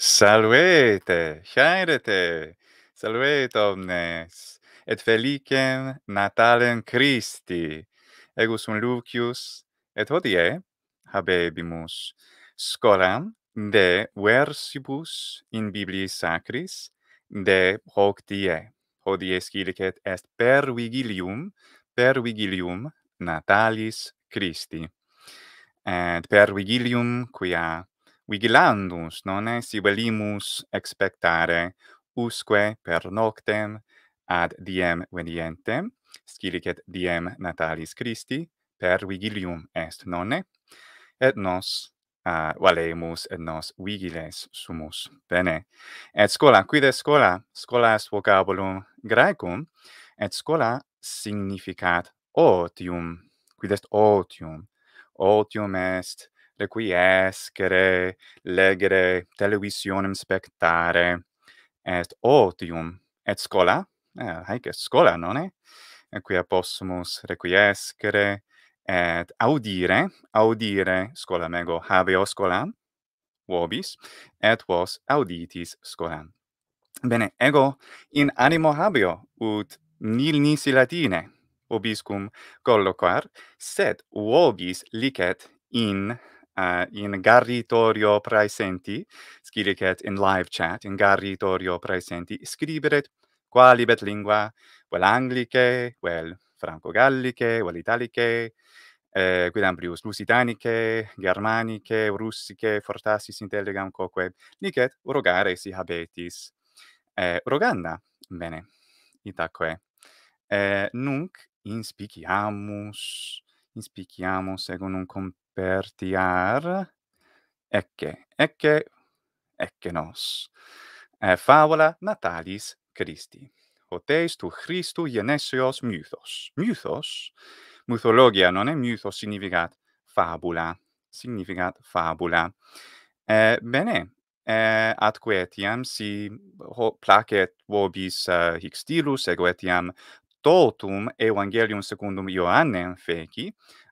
Salvete, chairete, salvete omnes, et felicem natalem Christi. Ego sum Lucius, et hodie habebimus scolam de versibus in Biblis sacris de hoc die. Hodie scilicet est per vigilium, per vigilium natalis Christi. Et per vigilium, quia vigilandus nonne si velimus expectare usque per noctem ad diem venientem scilicet diem natalis christi per vigilium est nonne et nos a uh, valemus et nos vigiles sumus bene et scola quid est scola scola est vocabulum graecum et scola significat otium quid est otium otium est de qui escere, legere, televisionem spectare, et otium, et scola, eh, haec est scola, non E quia possumus requiescere, et audire, audire, scola mego, habeo scolam, vobis, et vos auditis scolam. Bene, ego in animo habeo, ut nil nisi latine, obiscum colloquar, sed vobis licet in latine, uh, in garritorio praesenti, scilicet in live chat, in garritorio praesenti, scriberet qualibet lingua, vel anglice, vel franco-gallice, vel italice, eh, quidam prius lusitanice, germanice, russice, fortassis intelligam coque, licet urogare si habetis eh, uroganda. Bene, itaque. Eh, nunc inspiciamus, inspiciamus, egonum compiamus, pertiar ecce, ecce, ecce nos. E eh, favola natalis Christi. Hoteis tu Christu genesios mythos. Mythos? Mythologia non e? mythos, significat fabula. Significat fabula. E eh, bene, eh, atque etiam si ho placet vobis uh, hic stilus, ego etiam totum evangelium secundum Ioannem feci,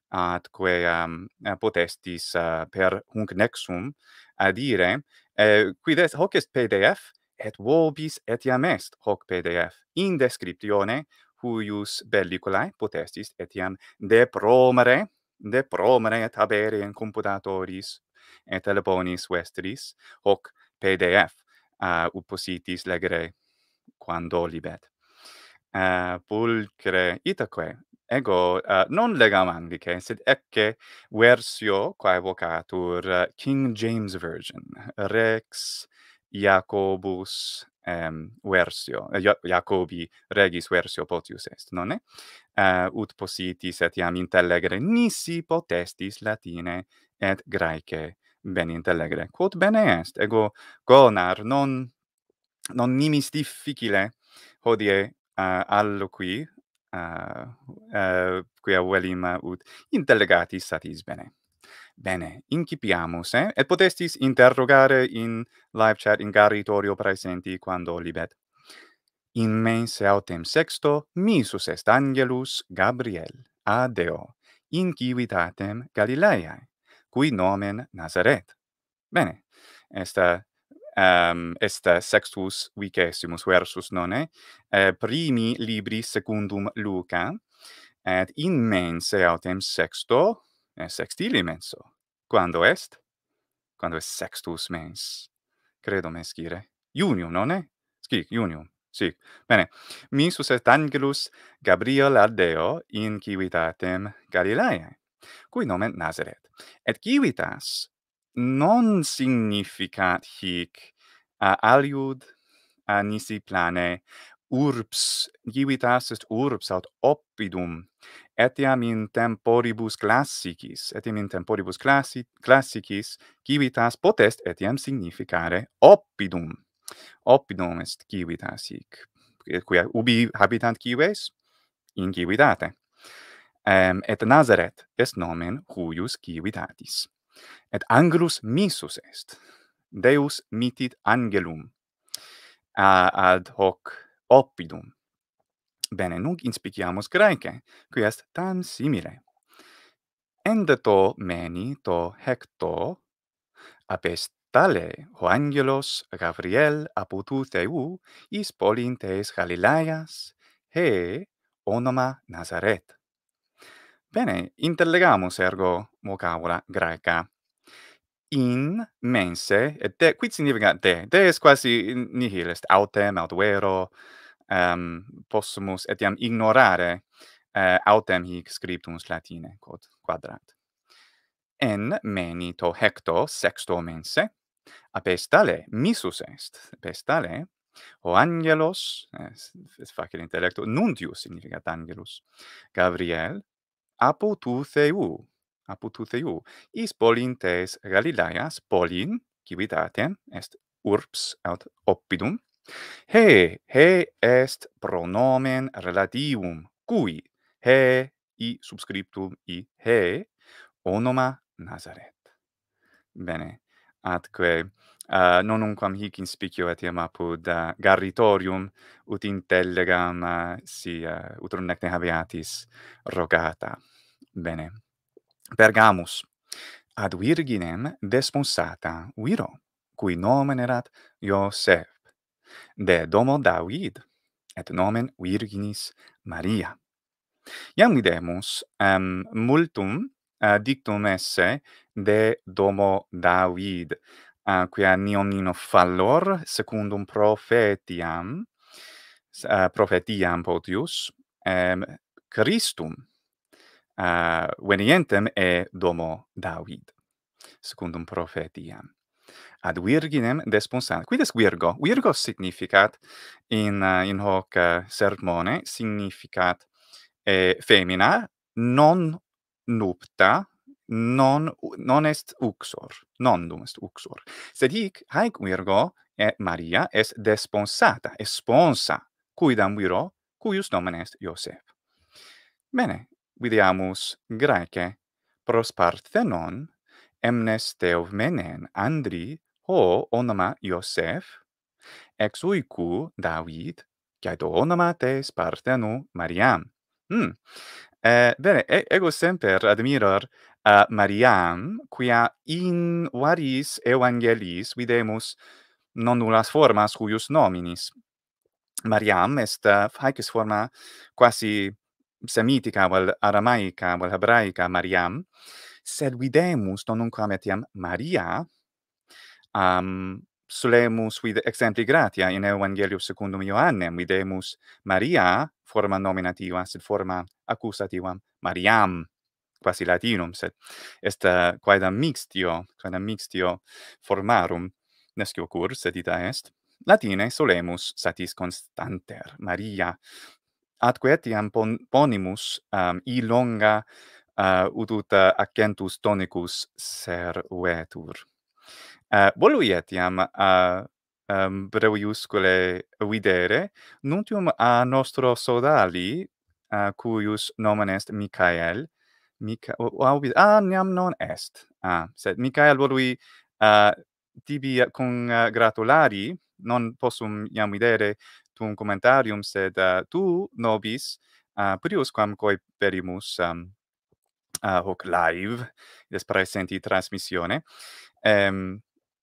atque um, eh, potestis uh, per hunc nexum adire, eh, quid est hoc est PDF, et vobis etiam est hoc PDF. In descriptione, huius belliculae potestis etiam depromere, depromere et habere in computatoris et teleponis vestris hoc PDF uh, eh, upositis legere quando libet. Uh, pulcre itaque ego uh, non legam anglicae sed ecce versio quae vocatur uh, eh, King James Version Rex Jacobus um, versio eh, Jacobi regis versio potius est non è uh, ut possitis etiam iam intellegere nisi potestis latine et graece ben intellegere quod bene est ego gonar non non nimis difficile hodie uh, uh, uh, quia velima ut intelligatis satis bene. Bene, incipiamus, eh? Et potestis interrogare in live chat in garitorio presenti quando libet. In mens autem sexto, misus est angelus Gabriel, adeo, in incivitatem Galileae, cui nomen Nazaret. Bene, est um, est sextus vicesimus versus nonne eh, primi libri secundum Luca et in mense autem sexto eh, sextili menso oh. quando est quando est sextus mens credo me scire junium nonne scic junium Sì, bene. Missus est angelus Gabriel ad Deo in civitatem galilaea cui nomen Nazareth. Et civitas non significat hic uh, aliud uh, nisi plane urbs givit est urbs aut oppidum etiam in temporibus classicis etiam in temporibus classi classicis civitas potest etiam significare oppidum oppidum est civitas hic qui ubi habitant cives in civitate um, et nazaret est nomen cuius civitatis et angelus missus est deus mitit angelum uh, ad hoc oppidum bene nunc inspiciamus graecae qui est tam simile ende to meni to hecto apestale ho angelos gabriel aputu Theu, is polintes Galileas, he onoma nazaret Bene, interlegamus ergo vocabula greca. In, mense, et de, quid significa de? De est quasi nihil, est autem, aut vero, um, ehm, possumus etiam ignorare uh, autem hic scriptumus latine, quod quadrat. En menito hecto sexto mense, apestale misus est, apestale, o angelos, eh, es, es facile intellecto, nuntius significat angelus, Gabriel, apu tu theu, apu tu theu, is polin tes Galileas, polin, kivit est urps, aut oppidum, he, he est pronomen relativum, cui, he, i subscriptum, i he, onoma Nazaret. Bene, atque, uh, non unquam hic in spicio etiam apud uh, garritorium ut intellegam uh, eh, si uh, utrum ne habeatis rogata. Bene. Pergamus. Ad virginem desponsata viro, cui nomen erat Iosef, de domo David, et nomen virginis Maria. Iam videmus um, ehm, multum uh, dictum esse de domo David a uh, quia nionino fallor secundum profetiam uh, profetiam potius um, Christum uh, venientem e domo David secundum profetiam ad virginem desponsat quid est virgo virgo significat in uh, in hoc uh, sermone significat e femina non nupta non non est uxor non dum est uxor sed hic haec virgo et maria est desponsata esponsa cuidam viro cuius nomen est iosef bene videamus graece pros parthenon emnes menen andri ho onoma iosef ex uicu david quae do onoma te parthenu mariam hm eh bene ego semper admirar uh, Mariam, quia in varis evangelis videmus non nullas formas cuius nominis. Mariam est uh, haecis forma quasi semitica, vel aramaica, vel hebraica, Mariam, sed videmus, non etiam, Maria, um, solemus vide exempli gratia in Evangelium secundum Ioannem, videmus Maria, forma nominativa, sed forma accusativa, Mariam, quasi latinum, sed est eh, quaedam mixtio, quaedam mixtio formarum, nescio cur, sed ita est, latine solemus satis constanter, Maria, atque etiam pon ponimus um, i longa uh, accentus tonicus ser uetur. Uh, volui etiam uh, um, ehm, breviuscule videre nuntium a nostro sodali, uh, cuius nomen est Michael, Mika au vi ah niam non est. Ah, sed Mikael volui uh, tibi con uh, ah, ah, gratulari non possum iam videre tuum commentarium sed uh, tu nobis uh, prius quam coi perimus um, uh, hoc live des presenti transmissione um,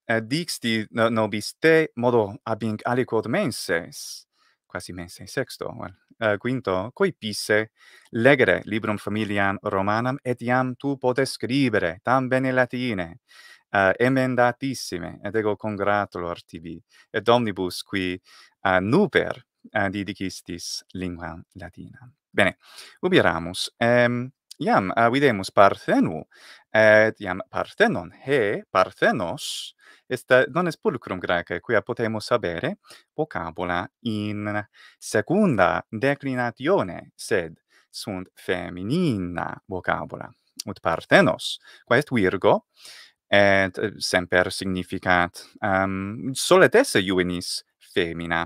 uh, dixti no, nobis te modo abing aliquod menses quasi menses sexto well, uh, quinto, coi pisse, legere librum familiam romanam, et iam tu potes scribere, tam bene latine, uh, emendatissime, et ego congratulor tibi, et omnibus qui uh, nuper uh, didicistis linguam latinam. Bene, ubi Um, iam uh, videmus parthenu et iam parthenon he parthenos est non est pulcrum graeca quia potemus habere vocabula in secunda declinatione sed sunt feminina vocabula ut parthenos quae est virgo et eh, semper significat um, solet esse juvenis femina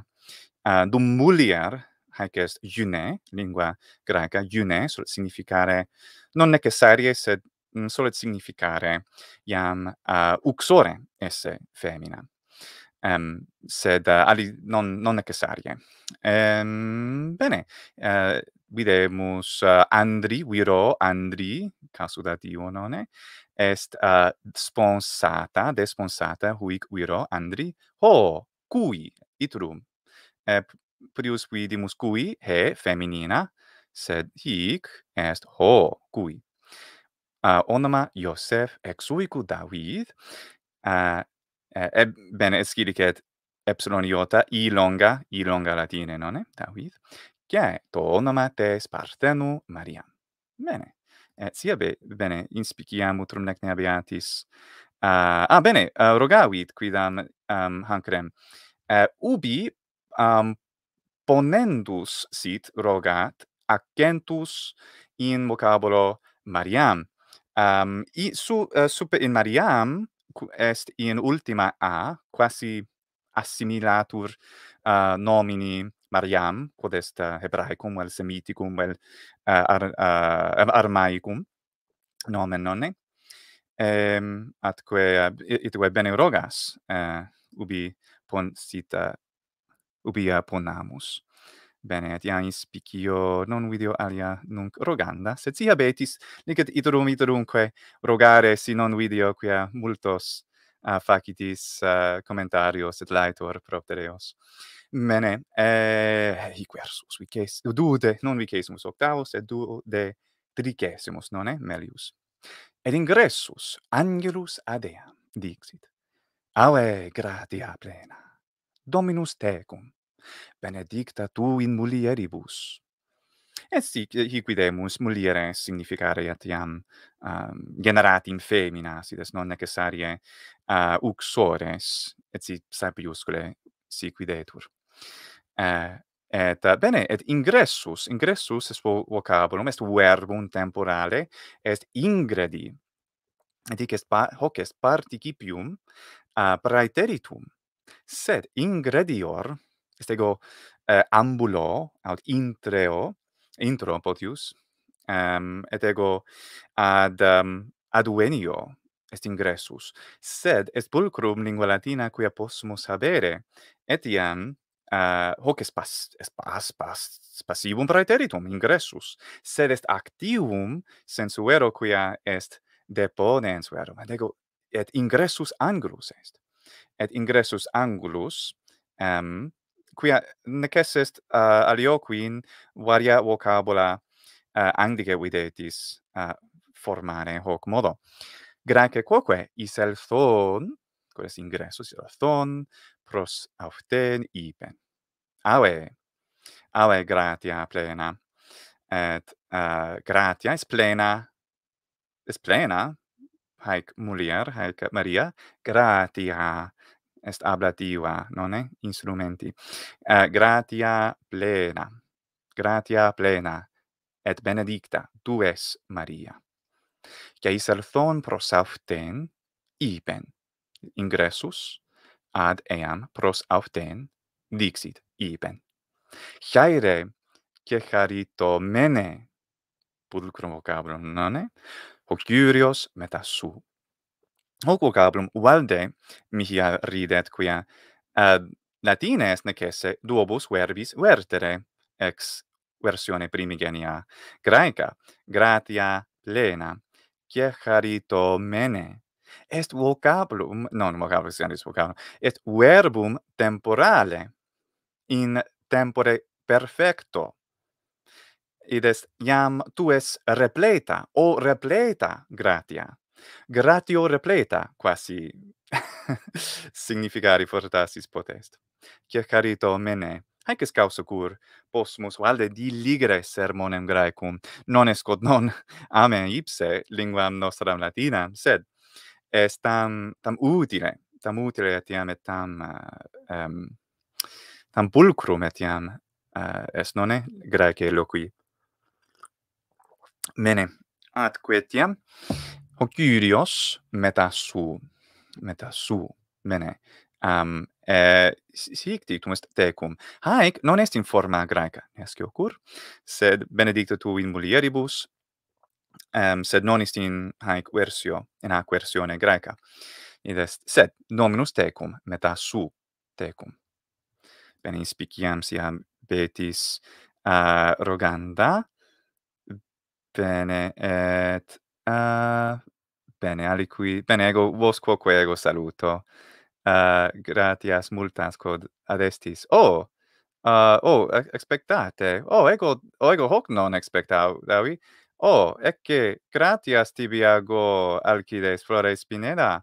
uh, dum mulier haec est iune, lingua greca, iune, solet significare, non necessarie, sed mm, solet significare, iam uh, uxore esse femina. Um, sed uh, ali non, non necessarie. Um, bene, uh, videmus uh, Andri, viro Andri, casu da Dio nonne, est uh, sponsata, desponsata, huic viro Andri, ho, cui, itrum, prius vidimus cui he feminina sed hic est ho cui uh, onoma Iosef ex uicu David uh, eb, bene scilicet epsilon iota i longa i longa latine nonne David che to onoma te spartenu Mariam bene et sia be, bene inspiciam utrum nec ne abiatis uh, ah bene uh, rogavit quidam um, hancrem uh, ubi um, ponendus sit rogat accentus in vocabulo Mariam. Um, i, su, uh, super in Mariam est in ultima A, quasi assimilatur uh, nomini Mariam, quod est uh, hebraicum, vel semiticum, vel uh, ar, uh, armaicum, nomen nonne. Um, atque, uh, itue bene rogas, uh, ubi ponsita ubi a ponamus. Bene, et iam spicio non video alia nunc roganda, sed si habetis, licet iturum iturumque rogare si non video quia multos uh, facitis uh, commentarios et laetur propter eos. Bene, eh, versus, vices, duude, non vicesimus octavus, et duude tricesimus, non e, melius. Et ingressus angelus adea, dixit, aue gratia plena, dominus tecum, benedicta tu in mulieribus. Et eh sic, hi quidemus, muliere significare etiam iam ehm, generat in femina, sides non necessarie uh, eh, uxores, et si sapiuscule si quidetur. Uh, et uh, bene, et ingressus, ingressus est vo vocabulum, est verbum temporale, est ingredi, et hic est pa hoc est participium uh, praeteritum, sed ingredior, est ego ambulo aut intreo intro potius um, et ego ad um, aduenio est ingressus sed est pulcrum lingua latina quia possumus habere etiam uh, hoc est pas est pas pas passivum praeteritum ingressus sed est activum sensu vero quia est deponens vero et ego et ingressus angulus est et ingressus angulus um, qui nec est uh, varia vocabula uh, eh, angdige videtis uh, eh, formare hoc modo. Granque quoque is el thon, quod est ingressus il thon, pros auften ipen. Ave, ave gratia plena, et uh, gratia is plena, is plena, haec mulier, haec Maria, gratia plena, est ablativa, nonne? Instrumenti. Uh, gratia plena, gratia plena, et benedicta, tu es, Maria. Cia iserthon pros auften, iben, ingressus, ad eam pros auften, dixit, iben. Chaire, che charito mene, pulcrum vocabulum, nonne? Hoc curios meta sub hoc vocabulum valde mihi ridet quia ad latine est nec esse duobus verbis vertere ex versione primigenia graeca gratia plena quia charito mene est vocabulum non vocabulum vocabulum est verbum temporale in tempore perfecto id est iam tu es repleta o repleta gratia gratio repleta quasi significari fortasis potest. Cia carito mene, haec es causa cur, posmus valde diligere sermonem graecum, non est quod non amen ipse linguam nostram latinam, sed est tam, tam utile, tam utile etiam et tam, uh, um, tam pulcrum etiam uh, eh, est nonne graece loqui. Mene, atque etiam, ho curios meta su meta su mene um eh sic tecum haec ah, non est in forma graeca nesque occur sed benedicta tu in mulieribus um sed non est in haec ah, versio in haec versione graeca id est sed nominus tecum meta su tecum bene inspiciam siam betis uh, roganda bene et Uh, bene, aliqui. Bene, ego vos quoque ego saluto. Uh, gratias multas quod ad estis. Oh! Uh, oh, expectate. Oh, ego, oh, ego hoc non expectau, Davi. Oh, ecce gratias tibi ago alcides flore spineda.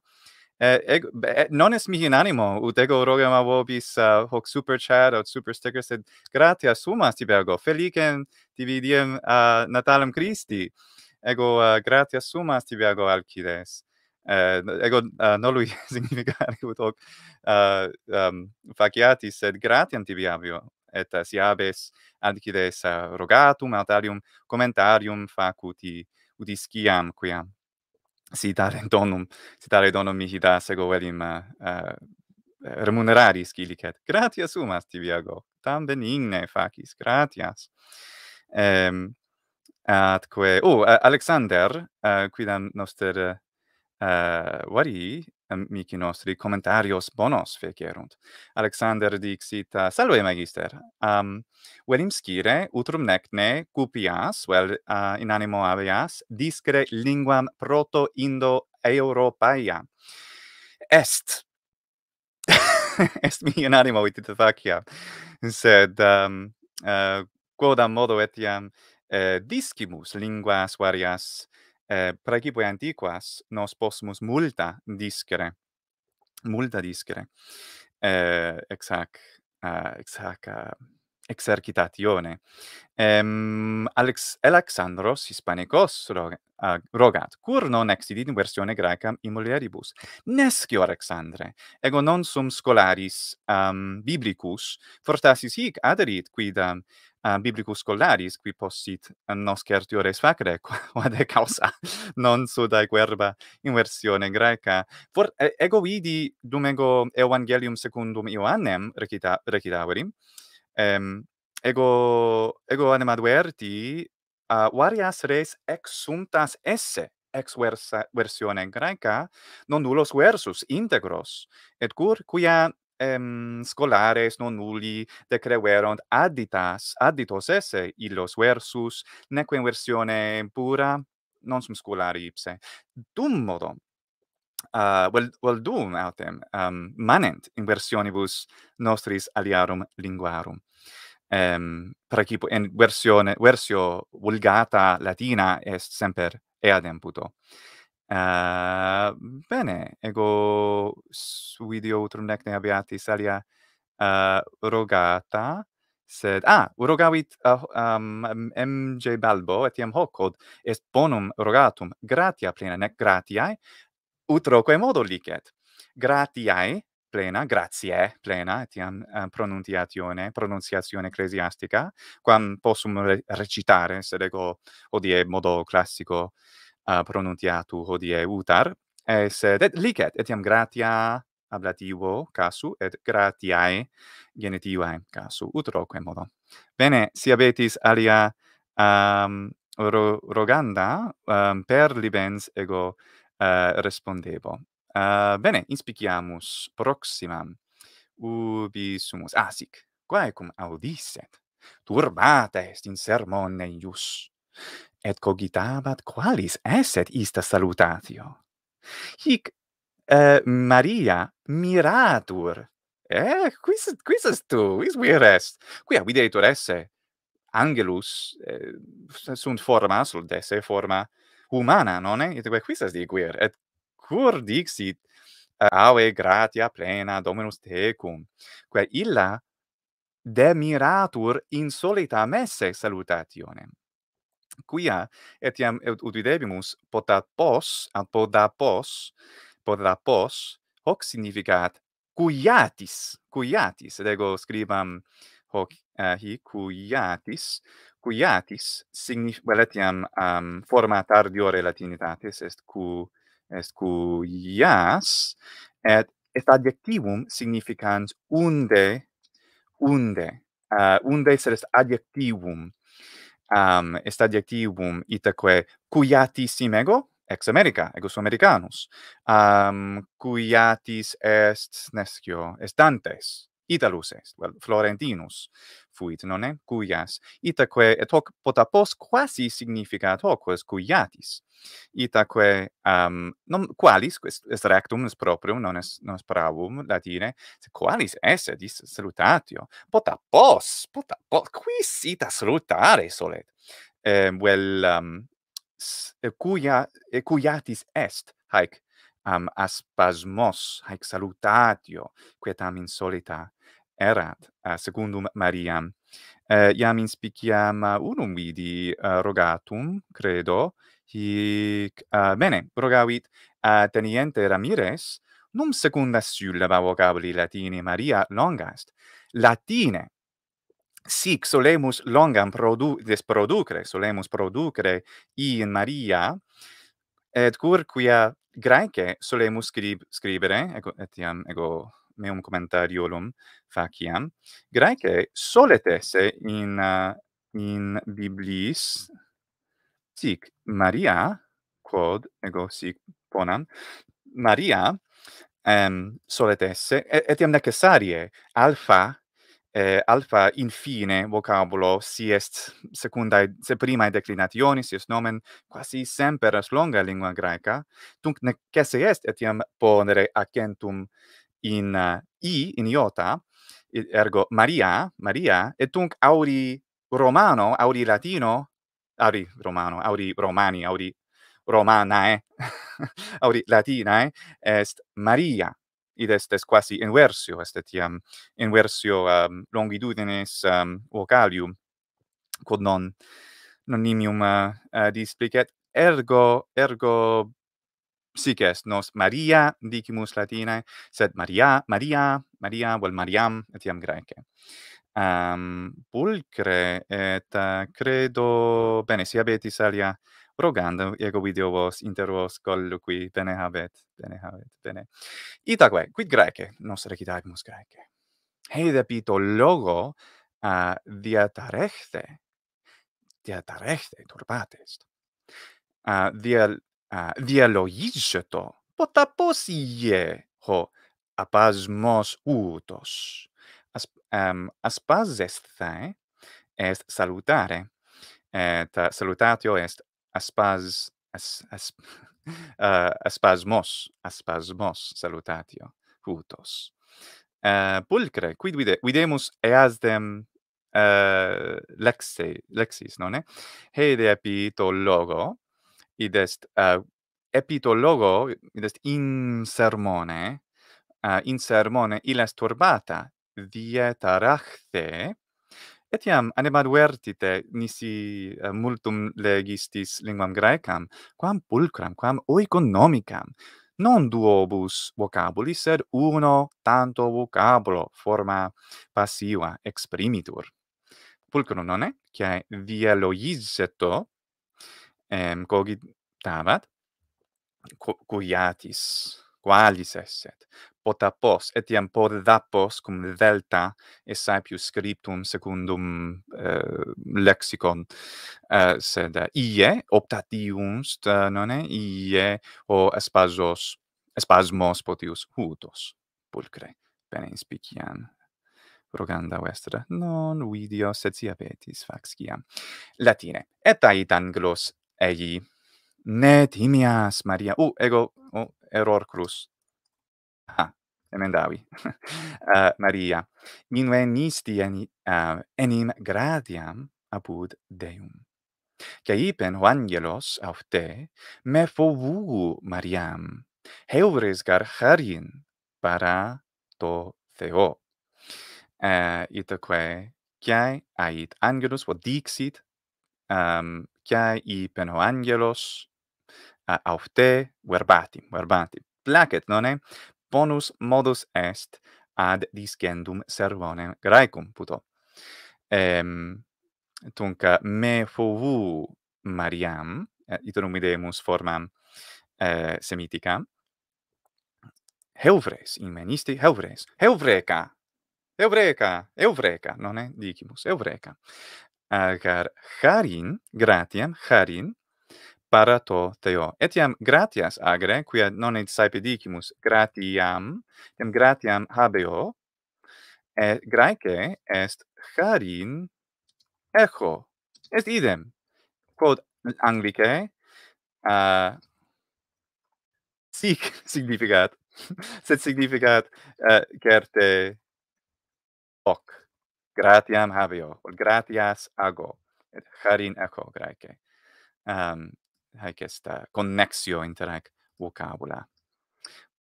Eh, ego, be, non es mihi in animo, ut ego rogema vobis uh, hoc super chat o super sticker, sed gratias sumas tibi ago. Felicen tibi diem uh, Natalem Christi. Uh, ego uh, eh, gratias sumas tibi ego alcides. Uh, ego uh, eh, nolui significa hoc uh, um, ehm, faciatis, sed gratiam tibi avio, et uh, si abes alcides uh, rogatum, aut alium commentarium facuti udisciam quiam si dare donum, si dare donum mihi das, ego velim uh, remuneraris gilicet. Gratias sumas tibi ago. tam benigne facis, gratias. Um, Atque, oh, Alexander, uh, quidam noster uh, vari amici nostri commentarios bonos fecerunt. Alexander dixit, uh, salve magister, um, velim scire, utrum necne cupias, vel uh, in animo avias, discre linguam proto-indo-europaia. Est, est mi in animo vitit facia, sed um, uh, quodam modo etiam, eh, discimus linguas varias eh, pregipoe antiquas, nos possumus multa discere, multa discere, eh, exac, uh, exac, uh, exercitatione. Um, Alex, Alexandros Hispanicos rog, uh, rogat, cur non exidit versione graecam in mulieribus? Nescio, Alexandre, ego non sum scolaris um, biblicus, fortasis hic aderit quidam uh, biblicus scholaris qui possit nos certiores facere de causa non suda guerba in versione greca for ego vidi dum ego evangelium secundum Ioannem recita recitaverim ehm, ego ego anima duerti a uh, varias res suntas esse ex versa, versione greca non nullos versus integros et cur quia em scolares non nulli decreuerunt additas additos esse illos versus nec in versione pura non sum scolari ipse dum modo uh, well well dum autem um, manent in versionibus nostris aliarum linguarum em um, per qui in versione versio vulgata latina est semper eadem puto Uh, bene, ego video utrum nec ne abiatis alia uh, rogata, sed... Ah, rogavit uh, um, MJ Balbo, etiam hoc, est bonum rogatum, gratia plena, nec gratiae, utroque modo licet. Gratiae plena, gratiae plena, etiam uh, ah, pronuntiatione, pronunciatione ecclesiastica, quam possum re recitare, sed ego odie modo classico, uh, pronuntiatu hodie utar es et licet etiam gratia ablativo casu et gratiae genitivae casu utroque modo bene si abetis alia um, ro roganda um, per libens ego uh, respondebo uh, bene inspiciamus proximam ubi sumus ah sic quae cum audisset turbata est in sermone ius et cogitabat qualis esset ista salutatio. Hic eh, Maria miratur. Eh, quis, quis est tu? Quis vir est? Quia videitur esse angelus eh, sunt forma, sult esse forma humana, non è? Et quis est diguir? Et cur dixit eh, ave gratia plena Dominus tecum. Quae illa de miratur in solita messe salutationem quia etiam ut videbimus potat pos ad poda pos poda pos hoc significat cuiatis cuiatis et ego scribam hoc eh, hi cuiatis cuiatis signif vel etiam um, forma latinitatis est cu est cuias et est adjectivum significans unde unde uh, unde est adjectivum um, est adjectivum itaque cuiatis ego, ex America, ego sum Americanus, um, cuiatis est, nescio, est Dantes, Italus est, well, Florentinus fuit, nonne? Cuias. Itaque et hoc potapos quasi significat hoc, hoques cuiatis. Itaque, um, non, qualis, quest, est rectum, est proprium, non est, non est pravum, latine, se qualis esset, is salutatio, potapos, potapos, quis ita salutare solet? Eh, well, um, cuia, cuiatis est, haec, am aspasmos haec salutatio quietam insolita erat uh, secundum mariam uh, iam in spiciam uh, unum vidi uh, rogatum credo hic uh, bene rogavit uh, teniente ramires num secunda syllaba vocabuli latini maria longast latine sic solemus longam produ desproducre solemus producre in maria et cur quia greche solemus scrib scribere, ego, etiam, ego meum commentariolum faciam, greche soletese in, uh, in Biblis, sic Maria, quod, ego sic ponam, Maria, um, ehm, soletese, etiam necessarie, alfa, eh, alfa in fine vocabulo si est secunda se prima declinationis, si est nomen quasi semper as longa lingua graeca tunc ne casse est etiam ponere accentum in uh, i in iota ergo maria maria et tunc auri romano auri latino auri romano auri romani auri romanae auri latinae est maria id est est quasi inversio est etiam inversio um, longitudines um, vocalium quod non non nimium uh, uh, displicet ergo ergo sic est nos Maria dicimus latinae sed Maria Maria Maria vel Mariam etiam graece um pulcre et uh, credo bene si habetis alia rogando ego video vos inter vos bene habet bene habet bene itaque quid greque nos recitagmus greque hei depito logo a uh, diatarechte diatarechte turbatest a uh, dial a uh, dialogisto pota posie ho apasmos utos as um, aspazest eh, est salutare et salutatio est aspas as as uh, eh, aspasmos aspasmos salutatio putos uh, eh, pulcre quid vide videmus easdem uh, lexi lexis non eh he de epitologo logo id est uh, apito logo id est in sermone uh, in sermone illa sturbata dieta rachte etiam anem advertite nisi eh, multum legistis linguam graecam, quam pulcram, quam oikonomicam, non duobus vocabuli, sed uno tanto vocabulo forma passiva exprimitur. Pulcro non è, che via lo iseto ehm, cogitavat, cuiatis, qualis esset pota pos et da pos cum delta et saepius scriptum secundum uh, lexicon uh, sed uh, ie optatium st eh, non est ie o spasmos spasmos potius hutos pulcre bene inspiciam proganda vestra non video sed si apetis fax quia latine et ait anglos ei net imias maria u uh, ego uh, error crus. Ah, emendavi. uh, eh, Maria, min venisti uh, eh, enim gradiam apud Deum. Quae ipen angelos auf te me fovugu Mariam. heuris gar harin para to theo. Eh uh, itaque ait angelos vodixit um ehm, quae ipen angelos auf te verbati verbati placet non bonus modus est ad discendum servonem graecum puto ehm tunca me fovu mariam uh, eh, ito nomen formam uh, eh, semitica helvres in menisti helvres helvreca helvreca helvreca non è dicimus helvreca agar harin gratiam harin para to teo. Etiam gratias agre, quia non et saepe dicimus gratiam, etiam gratiam habeo, e graece est charin echo. Est idem. Quod anglice, uh, sic significat, sed significat uh, certe hoc gratiam habeo, gratias ago, et charin echo graece. Um, haec est eh, connexio inter vocabula.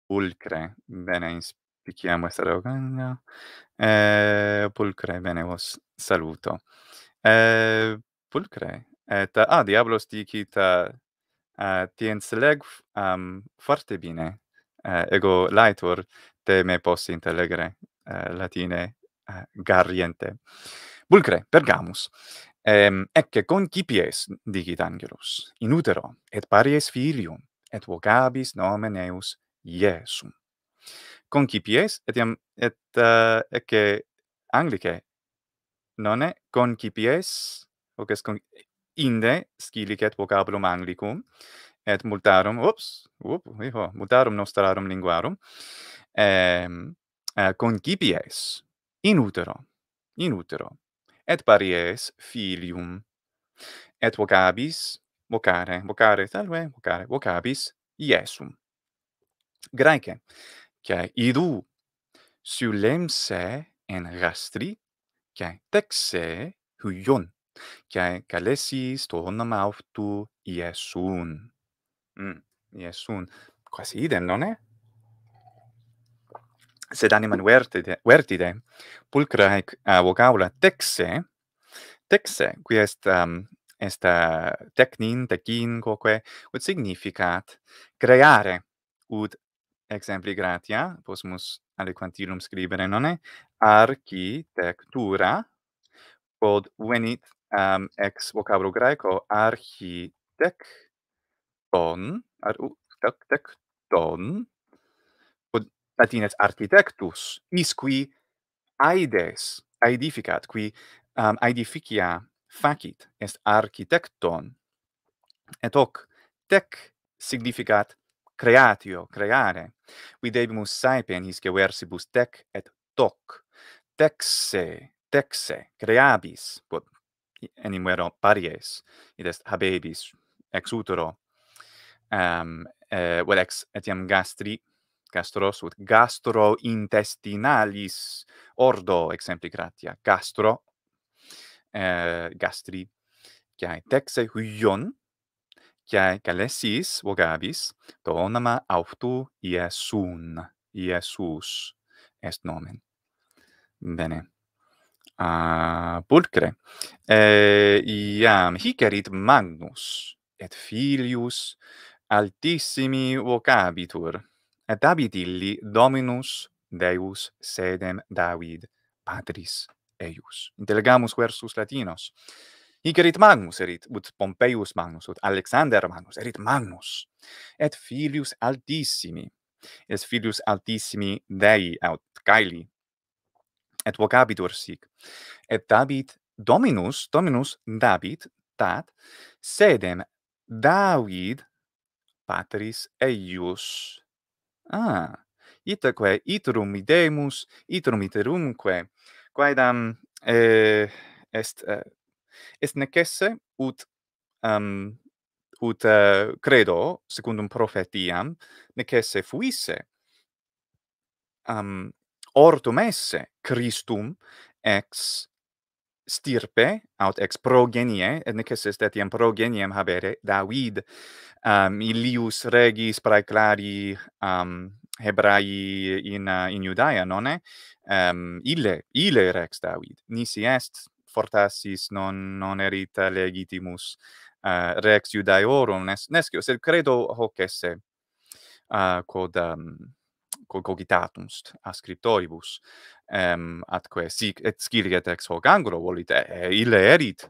Pulcre, bene, inspiciamo esta rogana. Eh, pulcre, bene, vos saluto. Eh, pulcre, et, ah, diablos dicit, uh, tiens leg um, ehm, forte bine, uh, ego laetur te me posse intelegere uh, latine uh, garriente. Pulcre, pergamus em ecce concipies digit angelus in utero et paries filium et vocabis nomen eius iesum concipies et iam et uh, ecce anglice, nonne concipies hoc est con inde scilicet vocabulum anglicum et multarum ups up hijo multarum nostrarum linguarum em eh, concipies in utero in utero et paries filium et vocabis vocare vocare salve vocare vocabis iesum Graece, qui idu sulem se en rastri qui texe huion qui calesis to nam auf tu iesum mm, iesum quasi idem non est sed animam vertide, vertide pulcra haec uh, vocabula texe, texe, qui est, um, est uh, technin, tecin, quoque, ut significat creare, ut exempli gratia, posmus aliquantilum scribere, nonne, architectura, quod venit um, ex vocabulo graeco architecton, ar, uh, tec, ton, latinet architectus is qui aides aedificat qui um, aedificia facit est architecton et hoc tec significat creatio creare qui debemus saepe in his versibus tec et toc texe texe creabis quod enim vero paries id est habebis ex utero um, eh, vel ex etiam gastri gastros ut gastro intestinalis ordo exempli gratia gastro eh, gastri kai texe huion kai galesis vogabis to onama auctu iesun iesus est nomen bene a uh, pulcre eh, iam hic erit magnus et filius altissimi vocabitur et abit illi dominus deus sedem david patris eius delegamus versus latinos hic erit magnus erit ut pompeius magnus ut alexander magnus erit magnus et filius altissimi est filius altissimi dei aut caeli et vocabitur sic et david dominus dominus david tat sedem david patris eius Ah, itaque iterum ideemus, iterum iterumque, quaedam eh, est, eh, est necesse ut, um, ut uh, credo, secundum profetiam, necesse fuisse um, ortum esse Christum ex stirpe, aut ex progenie, et necesse est etiam progeniem habere David, um Ilius regis praeclari um Hebrai in uh, in Judaea non est um ille ille rex David nisi est fortassis non non erit legitimus uh, rex Judaeorum nec nec sed credo hoc esse uh, quod um, quod cogitatum est a scriptoribus um, atque sic et scilicet ex hoc angulo volite ille erit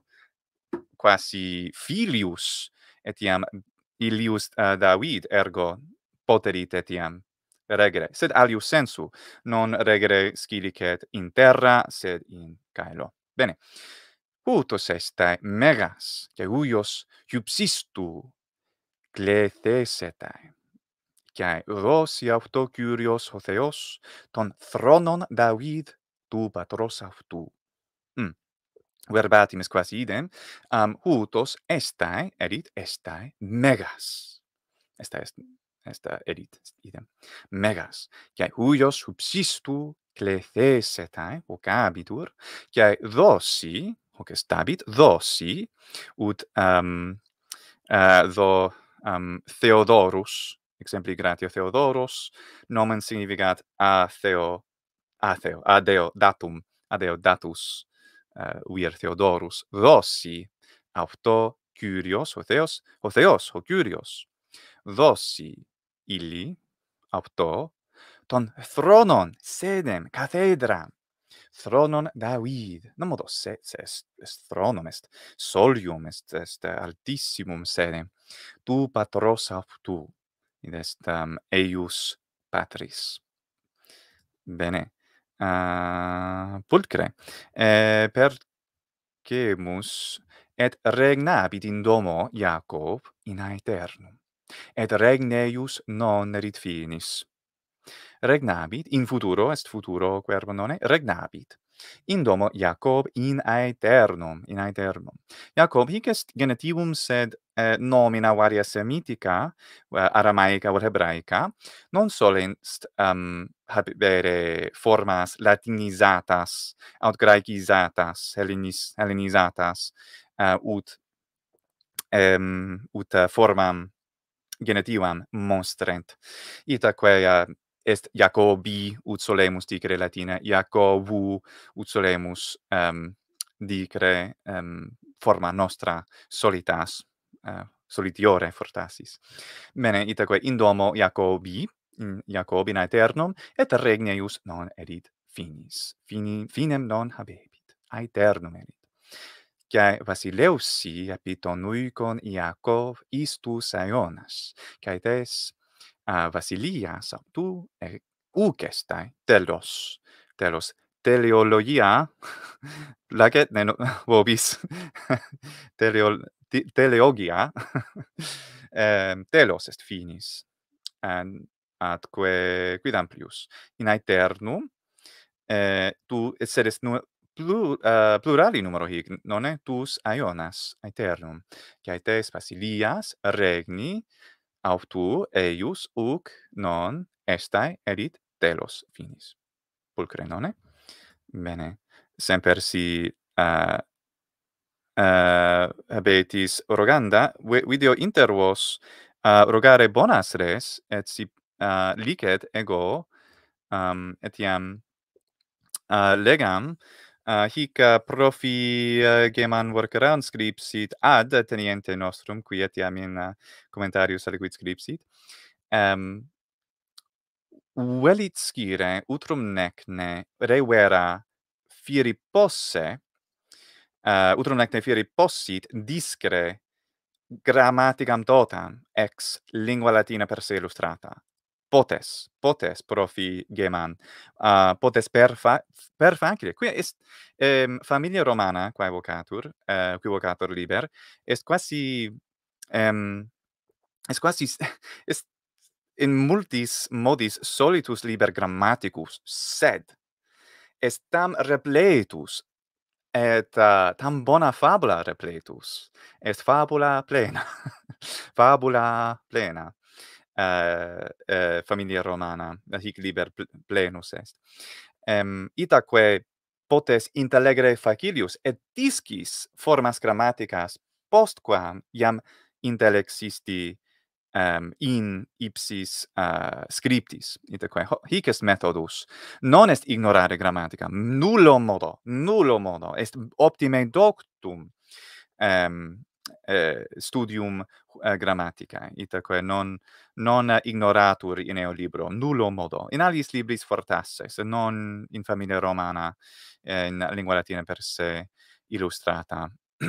quasi filius etiam Ilius uh, David ergo poterit etiam regere sed alius sensu non regere scilicet in terra sed in caelo bene puto sexta megas que huios hypsistu clethesta kai rosi auto curios ho theos ton thronon david tu patros auto hmm verbatim est quasi idem, um, hultos estae, erit, estae, megas. Esta est, esta erit, est idem, megas. Ciai huios hupsistu clecesetae, vocabitur, ciai dosi, hoc est abit, dosi, ut um, uh, eh, do um, Theodorus, exempli gratio Theodorus, nomen significat a Theo, a Theo, a Deo, datum, a Deo, datus, uh, Theodorus dosi auto curios o theos o theos o curios dosi illi auto ton thronon sedem cathedra thronon david non modo se est thronon est solium est est altissimum sedem tu patros ab tu in est ehm, eius patris bene uh, pulcre eh, per quemus et regnabit in domo Iacob in aeternum et regneius non erit finis regnabit in futuro est futuro quervo non regnabit in domo Iacob in aeternum in aeternum Iacob hic est genetivum sed eh, nomina varia semitica, eh, aramaica o hebraica, non solent um, ehm, habere formas latinizatas, aut graecizatas, hellenis, hellenizatas, uh, eh, ut, um, ut formam genetivam monstrent. Itaque uh, est Jacobi ut solemus dicere latine, Jacobu ut solemus um, dicere um, forma nostra solitas uh, solitiore fortassis. Bene, itaque in domo Jacobi, Jacobi in aeternum, et regneius non erit finis. Fini, finem non habebit, aeternum erit. Vasileus Vasileusi epito nuicon Iacov istus aeonas, cae tes uh, Vasilia sabtu e eh, ucestae telos, telos teleologia, laget, ne, vobis, teleol teleogia, ehm telos est finis and ad quae quid amplius in aeternum eh tu et seres nu plu, uh, plurali numero hic non est tus aionas aeternum quae te spasilias regni aut tu eius uc non estae, erit telos finis pulcre non est bene semper si eh, Eh, habetis roganda video intervos uh, eh, rogare bonas res et si uh, licet ego um, ehm, etiam uh, legam uh, hic uh, profi uh, geman workaround scripsit ad teniente nostrum qui etiam in uh, commentarius aliquid scripsit um, velit scire utrum necne revera vera firi posse uh, eh, utrum necte fieri possit discre grammaticam totam ex lingua latina per se illustrata. Potes, potes profi geman, uh, potes per, fa per facile. Qui est um, familia romana, qua evocatur, uh, qui evocatur liber, est quasi, um, est quasi, est in multis modis solitus liber grammaticus, sed est tam repletus et uh, tam bona fabula repletus est fabula plena fabula plena uh, uh, familia romana hic liber plenus est um, itaque potes intellegere facilius et discis formas grammaticas postquam iam intellexisti um, in ipsis uh, scriptis ita quae hic est methodus non est ignorare grammatica nullo modo nullo modo est optime doctum um, eh, studium uh, eh, grammaticae ita quae non non ignoratur in eo libro nullo modo in alis libris fortasse se non in familia romana eh, in lingua latina per se illustrata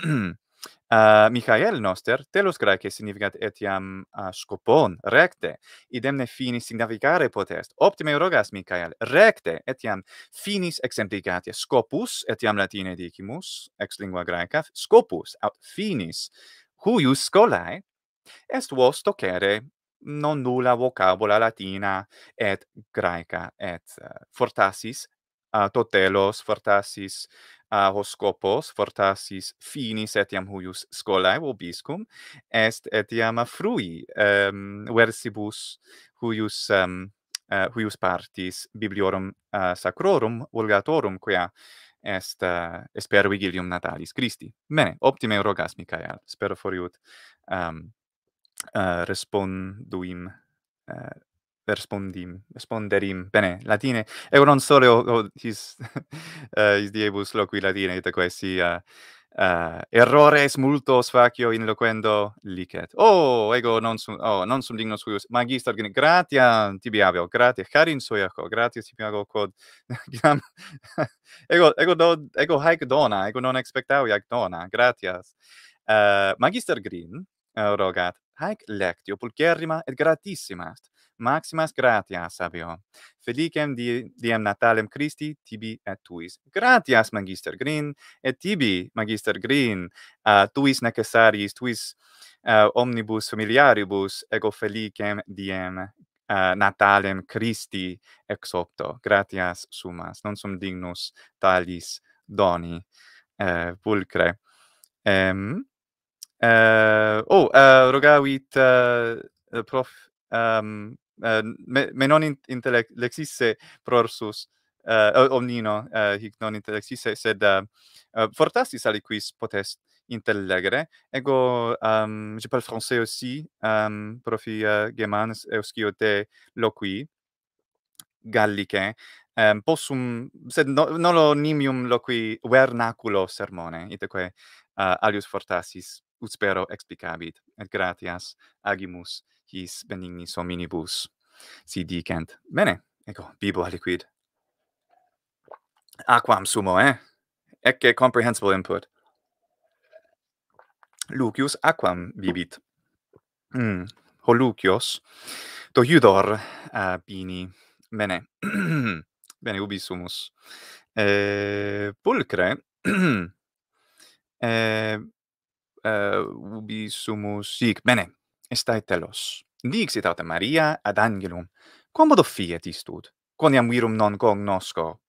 Uh, Michael Noster, telos greche significat etiam uh, scopon, recte, idemne finis significare potest. Optime rogas, Michael, recte, etiam finis exemplicatia, scopus, etiam latine dicimus, ex lingua greca, scopus, aut finis, huius scolae, est vos tocere non nulla vocabula latina et greca, et uh, fortassis, uh, totelos, fortassis, hoscopos fortasis finis etiam huius scolae obiscum est etiam frui um, versibus huius um, uh, huius partis bibliorum uh, sacrorum vulgatorum quia est uh, eh, esper vigilium natalis Christi bene optime rogas Michael spero foriut um, uh, responduim uh, respondim responderim bene latine e non solo o, o, his uh, eh, is diebus loqui latine et quae si uh, eh, uh, errores multos facio in loquendo licet oh ego non sum oh non sum dignus suius magister gene gratia tibi avio gratia carin soia ho gratia tibi ego quod ego ego do ego haec dona ego non expectavi haec dona gratias uh, eh, magister green uh, rogat haec lectio pulcherrima et gratissima est maximas gratias avio. Felicem diem natalem Christi tibi et tuis. Gratias magister Green et tibi magister Green uh, tuis necessaris tuis uh, omnibus familiaribus ego felicem diem uh, natalem Christi ex opto. Gratias sumas. Non sum dignus talis doni uh, pulcre. Um, Uh, oh, uh, eh, rogavit uh, prof um, uh, me, me non intellect lexisse prorsus uh, omnino uh, hic non intellect sed uh, uh, potest intellegere ego um, je parle français aussi um, profi uh, gemans eusquio te loqui gallique um, ehm, possum sed no, non lo nimium loqui vernaculo sermone iteque uh, alius fortasis ut spero explicabit et gratias agimus his benignis hominibus si dicent. Bene, ecco, bibo aliquid. Aquam sumo, eh? Ecce comprehensible input. Lucius aquam vivit. Mm. Ho Lucius, do iudor uh, eh, bini. Bene, bene, ubi sumus. Eh, pulcre, eh, eh, ubi sumus, sic, bene, Estai telos. Dixit autem Maria ad angelum, quam modo fiet istud, quoniam virum non cognosco.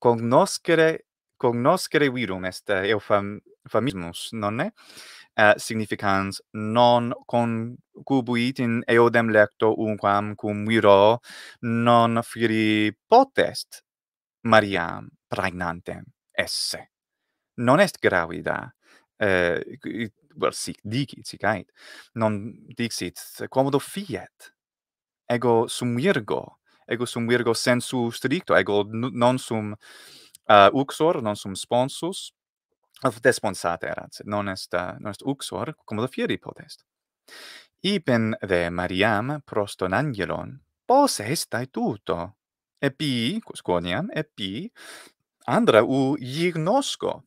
Cognoscere, cognoscere virum est eo nonne? Uh, significans non con in eodem lecto unquam cum viro non firi potest Maria pregnantem esse. Non est gravida, eh, vel sic dicit, sic ait. Non dicit quomodo eh, fiet? Ego sum virgo, ego sum virgo sensu stricto, ego non sum uh, uxor, non sum sponsus, of desponsate erat, non est, uh, non est uxor, comodo fieri potest. Ipen de Mariam proston angelon, pos est tuto, epi, quos quoniam, epi, andra u ignosco,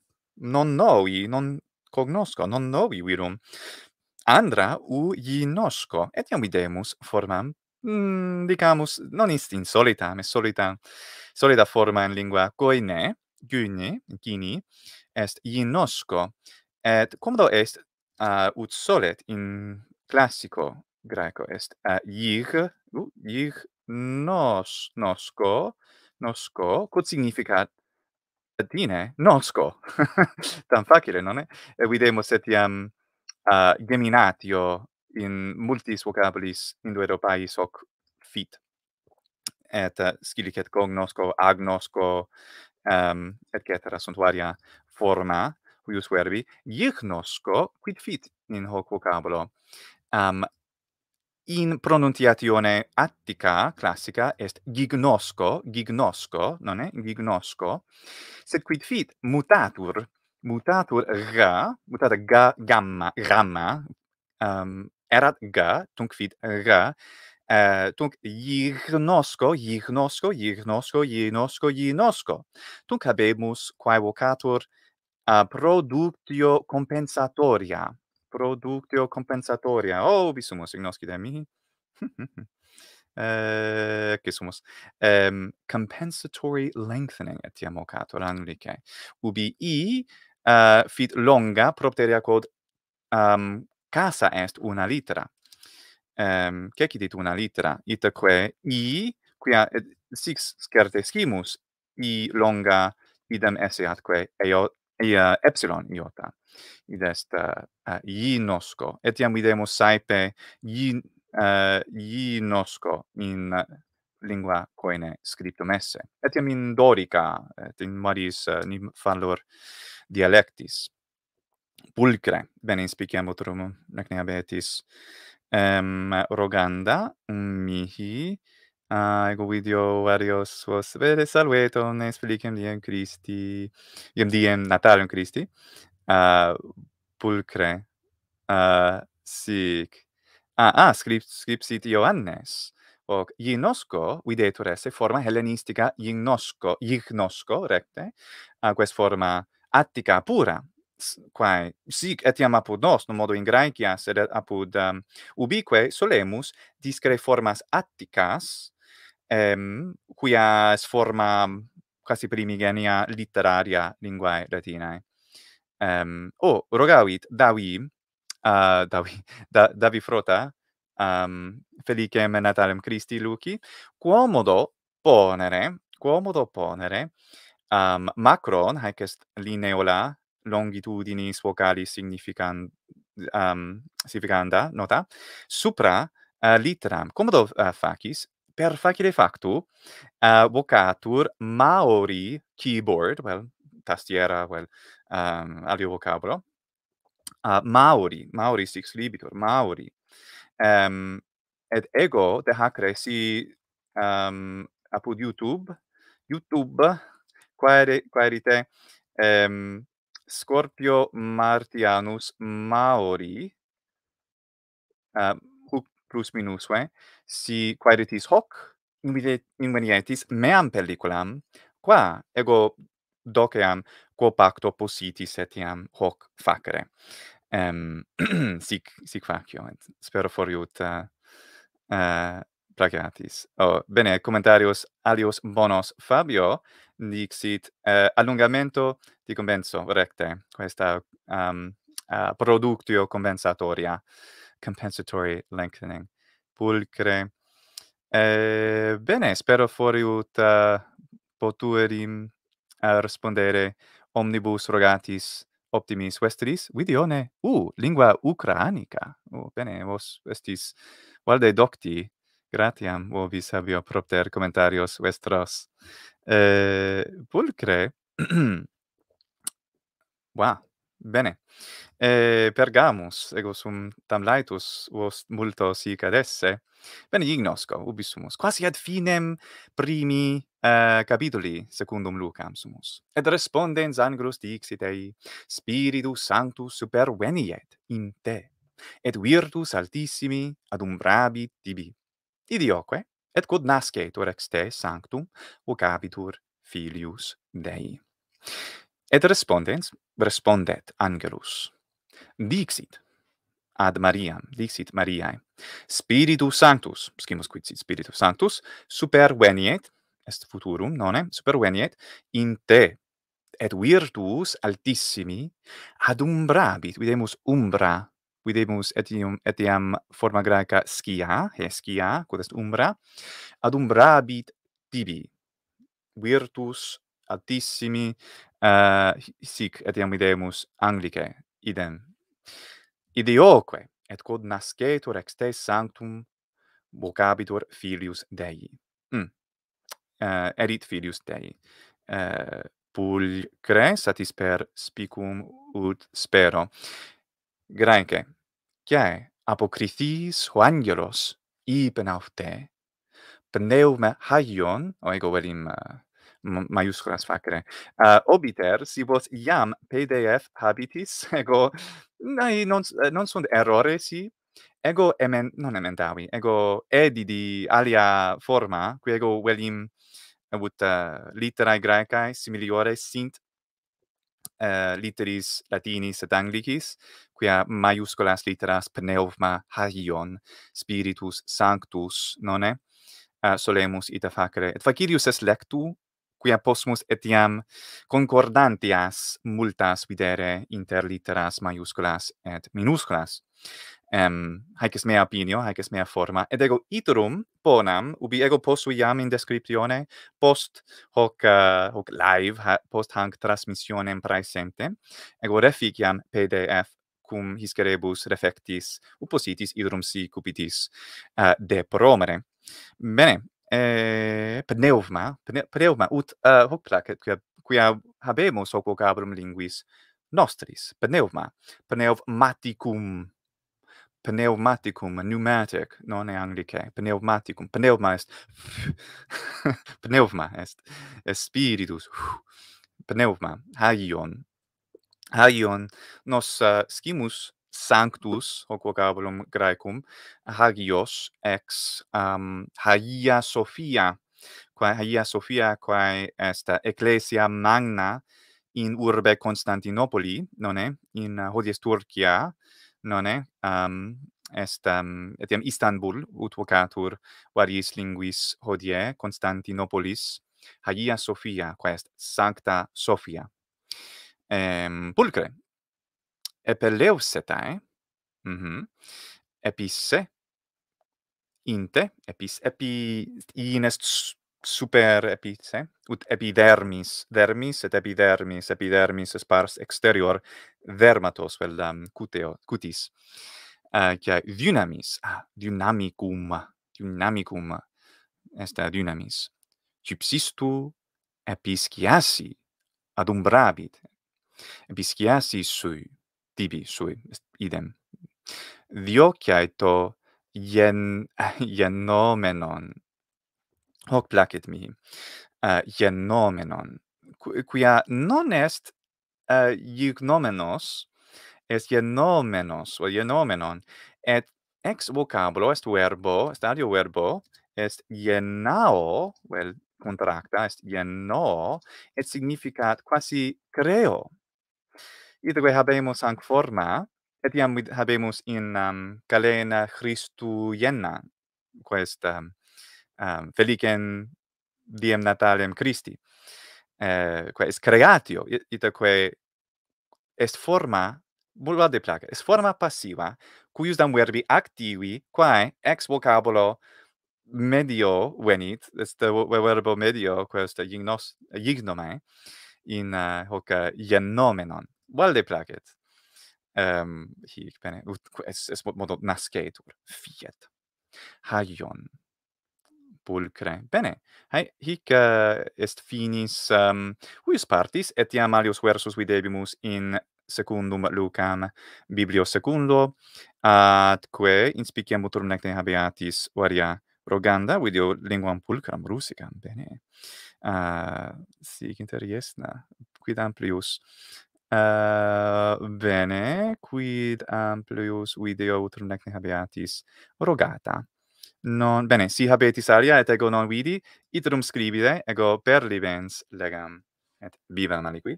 non noi, non, cognosco non novi virum andra u ginosco et iam videmus formam mm, dicamus non est in solita me solita solita forma in lingua coine gyni gini, est ginosco et comodo est uh, ut solet in classico greco est uh, ig uh, ig nos nosco nosco quod significat ad nosco tam facile non è E videmo etiam uh, geminatio in multis vocabulis in due paesi hoc fit et uh, scilicet cognosco agnosco um, ehm, et cetera sunt varia forma huius verbi ignosco quid fit in hoc vocabulo um, in pronuntiatione attica classica est gignosco gignosco non è gignosco sed quid fit mutatur mutatur ra mutata ga gamma gamma um, erat g tunc fit ra uh, eh, tunc gignosco gignosco gignosco gignosco gignosco tunc habemus quae vocator a uh, eh, productio compensatoria productio compensatoria. Oh, vi sumus ignosci de mi. eh, che sumus. Ehm, compensatory lengthening, etiam ocator anglice. Ubi i, uh, fit longa, propteria quod, um, casa est una litera. Ehm, che chi una litera? Itaque i, quia, et, eh, six scerte scimus, i longa, idem esse atque eo, ia epsilon iota id est uh, i nosco et iam videmus saepe i uh, i nosco in lingua coine scriptum esse et in dorica et in maris uh, nim fallor dialectis pulcre bene spiciamo trum nec nebetis em um, roganda mihi Ah, ego video varios vos. vere salveto ne spilicem diem Christi, diem diem natalium Christi, uh, ah, pulcre, uh, sic, ah, ah, script, scriptsit Ioannes, hoc ginosco, videtur esse forma hellenistica ginosco, ignosco recte a uh, forma attica pura quae sic etiam apud nos non modo in graecia sed apud um, ubique solemus discre formas atticas em, quia es forma quasi primigenia literaria linguae latinae. Um, o, oh, rogavit, davi, uh, davi, da, davi frota, um, felicem natalem Christi luci, quomodo ponere, quomodo ponere, um, macron, haec est lineola, longitudinis vocalis significan, um, significanda, nota, supra, uh, litteram. Comodo uh, eh, facis? per facile factu uh, vocatur Maori keyboard, well, tastiera, well, um, alio vocabulo, uh, Maori, Maori six libitur, Maori. Um, ehm, et ego de hac resi um, ehm, apud YouTube, YouTube, quaere quarite, um, Scorpio Martianus Maori, um, plus minus ve si quaeritis hoc invenietis meam pelliculam qua ego doceam quo pacto positis etiam hoc facere ehm um, sic sic facio et spero foriut uh, eh, eh, plagiatis. Oh, bene, commentarios alios bonos Fabio dixit eh, allungamento di convenzo recte questa um, uh, productio compensatoria compensatory lengthening pulcre eh, bene spero fori ut eh, potuerim uh, eh, respondere omnibus rogatis optimis vestris vidione u uh, lingua ucranica uh, bene vos vestis valde docti gratiam vis habio propter commentarios vestros eh, pulcre wow bene e eh, pergamus ego sum tam laetus vos multo si cadesse bene ignosco ubi sumus quasi ad finem primi uh, capitoli secundum lucam sumus et respondens angelus dixit ei spiritus sanctus superveniet in te et virtus altissimi ad umbrabi tibi idioque et quod nascetur ex te sanctum vocabitur filius dei et respondens respondet angelus dixit ad mariam dixit mariae spiritus sanctus scimus quid sit spiritus sanctus super veniet est futurum nonne super veniet in te et virtus altissimi ad umbrabit videmus umbra videmus etiam etiam forma graeca skia he skia quod est umbra ad umbrabit tibi virtus altissimi uh, sic etiam videmus anglice idem idioque et quod nascetur ex te sanctum vocabitur filius dei mm. uh, erit filius dei uh, pulcre satis per spicum ut spero graeque quae apocrithis hoangelos, angelos ipen aut te pneuma haion o ego verim maiusculas facere. Uh, obiter, si vos iam PDF habitis, ego, nai, non, eh, non sunt errore, si, ego emen, non emendavi, ego edidi alia forma, qui ego velim avut uh, eh, literae graecae similiore sint uh, literis latinis et anglicis, quia maiusculas literas pneuma haion spiritus sanctus, non e? Uh, solemus ita facere. Et facilius est lectu, quia posmus etiam concordantias multas videre inter litteras maiusculas et minusculas. Um, haec mea opinio, haec mea forma. Ed ego iterum ponam, ubi ego posu iam in descriptione, post hoc, uh, hoc live, ha, post hanc transmissionem praesente, ego reficiam pdf cum hiscerebus refectis upositis, iterum si cupitis uh, de promere. Bene, eh pneuma pneuma ut uh, hocla que que hoc vocabulum linguis nostris pneuma pneumaticum pneumaticum pneumatic non in anglice pneumaticum pneuma est pneuma est spiritus pneuma haion haion nos uh, scimus sanctus hoc vocabulum graecum hagios ex um Hagia Sophia quae Hagia Sophia quae est ecclesia magna in urbe Constantinopoli non est in hodie Turkia non est um est um, etiam Istanbul ut vocatur varies linguis hodie Constantinopolis Hagia Sophia quae est sancta Sophia em pulcre epeleusetae, eh? mm -hmm. epise, inte, epis, epi, est super epice, eh? ut epidermis, dermis, et epidermis, epidermis es pars exterior, dermatos, vel, um, cuteo, cutis, uh, dynamis, ah, dynamicum, dynamicum, est dynamis, cipsistu episciasi adumbrabit, episciasi sui, tibi sui idem diokiai to genomenon. yen nomenon hoc placet mihi uh, nomenon quia non est uh, est genomenos, nomenos o genomenon. nomenon et ex vocabulo est verbo est verbo est genao, vel well, contracta est geno, et significat quasi creo itque habemus anc forma etiam habemus in um, calena Christu Ienna questa um, um, felicem diem natalem Christi eh, quae est creatio itque est forma vulva de placa est forma passiva cuius dam verbi activi quae ex vocabulo medio venit est the verbo medio quae est ignos ignomen in uh, hoc uh, genomenon valde placet. Ehm um, hic bene ut es es modo nascetur fiet. hajon pulcre. Bene. Hai hic uh, est finis um, huius partis et iam alius versus videbimus in secundum Lucam Biblio secundo atque spiciam utrum nec habeatis varia roganda video linguam pulcram rusicam bene uh, sic inter iesna quid amplius Uh, bene, quid amplius video utrum nec ne habeatis rogata. Non, bene, si habetis alia, et ego non vidi, iterum scribide, ego per libens legam. Et viva la liquid.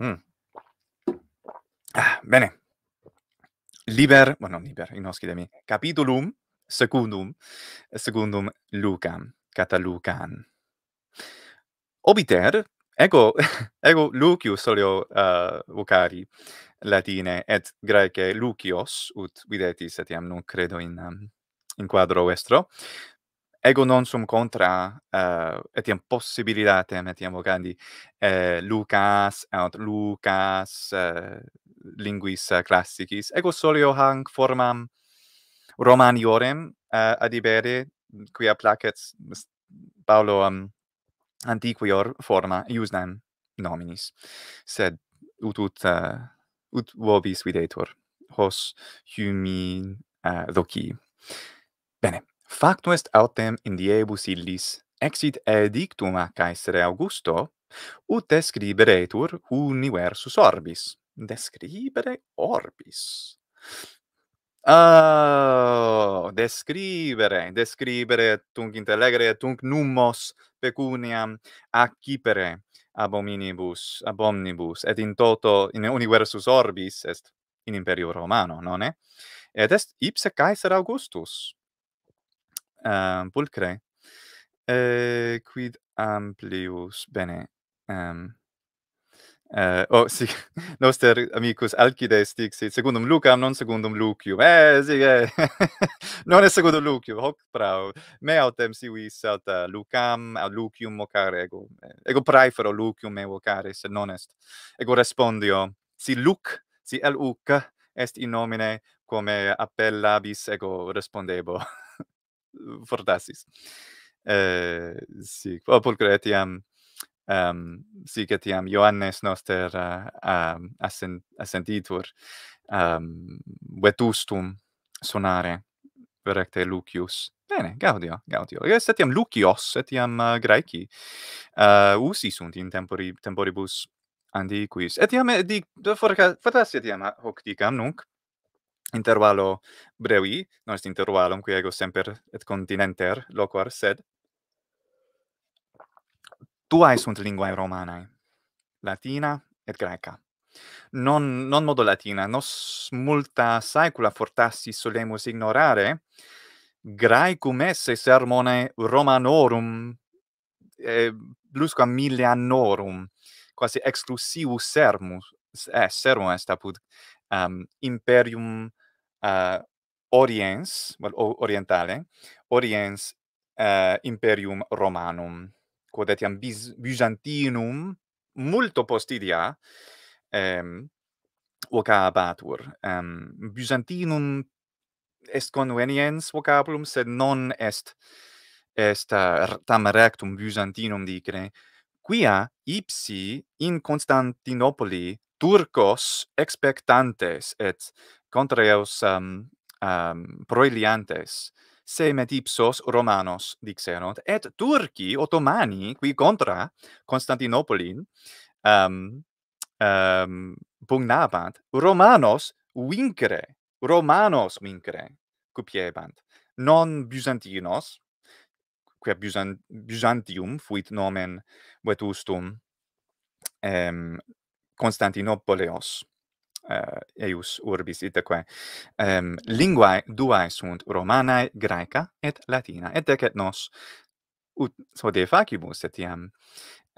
Mm. Ah, bene. Liber, bueno, non liber, inoscidemi, capitulum, secundum, secundum Lucam, cata Lucan. Obiter, ego ego lucio solio uh, vocari latine et graece lucios ut videtis et iam non credo in um, in quadro vestro ego non sum contra uh, et iam possibilitate et iam vocandi uh, lucas aut lucas uh, linguis uh, classicis ego solio hanc formam romaniorem uh, adibere quia placet paulo um, antiquior forma iusnam nominis sed ut ut uh, ut vobis videtur hos humin uh, eh, doci bene factum est autem in diebus illis exit edictum a caesare augusto ut describeretur universus orbis describere orbis Oh, descrivere, descrivere tunc intellegere, tunc numos pecuniam accipere ab omnibus, ab omnibus, et in toto in universus orbis est in imperio romano, non è? Et est ipse caesar Augustus, uh, pulcre, eh, quid amplius, bene, um, O, eh, oh, sì, noster amicus Alcides dixit, secundum Lucam, non secundum Lucium. Eh, sì, eh. non è secundum Lucium, hoc prao. Me autem si vis aut uh, Lucam, aut Lucium vocare, ego, eh, ego praefero Lucium me vocare, se non est. Ego respondio, si Luc, si el uc, est in nomine, come appellabis, ego respondebo. Fortassis. Eh, sì, opulcretiam. Oh, um, ehm, sicet iam Ioannes noster uh, eh, um, ehm, assent, assentitur um, vetustum sonare recte Lucius. Bene, gaudio, gaudio. Est etiam Lucios, etiam eh, eh, uh, Graeci, uh, usi sunt in tempori, temporibus antiquis. Etiam, dic, forca, etiam hoc dicam, nunc, intervallo brevi, non est intervallum, qui ego semper et continenter loquar, sed tuae sunt linguae romanae, latina et graeca. Non, non modo latina, nos multa saecula fortassi solemus ignorare, graecum esse sermone romanorum, eh, plusquam annorum quasi exclusivus sermus, eh, sermum est apud um, imperium uh, oriens, well, orientale, oriens uh, imperium romanum, quod etiam bis, Byzantinum multo postidia ehm vocabatur ehm Byzantinum est conveniens vocabulum sed non est est uh, tam rectum Byzantinum dicere quia ipsi in Constantinopoli turcos expectantes et contra eos um, um, ehm, proiliantes semet ipsos romanos dixerunt et turci ottomani qui contra constantinopolin um um pugnabant romanos vincere romanos vincere cupiebant non byzantinos quia byzant byzantium fuit nomen vetustum em um, constantinopoleos uh, eius urbis itaque um, ehm, linguae duae sunt romanae graeca et latina et decet nos ut de facibus etiam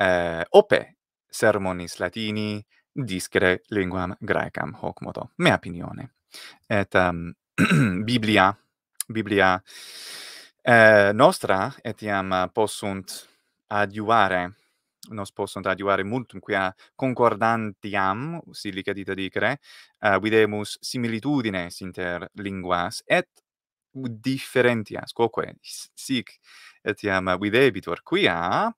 uh, ope sermonis latini discere linguam graecam hoc modo me opinione et um, biblia biblia uh, nostra etiam possunt adiuvare Nos possunt adiuare multum, quia concordantiam, si licetita dicere, eh, videmus similitudines inter linguas et differentias, quoque. Sic etiam videbitur, quia,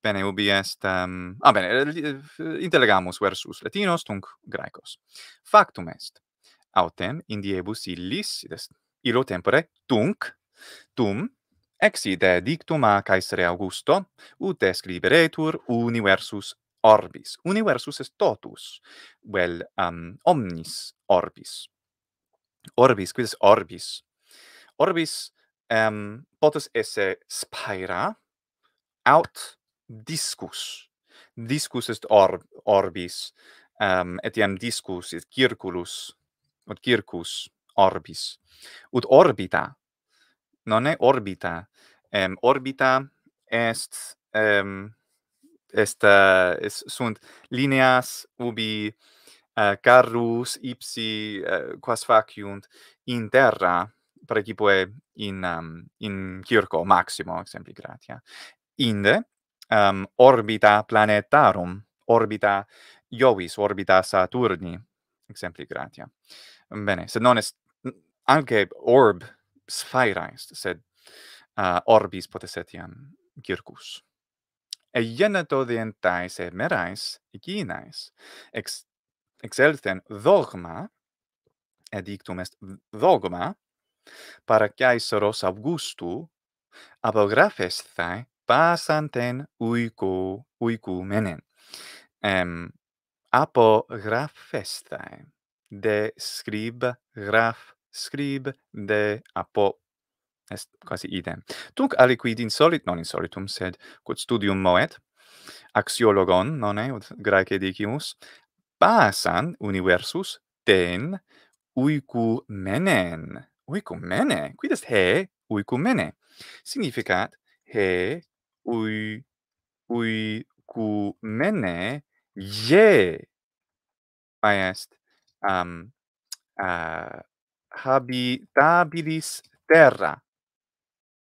bene, ubi est... Ehm, ah, bene, eh, eh, intelegamus versus latinos, tunc graecos. Factum est, autem, in diebus illis, illo tempore, tunc, tum, Ex ide dictum a Caesare Augusto, ut escriberetur universus orbis. Universus est totus, vel um, omnis orbis. Orbis, quid est orbis? Orbis um, potus esse spaira aut discus. Discus est or, orbis, um, etiam discus est circulus, ut circus orbis. Ut orbita, non è orbita. Ehm orbita est ehm est uh, eh, est sunt lineas ubi uh, eh, carus ipsi uh, quas faciunt in terra precipue in um, in circo maximo exempli gratia inde um, orbita planetarum orbita Iovis, orbita Saturni exempli gratia bene se non est anche orb Σφαίραις, σε uh, ποτεσέτιαν κυρκούς. Εγένετο Εγένετο διεντάις εμεράις εκείνας εξ, εξέλθεν δόγμα, εδίκτουμε δόγμα, dogma, παρακάισερος Αυγούστου, απογράφεσθαι πάσαν τεν οίκου, μενεν. Εμ, απογράφεσθαι, δε scrib γραφ, scrib de apo est quasi idem. Tunc aliquid in non in sed quod studium moet axiologon non est graece dicimus basan universus ten uicumenen. Uicumene, quid est he uicumene? Significat he ui uicumene je maest um uh, habitabilis terra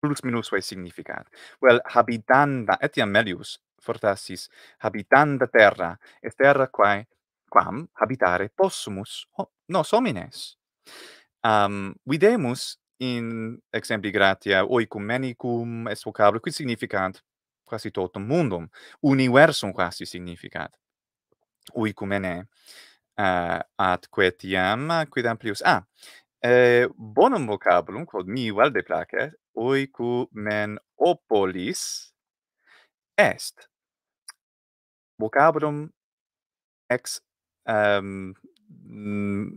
plus minus vae significat. Well, habitanda, etiam melius fortassis, habitanda terra, et terra quae quam habitare possumus nos homines. Um, videmus in exempli gratia oicum menicum est vocabulum, quid significant quasi totum mundum, universum quasi significat. Uicum ene uh, ad quetiam, quid amplius, ah, eh, bonum vocabulum, quod mi vel de place, oicu men opolis est. Vocabulum ex um,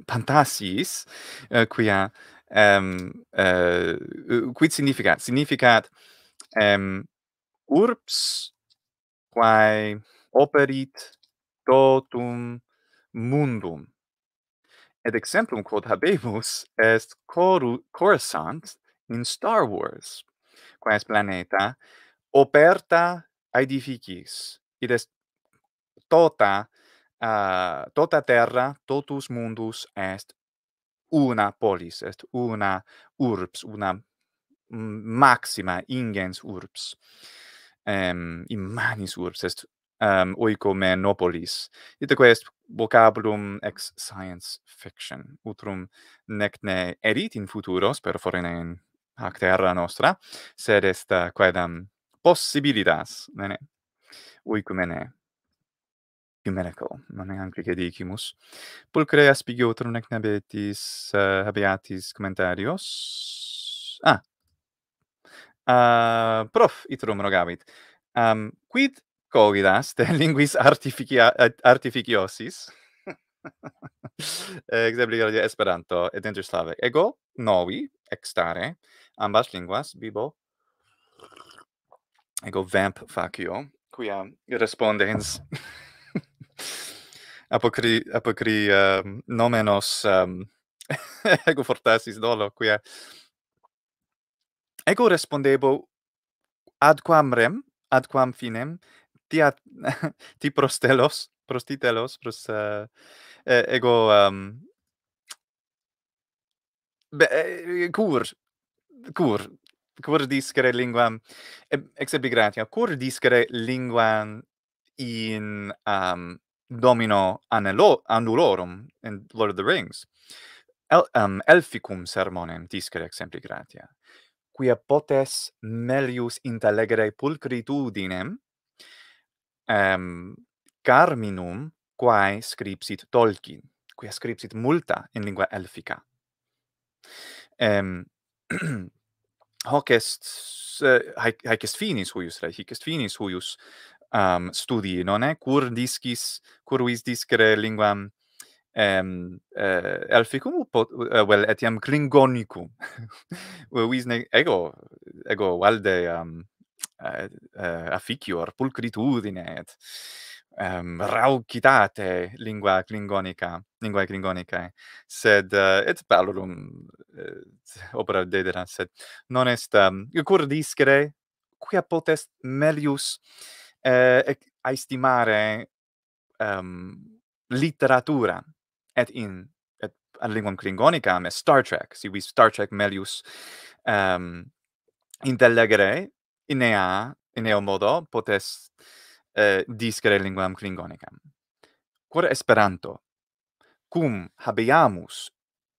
fantasiis, eh, quia, um, quid significat? Significat um, urbs quae operit totum mundum et exemplum quod habemus est coru, Coruscant in Star Wars, quae est planeta operta aedificis, id est tota, uh, tota terra, totus mundus est una polis, est una urbs, una maxima ingens urbs, um, in manis urbs, est um oikomenopolis. manopolis quest vocabulum ex science fiction utrum nec ne erit in futuro per forene in terra nostra sed est quaedam possibilitas bene oico mene non ne anche che dicimus pulcre aspigio utrum nec nebetis uh, eh, habiatis commentarios ah uh, prof itrum rogavit um quid covidas eh, de linguis artificiosis. Exempli gradi esperanto et inter slave. Ego novi extare ambas linguas bibo ego vamp facio quia respondens apocri apocri um, nomenos um, ego fortasis dolo quia ego respondebo ad rem ad quam finem tia ti prostelos prostitelos pros uh, ego um, be, eh, cur cur cur discere linguam ex gratia cur discere linguam in um, domino anelo anulorum in lord of the rings El, um, elficum sermonem discere exempli gratia quia potes melius intellegere pulcritudinem um, carminum quae scripsit Tolkien, quia scripsit multa in lingua elfica. Um, hoc est, uh, est finis huius, rei, hic est finis huius um, studii, non e? Cur discis, cur vis discere linguam Um, uh, elficum, uh, eh, well, etiam Klingonicum. Vizne ego, ego valde um, Eh, eh, afficior pulcritudine et um, ehm, raucitate lingua klingonica lingua klingonica eh. sed uh, et palorum opera de sed non est um, cur discere qui potest melius eh, estimare um, ehm, literatura et in et ad linguam klingonicam est star trek si we star trek melius um, intellegere inea ineo modo potes eh, discere linguam klingonicam. cor esperanto, cum habeamus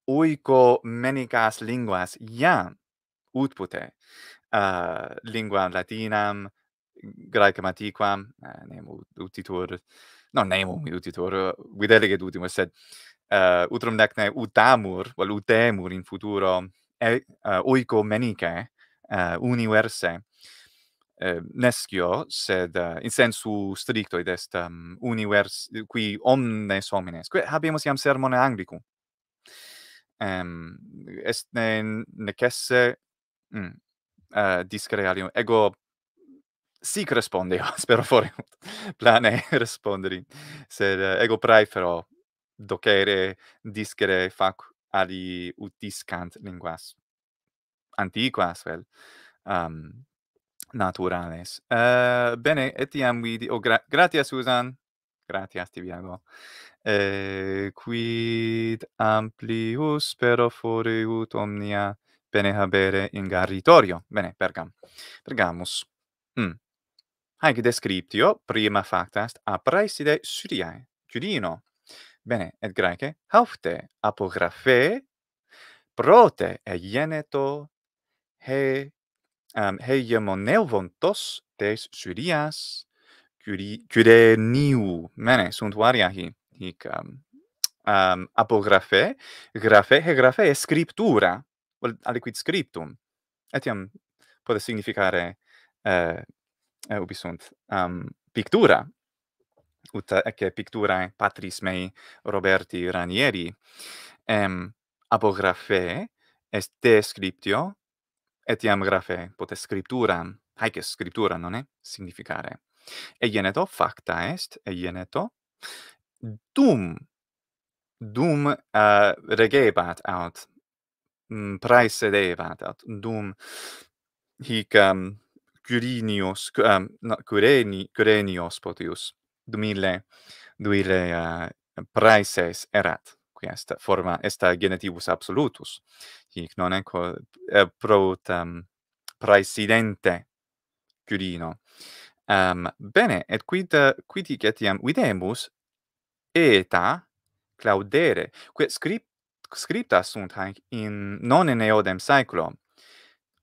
oico menicas linguas iam ut pote uh, eh, linguam latinam, graecam antiquam, eh, nemo utitur, non nemo utitur, uh, videlegit utimus, sed uh, utrum necne utamur, val utemur in futuro, e, uh, eh, oico menice, uh, universae universe, Ehm, eh, nescio sed uh, in sensu stricto id est um, ehm, univers qui omnes homines qui habemus iam sermone anglicum um, ehm est ne necesse mm, uh, eh, discrearium ego sic responde spero fore plane respondere. sed uh, ego praefero docere discere fac ali utiscant linguas antiquas vel um naturales. Uh, bene, etiam vi dico, oh, gra gratia Susan, gratia Tiviago, e eh, quid amplius pero fore ut omnia bene habere in garritorio. Bene, pergam, pergamus. Mm. Haec descriptio, prima factast, a praeside suriae, judino. Bene, et graece, haute apografe prote e geneto he um, hegemon vontos des surias curi, cure niu mene sunt varia hi hic um, um, apografe grafe he grafe e scriptura aliquid scriptum etiam pote significare eh, eh, ubi sunt um, pictura ut ecce pictura patris mei Roberti Ranieri em apografe est scriptio etiam grafe pote scripturam, haec scriptura, non est Significare. E geneto, facta est, e geneto, dum, dum uh, regebat aut, m, mm, praesedebat aut, dum hic um, ehm, curinius, um, ehm, no, cureni, curenios potius, dum ille, dum uh, eh, praeses erat qui est forma est genetivus absolutus hic non enco eh, pro tam praesidente curino um, bene et quid quid hic etiam videmus eta claudere quid script scripta sunt hanc in non in eodem saeculo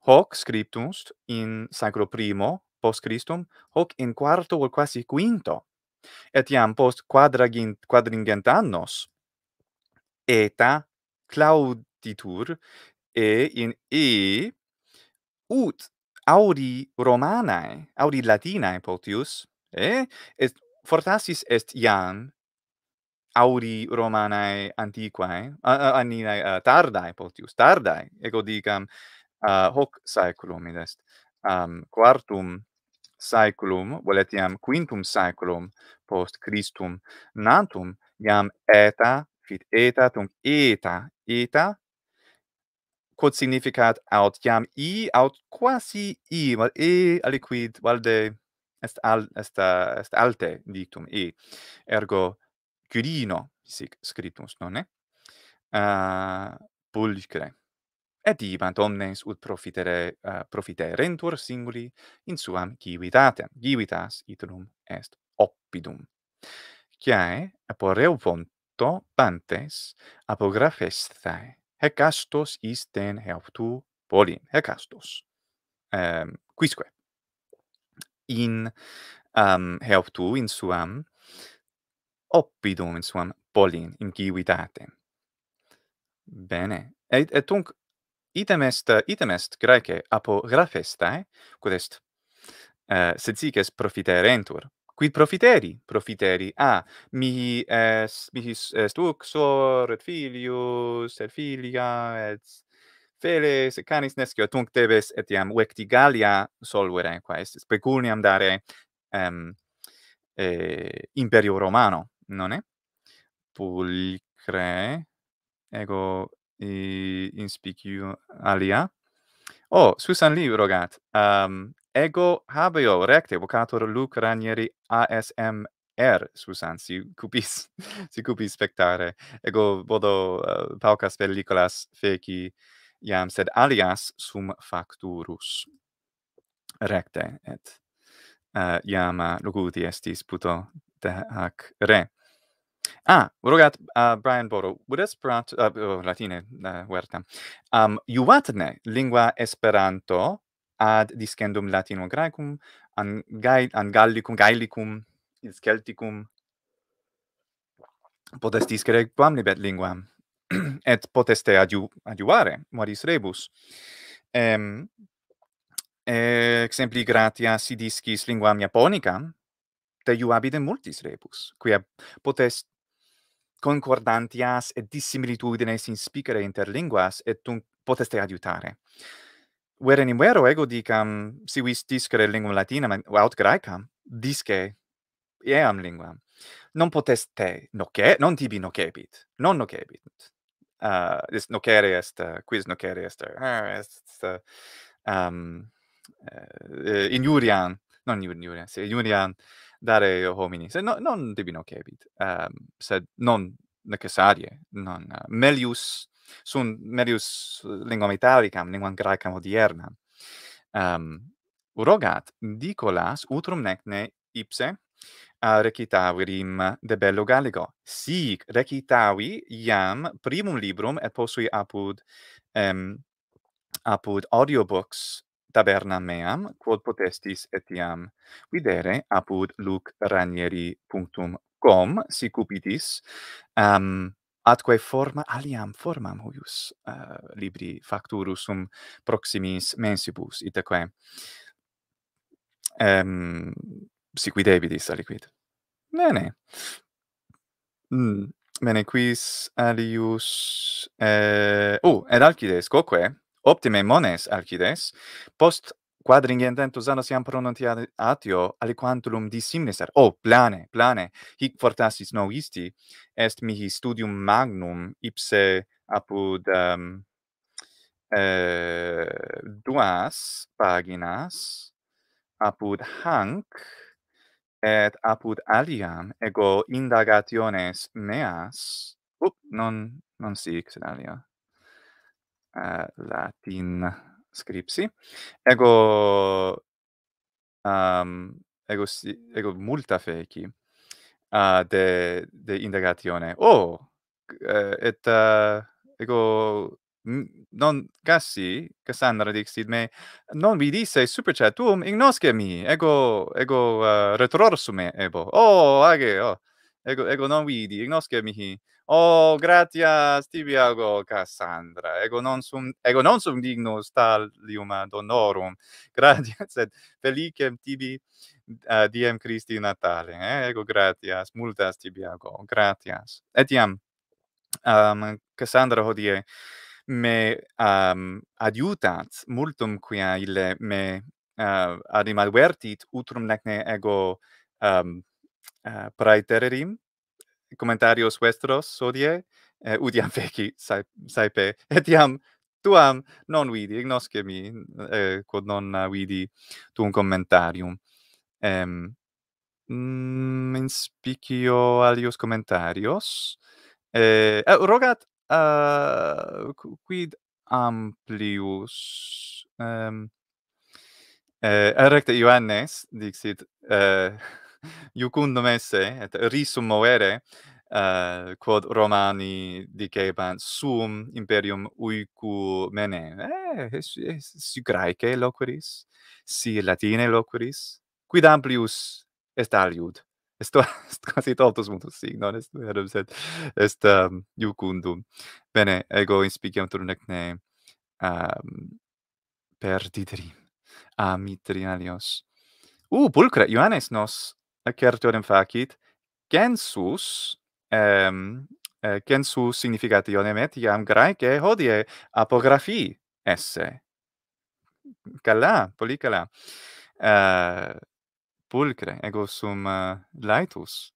hoc scriptus in saeculo primo post Christum hoc in quarto o quasi quinto etiam post quadragint quadringent annos eta clauditur e in e ut audi romanae audi latinae potius eh et fortassis est iam audi romanae antiquae uh, aninae uh, tardae potius tardae ego dicam uh, hoc saeculum est um, quartum saeculum volet iam quintum saeculum post christum natum iam eta fit eta tunc eta eta quod significat aut iam i aut quasi i val e aliquid valde est al est est alte dictum i ergo curino sic scriptus non ne uh, ah, pulcre et ibant omnes ut profitere uh, profiterentur singuli in suam civitatem civitas itrum est oppidum quae apo pont auto pantes apographes thai hecastos isten heoftu polin hecastos um, quisque in um, heoftu in suam oppidum in suam polin in civitate bene et etunc item est item est graece, apographes quod est uh, sed sic est profiterentur quid profiteri profiteri a ah, mi es mi est uxor et filius et filia et feles et canis nescio tunc debes etiam vecti gallia solvere qua est speculiam dare um, eh, imperio romano non è pulcre ego in inspicio alia oh susan libro rogat um, ego habeo recte vocator lucranieri Ranieri ASM susan si cupis si cupis spectare ego bodo uh, eh, paucas pellicolas feci iam sed alias sum facturus recte et uh, eh, iam locuti estis puto de hac re Ah, rogat uh, Brian Boro, would esperanto, uh, eh, oh, latine, uh, huerta, um, juvatne lingua esperanto, ad discendum latino graecum an gai an gallicum gaelicum in celticum potest discere quam libet linguam et poteste adiu adiuare moris rebus em exempli gratia si discis linguam japonica, te iu abidem multis rebus quia potest concordantias et dissimilitudines in spicere inter linguas et tum poteste adiutare veren in vero ego dicam si vis discere lingua latina aut graecam disce eam lingua non potest te noce non tibi nocebit non nocebit uh, ah, is nocere est uh, quis nocere est uh, est uh, um, uh, in iuriam non in iuriam se iuriam dare homini se no, non tibi nocebit um, sed non necessarie non uh, melius sunt medius linguam italicam linguam graecam hodiernam um rogat dicolas utrum necne ipse a recitavirim de bello gallico sic recitavi iam primum librum et posui apud um, apud audiobooks taberna meam quod potestis etiam videre apud lucranieri.com sic cupitis um, atque forma aliam formam huius uh, libri facturusum proximis mensibus itaque ehm um, debitis aliquid bene mm. Bene, quis alius... Eh, uh, ed Alcides, quoque, optime mones, Alcides, post quadring intentus annos iam pronuntiatio aliquantulum dissimneser. Oh, plane, plane, hic fortassis novisti, est mihi studium magnum ipse apud um, eh, duas paginas apud hanc et apud aliam ego indagationes meas up non non sic sed alia eh, latin scripsi ego um ego si, ego multa feci uh, de de indagatione o oh, eh, et uh, ego non gassi, Cassandra dixit me non vi disse super chat tuum ignosce mi ego ego uh, eh, retrorsume ebo oh age oh ego ego non vidi ignosce mi Oh, gratias ago, Cassandra. Ego non sum ego non sum dignus talium ad honorum. Gratias et felicem tibi uh, diem Christi Natale. Eh? Ego gratias multas ago. Gratias. Etiam um Cassandra hodie me um adiutat multum quia ille me uh, eh, advertit, utrum necne ego um uh, praetererim commentarios vuestros odie, eh, udiam feci saipe etiam tuam non vidi ignosce mi eh, quod non uh, vidi tuum commentarium em mm, in spicio alios commentarios eh, eh rogat uh, quid amplius em eh, recte Ioannes dixit eh, iucundum esse, et risum movere, uh, quod Romani dicebant sum imperium uicu mene. Eh, es, es, si graece loqueris, si latine loqueris, quid amplius est aliud? Esto est quasi totus mundus non est verum, sed est um, iucundum. Bene, ego inspiciam turnec ne um, per didri amitri alios. Uh, pulcre, Ioannes nos a in facit gensus ehm um, gensus significatio nemet iam graeque hodie apographi esse cala policala uh, eh, pulcre ego sum uh, eh, laetus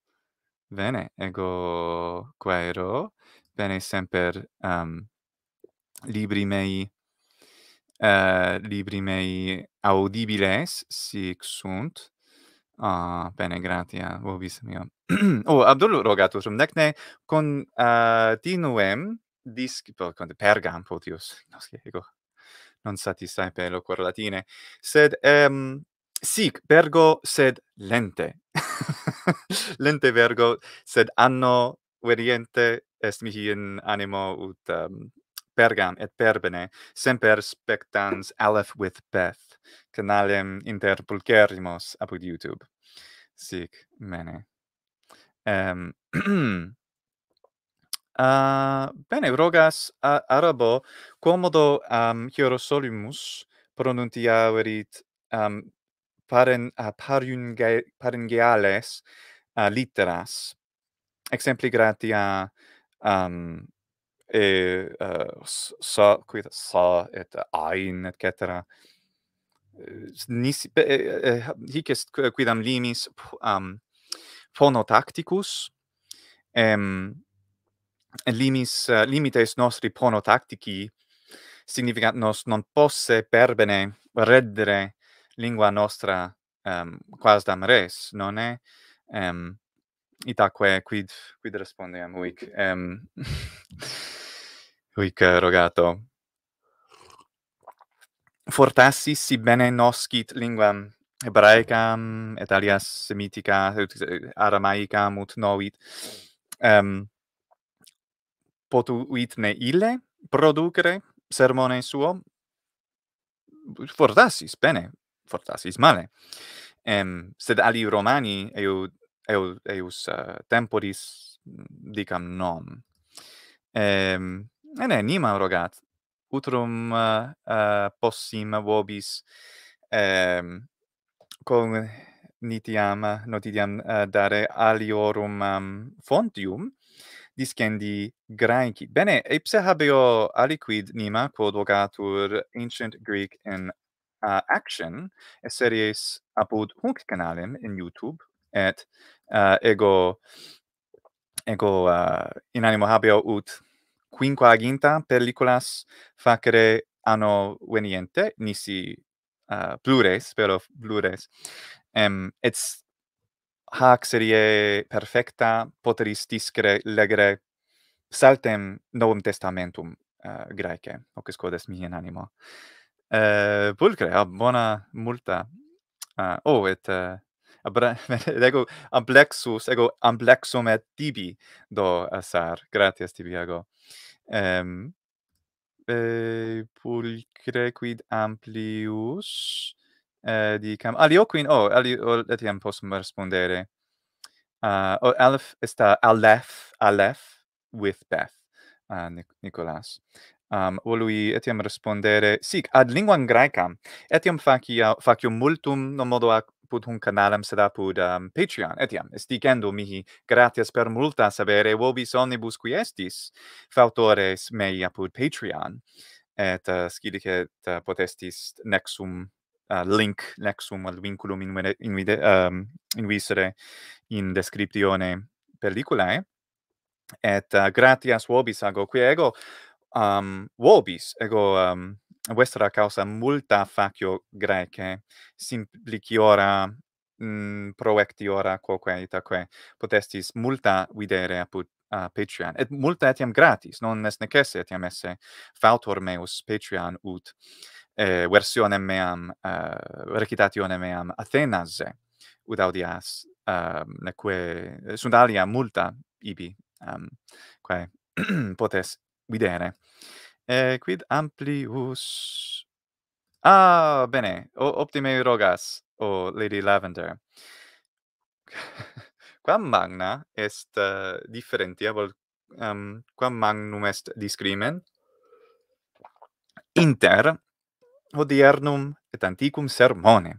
bene ego quaero bene semper um, libri mei uh, libri mei audibiles sic sunt a ah, bene gratia ah, oh, vobis mio o oh, abdul rogatus um necne con eh, tinuem bo, con de pergam potius nos ego non satis per lo cor latine sed ehm sic pergo sed lente lente vergo sed anno veriente est mihi in animo ut um, ehm, pergam et perbene semper spectans aleph with beth canalem inter pulcherrimos apud youtube sic mene. Ehm um, Uh, bene, rogas a arabo, quomodo um, hierosolimus pronuntiaverit um, paren, uh, parunge, parengeales uh, litteras, exempli gratia um, e, uh, eh, sa, quid, sa et ein, et cetera nisi eh, hic est quidam limis um forno tacticus em limis uh, eh, limites nostri pono tactici significant nos non posse per bene reddere lingua nostra um, quasdam res non è em itaque quid quid respondeam hic em hic uic eh, rogato fortassis si bene noscit linguam hebraicam et alias semitica et eh, aramaicam ut novit um, ehm, potuit ne ille producere sermone suo fortassis bene fortassis male um, sed ali romani eu eu eus uh, eh, temporis dicam non um, ehm, ene nima rogat utrum uh, possim vobis um, con nitiam notidiam uh, eh, dare aliorum um, fontium discendi graeci. Bene, ipse habeo aliquid nima quod vogatur ancient Greek in uh, action esseries apud hunc canalem in YouTube et uh, ego ego uh, in animo habeo ut quinqua aginta películas facere anno veniente, nisi uh, plures, pero plures. Um, et hac serie perfecta poteris discre legere saltem novum testamentum uh, graece, hoc es codes mi in animo. Uh, pulcre, ab, ah, bona multa. Uh, oh, et... Uh, abra ego amplexus ego amplexum et tibi do asar gratias tibi ego ehm um, e eh, pur quid amplius eh, di cam alio quin o oh, alio oh, etiam possum respondere a uh, o oh, alf est a alf alf with beth a uh, Nic nicolas um volui etiam respondere sic ad linguam graecam etiam facio facio multum non modo ac apud hun canalem sed apud um, Patreon. Etiam, est dicendo mihi gratias per multas avere vobis omnibus qui estis fautores mei apud Patreon. Et uh, uh, potestis nexum uh, link, nexum al vinculum in, in, um, in visere in descriptione pelliculae. Et uh, gratias vobis ago, qui ego um, vobis, ego um, vuestra causa multa facio greche simpliciora mm, proectiora quoque itaque potestis multa videre apud uh, Patreon. Et multa etiam gratis, non est necesse etiam esse fautor meus Patreon ut eh, versionem meam, uh, recitationem meam Athenase ut audias, uh, ehm, neque sunt alia multa ibi, um, ehm, quae potes videre. Eh, quid amplius... Ah, bene, o optime rogas, o Lady Lavender. quam magna est uh, eh, differentia, vol, um, quam magnum est discrimen? Inter hodiernum et anticum sermone.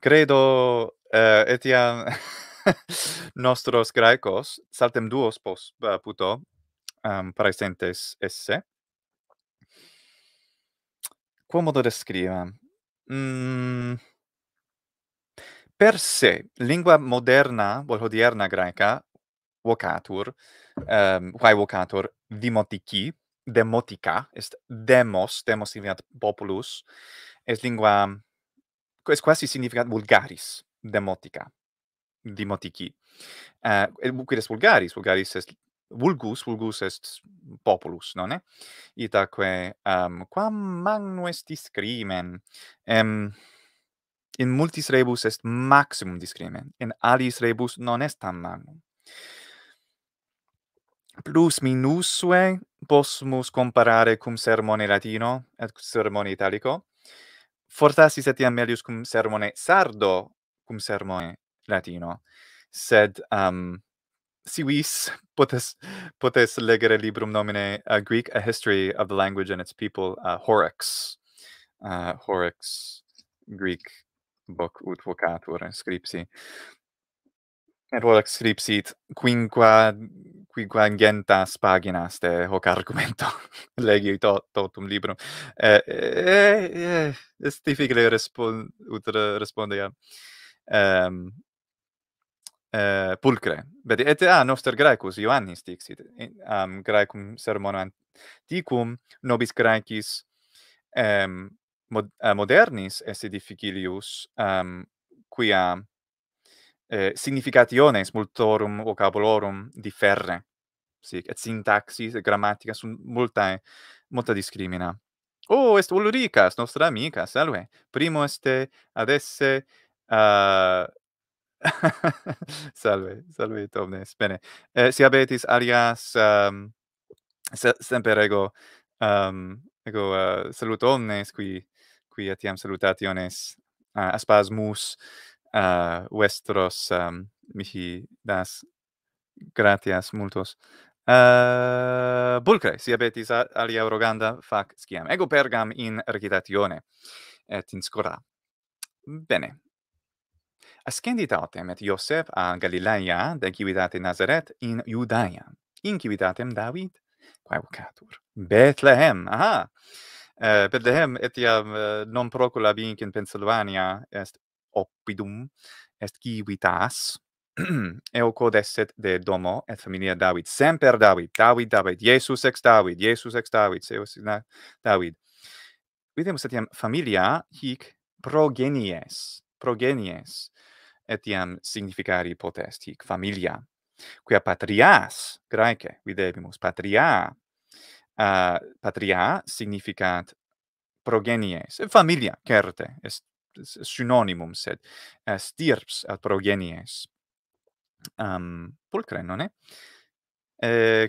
Credo uh, etiam nostros graecos, saltem duos post uh, eh, puto, um, ehm, presentes esse, qual modo descriva? Mm. Per se, lingua moderna, vol hodierna greca, vocatur, um, quae vocatur, dimotici, demotica, est demos, demos significat populus, est lingua, est quasi significat vulgaris, demotica, dimotici. Uh, eh, quid est vulgaris? Vulgaris est vulgus vulgus est populus non est itaque um, ehm, quam magnum est discrimen um, ehm, in multis rebus est maximum discrimen in alis rebus non est tam magnum plus minus possumus comparare cum sermone latino et cum sermone italico fortasse sit etiam melius cum sermone sardo cum sermone latino sed um, si vis potes potes legere librum nomine a uh, greek a history of the language and its people uh, horix uh, greek book ut vocatur scripsi et horex scripsit quinqua quinquagentas paginas de hoc argumento legi to, totum librum eh, eh, eh, est difficile ut responde um, eh, pulcre. Bet et a ah, noster graecus Ioannis dixit um, graecum sermonem antiquum nobis graecis um, mod, uh, modernis est difficilius um, ehm, quia eh, significationes multorum vocabularum differre. Sic et syntaxis et grammatica sunt multae multa discrimina. Oh, est Ulrica, nostra amica, salve. Primo este adesse uh, eh, salve, salve et omnes. Bene. Eh, si abetis alias um, se, semper ego um, ehm, ego uh, eh, salut omnes qui qui etiam salutationes uh, eh, aspasmus uh, eh, vestros um, mihi das gratias multos. Uh, Bulcre, si abetis alia uroganda fac sciam. Ego pergam in recitatione et in scora. Bene. Ascendit autem et Iosef a Galilaea de civitate Nazaret in Judaea. In civitatem David, quae vocatur. Bethlehem, aha! Uh, eh, Bethlehem etiam uh, eh, non procula vinc in Pennsylvania est oppidum, est civitas, eo quod eset de domo et familia David. Semper David, David, David, Iesus ex David, Iesus ex David, Iesus ex David, David. Videmus etiam familia hic progenies, progenies, etiam significari potest hic familia quia patrias graece videbimus patria uh, patria significat progenies familia certe est, est synonymum sed est stirps ad progenies um pulcre non e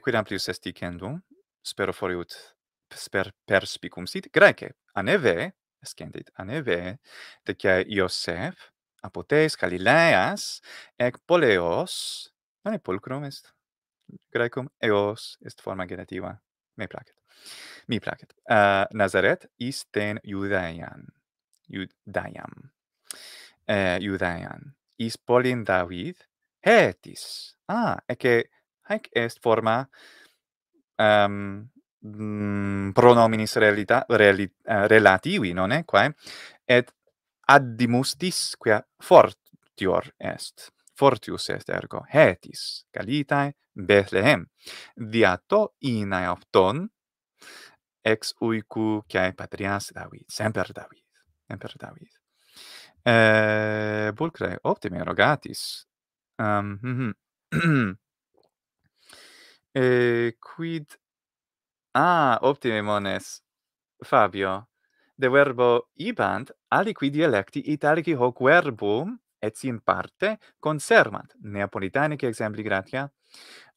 quid amplius est dicendum spero foriut sper perspicum sit graece aneve scendit aneve de quae iosef apotes Galileas ek poleos, non e pulcrum est graecum eos est forma genitiva. Me placet. Mi placet. Uh, Nazaret isten Judaean. Judaeam. Uh, eh, Judaean. Is polin David hetis. Ah, ecce haec est forma um, pronominis relita, uh, eh, relativi, non è? Quae? Et addimustis quia fortior est fortius est ergo hetis galitae bethlehem diato inae opton ex uicu quae patrias david semper david semper david eh bulcre optime rogatis um mm -hmm. eh, quid ah optime mones fabio de verbo ibant aliqui dialecti italici hoc verbum et in parte conservant neapolitani che exempli gratia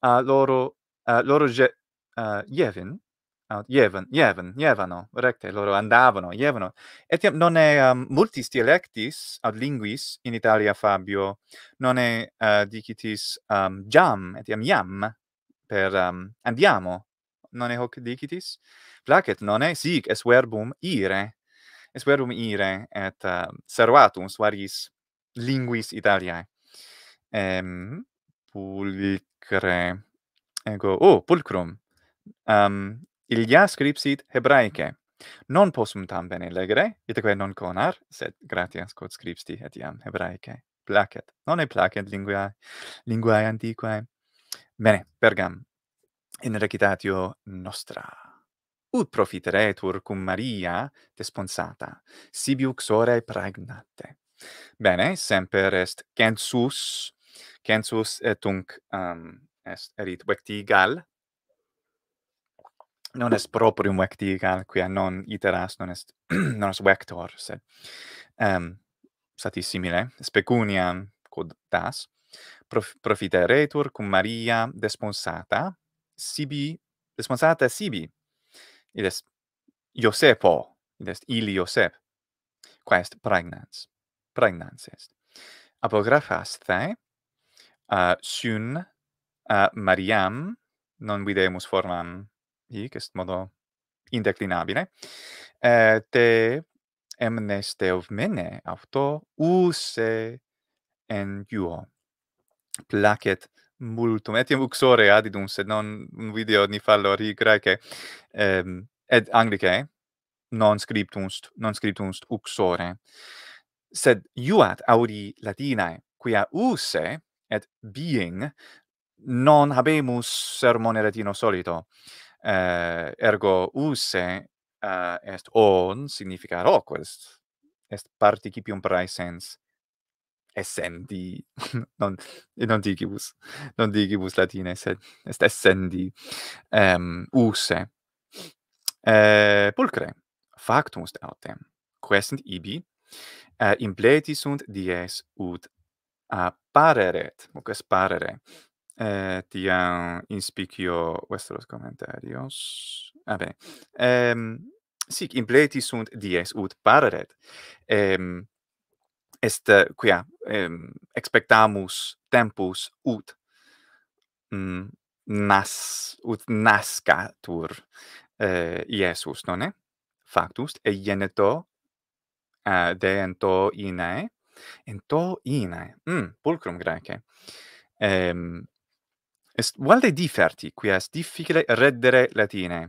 a uh, loro uh, loro je, uh, jeven uh, jeven jeven jevano recte loro andavano jevano et non è um, multis dialectis ad linguis in italia fabio non è uh, dicitis um, jam et iam jam per um, andiamo non è hoc dicitis placet non è sic es verbum ire es verum ire et uh, servatum varis linguis Italiae. Ehm pulcre ego oh pulcrum. Ehm um, Ilia scripsit Hebraicae. Non possum tam bene legere, itaque non conar, sed gratias quod scripsti et iam Hebraicae. Placet. Non e placet lingua linguae antiquae. Bene, pergam in recitatio nostrae ut profiteretur cum Maria desponsata, sibi uxore orae Bene, semper est census, census et unc um, est erit vectigal, non est proprium vectigal, quia non iteras, non est, non est vector, sed um, sati simile, specuniam quod das, prof, profiteretur cum Maria desponsata, sibi, responsata sibi id est Iosepo, id est ili Iosep, qua est pregnans, pregnans est. Apographas te, uh, sun uh, Mariam, non videmus formam hic, est modo indeclinabile, uh, te emnes deov mene auto use en juo, placet multum etiam uxore adidum sed non un video ni fallo ri greche ehm et anglicae non scriptum non scriptum uxore sed iuat audi latinae quia use et being non habemus sermone latino solito eh, ergo use eh, est on significa hoc est est participium praesens essendi non e non digibus non digibus latine sed est essendi ehm um, use eh pulcre factum est autem quaesent ibi in eh, impleti sunt dies ut appareret quo est parere eh tiam inspicio vestros commentarios a bene ehm um, sic impleti sunt dies ut pareret ehm um, est quia um, expectamus tempus ut mm, nas ut nascatur eh, Iesus non è factus e geneto uh, eh, de ento inae ento inae mm, pulcrum graece um, est valde diferti quia est difficile reddere latine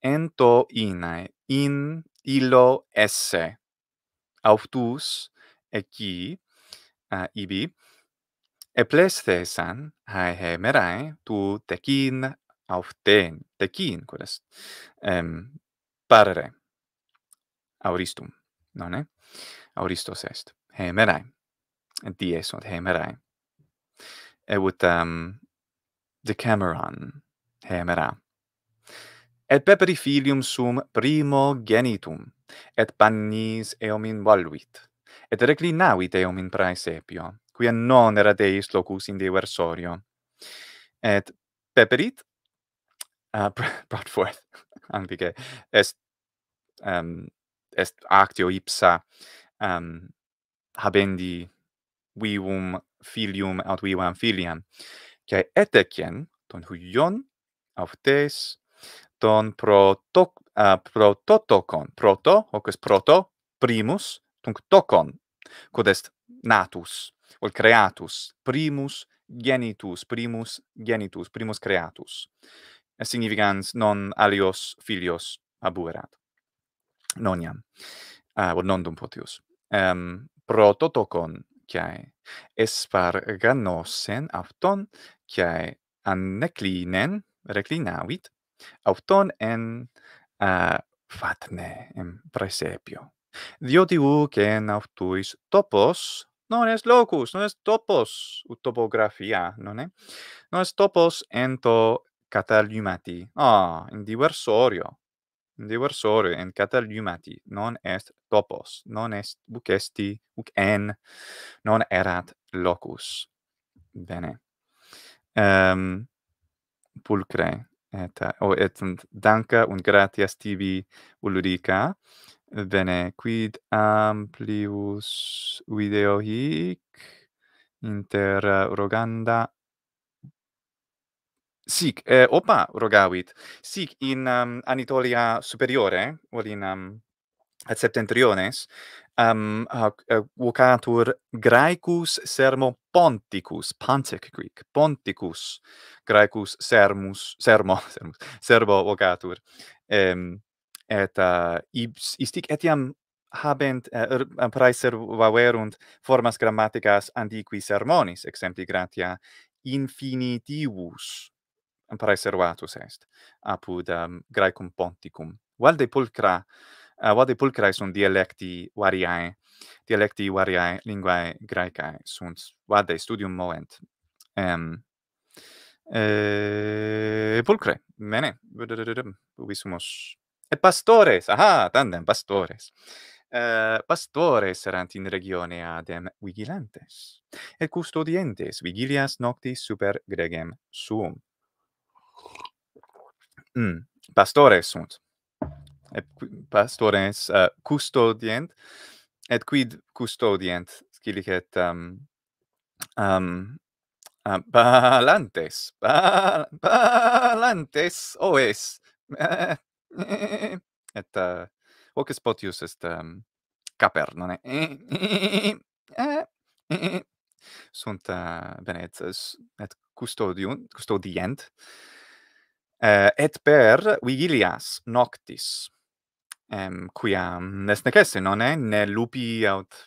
ento inae in illo esse autus εκεί α ήβι επλέσθεσαν ai tu tekin auf den tekin kuras em parre auristum nonne auristos est hemerai et dies und hemerai et ut um, de cameron hemerai et peperifilium sum primo genitum et pannis eomin valuit et reclinavi teum in praesepio, quia non erat eis locus in diversorio. Et peperit uh, brought forth, ambige, est, um, est actio ipsa um, habendi vivum filium aut vivam filiam, cae etecien, ton huion, auf tes, ton pro, to, uh, pro totocon, proto, hoc est proto, primus, tunc tocon, quod est natus, vol creatus, primus genitus, primus genitus, primus creatus. E significans non alios filios abuerat. Non iam. Uh, non dum potius. Um, proto tocon, chiae, espar ganosen auton, chiae anneclinen, reclinavit, auton en uh, fatne, en presepio. Διότι ου και εν αυτούς τόπος, non est locus, non est topos, ut topografia, non è? Non est topos ento catalumati. Ah, oh, in diversorio. In diversorio, in catalumati, non est topos, non est bucesti, buc en, non erat locus. Bene. Um, pulcre, et, oh, et danca und gratias tibi, Ulrica. Uh, Bene, quid amplius video hic inter roganda Sic, eh, opa, rogavit. Sic, in um, Anitolia superiore, or in um, septentriones, um, uh, vocatur graecus sermo ponticus, pontic Greek, ponticus graecus sermus, sermo, servo vocatur. Um, et uh, ibs, istic etiam habent uh, er, formas grammaticas antiqui sermonis, exempti gratia infinitivus pari est, apud um, graecum ponticum. Valde pulcra, uh, valde pulcrae sunt dialecti variae, dialecti variae linguae graecae sunt, valde studium moment. Um, e, pulcre, mene, vissumus, e pastores aha tandem pastores Uh, pastores erant in regione adem vigilantes, et custodientes vigilias noctis super gregem suum. Mm, pastores sunt, et pastores uh, custodient, et quid custodient, scilicet, um, ehm, um, ehm, uh, eh, balantes, balantes oes, et uh, eh, hocus potius est um, ehm, caper non è sunt uh, bene et, eh, et custodium custodient uh, et per vigilias noctis em quia nes necesse non è ne lupi aut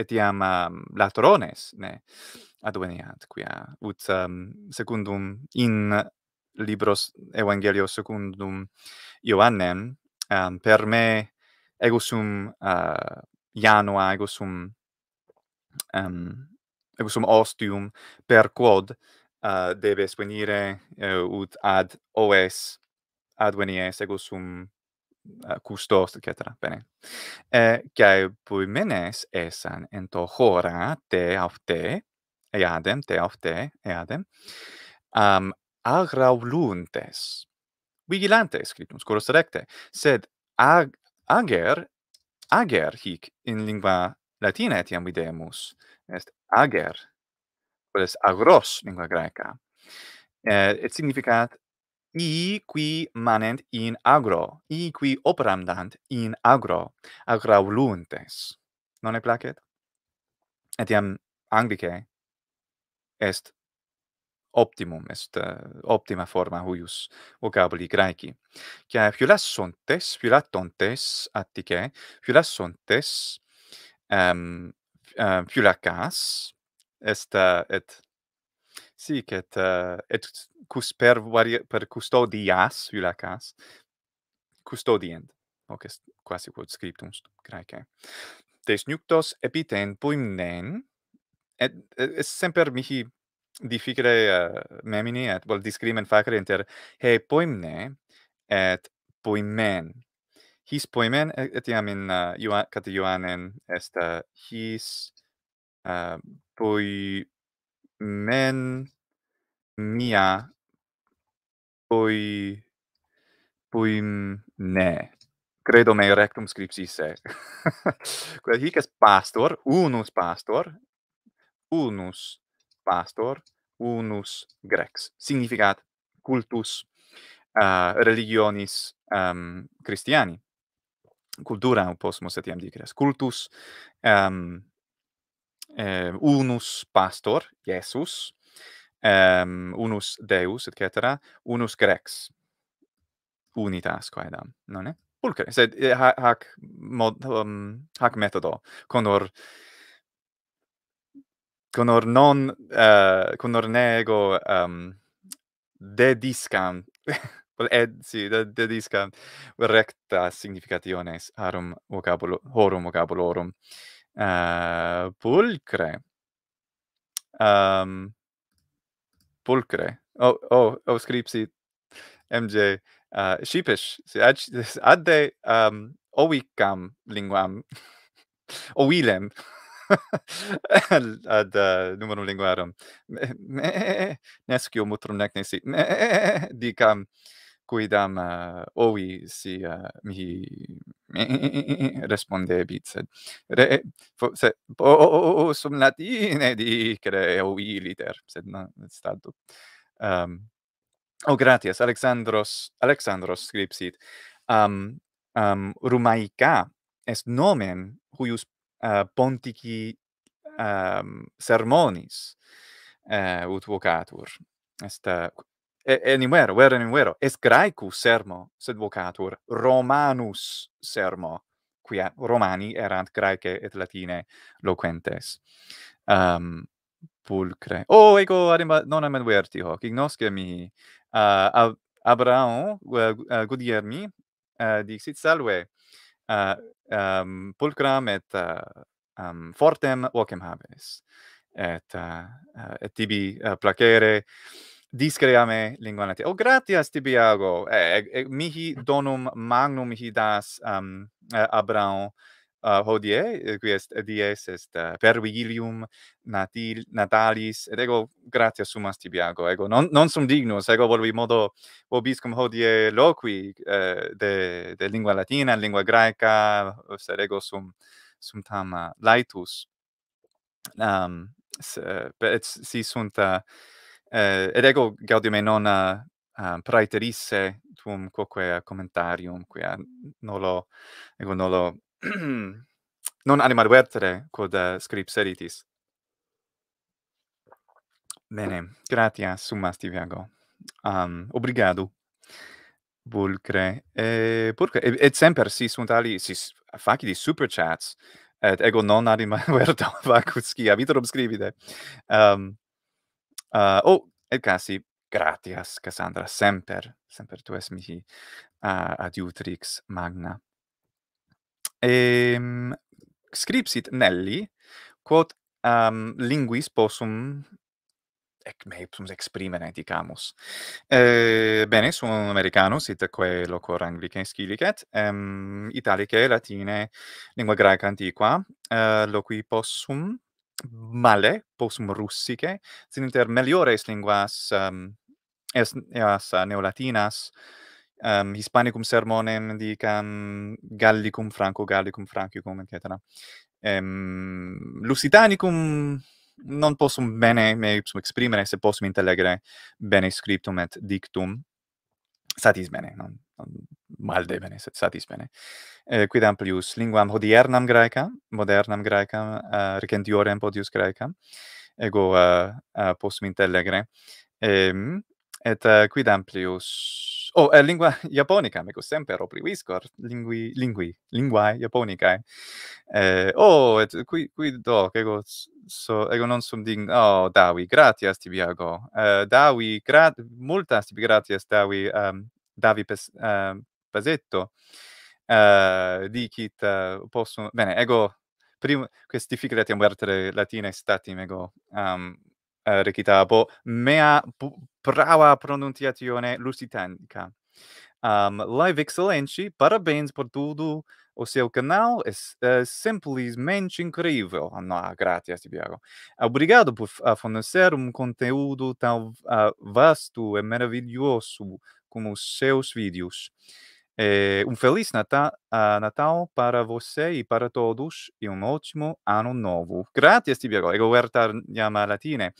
etiam um, ehm, latrones ne adveniant quia ut um, secundum in libros Evangelio secundum Ioannem, ehm, um, per me ego sum uh, ego sum um, ego sum ostium per quod uh, eh, debes venire uh, eh, ut ad oes ad venies ego sum uh, custos, etc. Bene. E cae puimenes esan ento hora te auf te, eadem, te auf te, eadem, um, ehm, agrau vigilantes Vigilante, scriptum scurus recte, sed ag ager, ager hic in lingua latina etiam videmus, est ager, quod est agros lingua graeca, eh, et significat i qui manent in agro, i qui operam dant in agro, agrau Non e placet? Etiam anglice est optimum est eh, optima forma huius vocabuli graeci. Cia philassontes, philatontes, attice, philassontes, um, ehm, um, eh, philacas, est, uh, et, sic, et, uh, et cus per, varia, per custodias, philacas, custodient, hoc est quasi quod scriptum graecae. Des epiten puimnen, et, et, et semper mihi difficile uh, memini et vol discrimen facere inter he poimne et poimen his poimen eh, et in uh, cat Ioannem est uh, his uh, poimen mia poim poimne credo me rectum scripti se quel hic est pastor unus pastor unus pastor unus grex significat cultus uh, religionis um, ehm, christiani cultura possumus etiam dicere cultus um, eh, unus pastor iesus um, ehm, unus deus et cetera unus grex unitas quaedam eh, non è pulcre sed eh, hac mod um, hac methodo condor conor non uh, eh, conor nego um, ehm, de discam ed eh, si sì, de, de discam recta significationes harum vocabulo horum vocabulorum uh, eh, pulcre um, pulcre oh oh oh scripsi mj uh, shipish si ad, ad de um, ehm, ovicam linguam ovilem ad, ad uh, numero linguarum. Me, me, nescio mutrum nec nesi. Me, dicam, quidam uh, eh, ovi si uh, eh, mihi mi, respondebit, sed re, fo, se, bo, sum latine dicere ovi liter, sed non statu Um, ehm, oh, gratias, Alexandros, Alexandros scripsit, um, um, rumaica est nomen huius uh, eh, pontici um, ehm, sermonis uh, ut vocatur. Est, eh, uh, en imero, ver en est graecus sermo, sed vocatur, romanus sermo, quia romani erant graece et latine loquentes. Um, pulcre. Oh, ego, adimba, non am adverti hoc, ignosce mi. Uh, Abraon, uh, uh, gudiermi, uh, dixit salve. Salve um, pulcram et uh, um, fortem vocem habes et uh, et tibi uh, placere discreame lingua latina. Oh, gratias tibi ago. Eh, eh, mihi donum magnum mihi das um, uh, ah, hodie eh, qui est eh, dies est uh, per vigilium natil natalis et ego gratia sum asti biago ego non non sum dignus ego volvi modo vobis cum hodie loqui uh, de de lingua latina lingua graeca sed ego sum sum tam uh, laetus um se, et si sunt uh, uh, et ego gaudium non uh, praeterisse tuum quoque commentarium quia nolo ego nolo non anima vetere quod eh, scripseritis bene Gratias, summa stiviago um, obrigado vulcre e porque et, et semper si sunt ali si facidi di super chats et ego non anima vetere vacuski a vitrum scribide um, uh, oh et casi gratias cassandra semper semper tu es mihi uh, adiutrix magna em scripsit nelli quod um, linguis possum ec me possum exprimere dicamus eh, bene sum americano sit quae loquor anglicae scilicet ehm um, italicae latine lingua graeca antiqua eh, loqui possum male possum russice sin inter meliores linguas um, ehm, est, est, est neolatinas um, ehm, Hispanicum sermonem dicam Gallicum Franco Gallicum Francicum et cetera. Ehm um, Lusitanicum non possum bene me ipsum exprimere se possum intellegere bene scriptum et dictum satis bene non, non mal de bene satis bene eh, quid amplius linguam hodiernam graeca modernam graeca uh, recentiorem podius graeca ego uh, eh, uh, eh, possum intellegere ehm um, et uh, quid amplius o oh, eh, lingua japonica me sempre per lingui lingui lingua japonica eh o oh, et qui qui do che go so ego non sum ding oh dawi gratias tibi ago eh, dawi grat multa tibi gratias dawi um, ehm, davi pes, um, ehm, pasetto eh, dicit uh, bene ego prima questi difficile tiam vertere latine stati mego um, ehm, eh, recitavo mea brava pronunciazione lusitanica. Um, ehm, live Excelente, parabéns por tudo. O seu canal é, é eh, simplesmente incrível. Não, graças, Tiago. Obrigado por fornecer um conteúdo tão uh, vasto e maravilhoso como os seus vídeos. e eh, un feliz Natal, a uh, natal para você e para todos e um ótimo ano novo. Gracias tibi, Diego, ego vertar llama latine.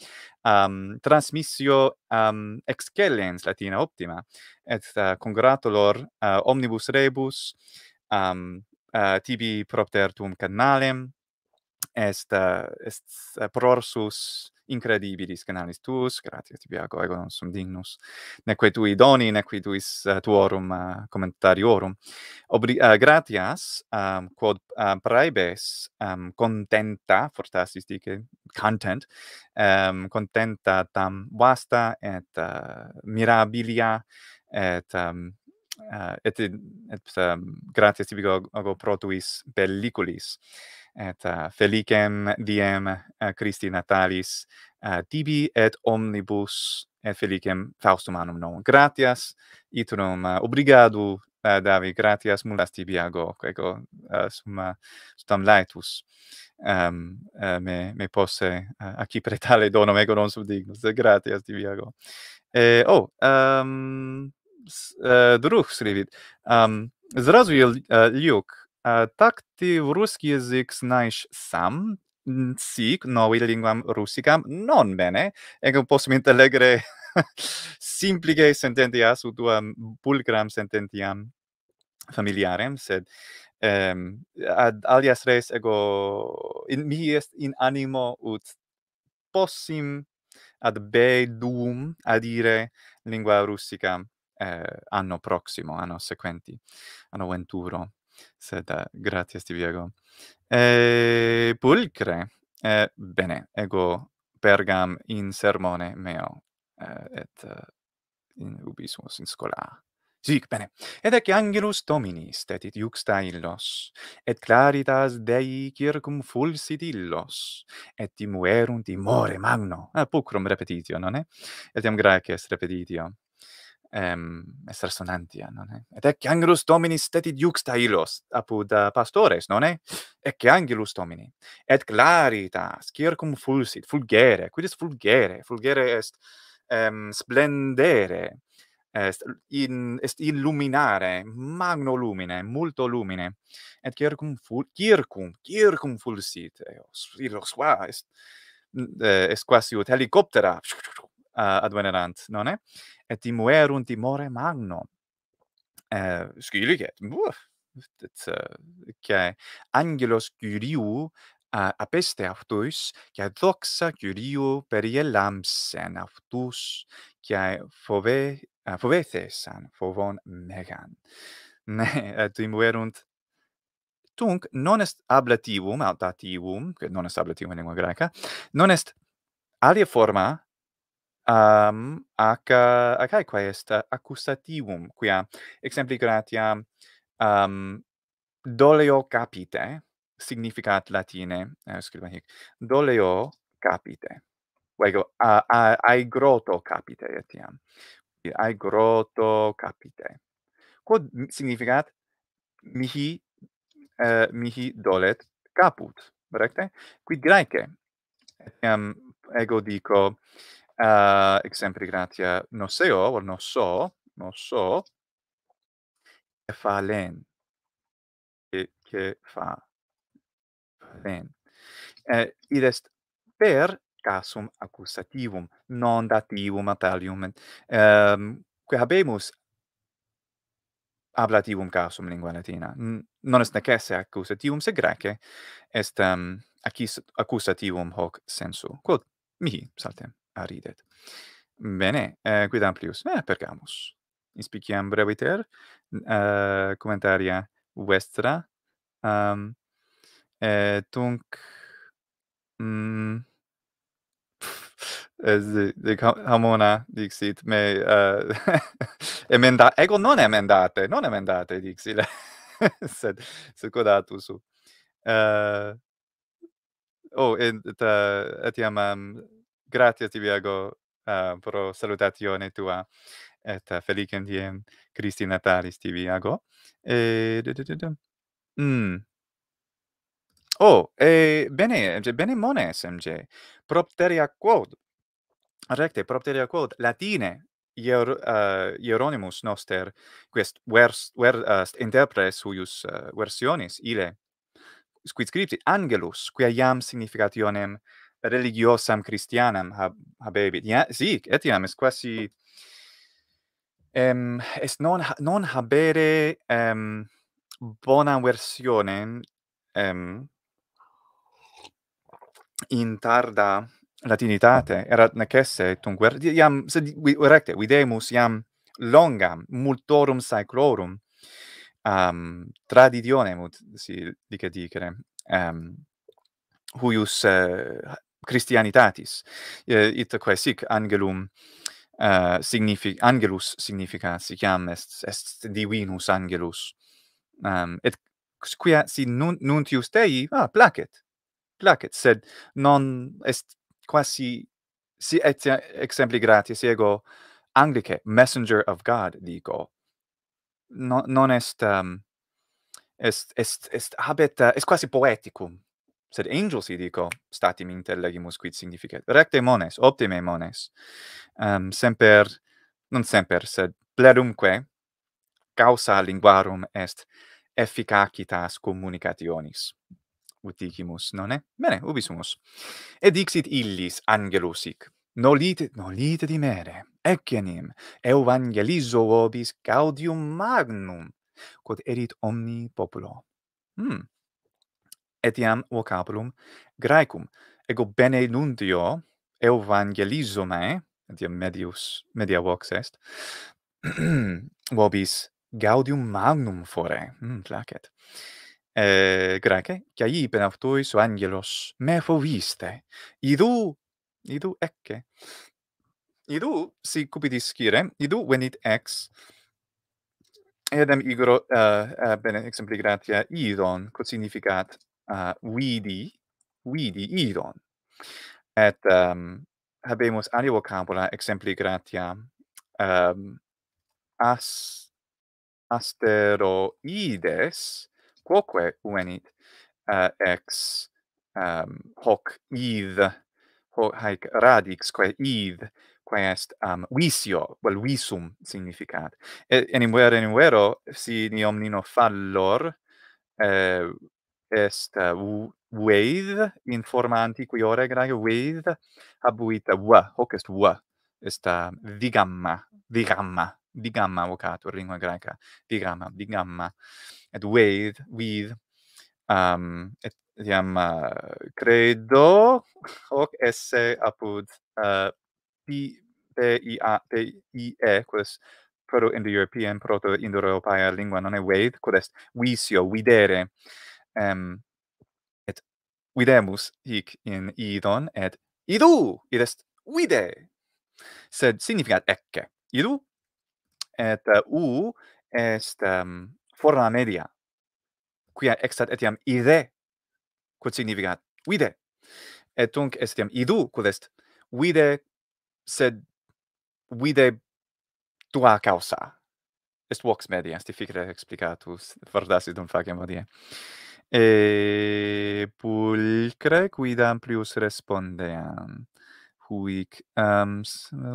Um transmissio um excellens latina optima. Et uh, congratulor uh, omnibus rebus um uh, tibi propter tuum canalem. Est uh, est uh, prorsus incredibilis canalis tuus, gratia tibi ago ego non sum dignus, neque tui doni, neque tuis uh, tuorum uh, eh, commentariorum. Obri, uh, eh, gratias, um, quod uh, praebes um, contenta, fortasis dice, content, um, contenta tam vasta et uh, mirabilia et um, uh, et, et um, gratias tibi ago, ago pro tuis belliculis et uh, eh, felicem diem uh, Christi Natalis uh, tibi et omnibus et felicem faustum annum non gratias iterum uh, obrigado uh, davi gratias multas tibi ago ego uh, sum laetus um, uh, me me posse uh, aqui pretale dono mego non sub dignus gratias tibi ago oh, ehm, eh, oh um, uh, druh scribit um, ehm, zrazu il uh, так ты в русский язык знаешь сам, сик, новый лингвам русикам, нон мене, эго посум интеллегре симплиге сентентиас, утуам пульграм сентентиам фамилиарем, сед эм, ад алиас рейс эго in, ми ест ин анимо ут посим ad B dum adire lingua russica eh, anno proximo anno sequenti anno venturo Sed uh, eh, gratias tibi ego. E ehm, pulcre, e, eh, bene, ego pergam in sermone meo, eh, et uh, in ubismus in scola. Sic, bene. Ed ec angelus dominis, detit iuxta illos, et claritas dei circum fulsit illos, et timuerunt imore magno. Ah, pucrum repetitio, non è? Etiam graeces repetitio ehm um, est resonantia non è et ecce angelus domini stet id iuxta illos apud uh, pastores non è ecce angelus domini et claritas circum fulsit fulgere quid est fulgere fulgere est ehm um, splendere est in est illuminare magno lumine multo lumine et circum circum circum fulsit eh, illos illos est eh, est quasi ut helicoptera uh, eh, advenerant, non è? Et timuerunt timore magno. Eh uh, scilige. Et uh, che angelos curiu a uh, apeste aftus, che doxa curiu per elamsen aftus, che fove uh, fovethesan, fovon megan. Ne et timuerunt tunc non est ablativum, ad non est ablativum in lingua graeca, non est alia forma um ac uh, ac quaest accusativum quia exempli gratiam um doleo capite significat latine eh, hic doleo capite wego uh, ai groto capite etiam ai groto capite quod significat mihi eh, mihi dolet caput recte quid graece, etiam ego dico uh, ah, exempli gratia no seo o no so no so e fa len e che fa ben uh, eh, id est per casum accusativum non dativum appellium um, ehm, que habemus ablativum casum lingua latina non est nec accusativum se grece est ehm, um, accusativum hoc sensu quod mihi saltem aridet. Bene, eh, quid amplius? Eh, pergamus. Inspiciam breviter, uh, commentaria vuestra. Um, ehm, eh, tunc... Mm, es de de hamona dixit me uh, emenda ego non emendate non emendate dixit sed sed codatus su eh uh, oh et uh, eh, etiam um, ehm, gratia tibi ago uh, eh, pro salutatione tua et felicem diem Christi Natalis tibi ago. E... Mm. Oh, e bene, emge, bene mones, emge. Propteria quod. Recte, propteria quod, latine, ier, uh, noster, quest vers, vers, vers, uh, interpres huius uh, versionis, ile, quid scripti, angelus, quia iam significationem religiosam christianam hab, habebit ja si etiam es quasi ehm es non non habere ehm bonam versionem ehm in tarda latinitate erat nec esse tunque iam sed recte videmus iam longam, multorum cyclorum um traditionem ut, si dicere ehm um, huius uh, Christianitatis uh, ita quae sic angelum uh, signific angelus significat sic iam est est divinus angelus um, et quia si nun nunt ius tei ah placet placet sed non est quasi si et exempli gratis ego anglice messenger of god dico non, non est um, est est est habet est quasi poeticum sed angels i dico statim legimus quid significat recte mones optime mones um, semper non semper sed plerumque causa linguarum est efficacitas communicationis utigimus non est bene ubi sumus et dicit illis angelusic, sic nolit nolit di mere ecquenim evangelizo vobis gaudium magnum quod erit omni populo Hmm etiam vocabulum graecum. Ego bene nuntio evangelizome, etiam medius, media vox est, vobis gaudium magnum fore, mm, placet. Eh, graece, cia ii ben aftuis o angelos me foviste, idu, idu ecce, idu, si cupidis scire, idu venit ex, edem igro, uh, eh, uh, eh, bene, exempli gratia, idon, quod significat uh, ah, vidi, vidi idon. Et um, habemus alia vocabula, exempli gratia, um, as, asteroides, quoque venit uh, eh, ex um, hoc id, hoc haec radix, quae id, quae est um, visio, vel visum significat. E, enim vero, enim vero, si ni omnino fallor, eh, est uh, wave in forma antiqui ore grae wave habuit wa hoc est wa est uh, digamma digamma digamma vocatio in lingua greca digamma digamma et wave with um et diam uh, credo hoc esse apud uh, p p i a p i e quos proto indo european proto indo europaea lingua non est wave quod est visio videre em et videmus hic in idon et idu id est vide sed significat ecce idu et uh, u est um, forma media quia extat etiam ide quod significat vide et tunc est etiam idu quod est vide sed vide tua causa est vox media est difficile explicatus fordasit un facem odie e pulcre quid amplius respondeam huic um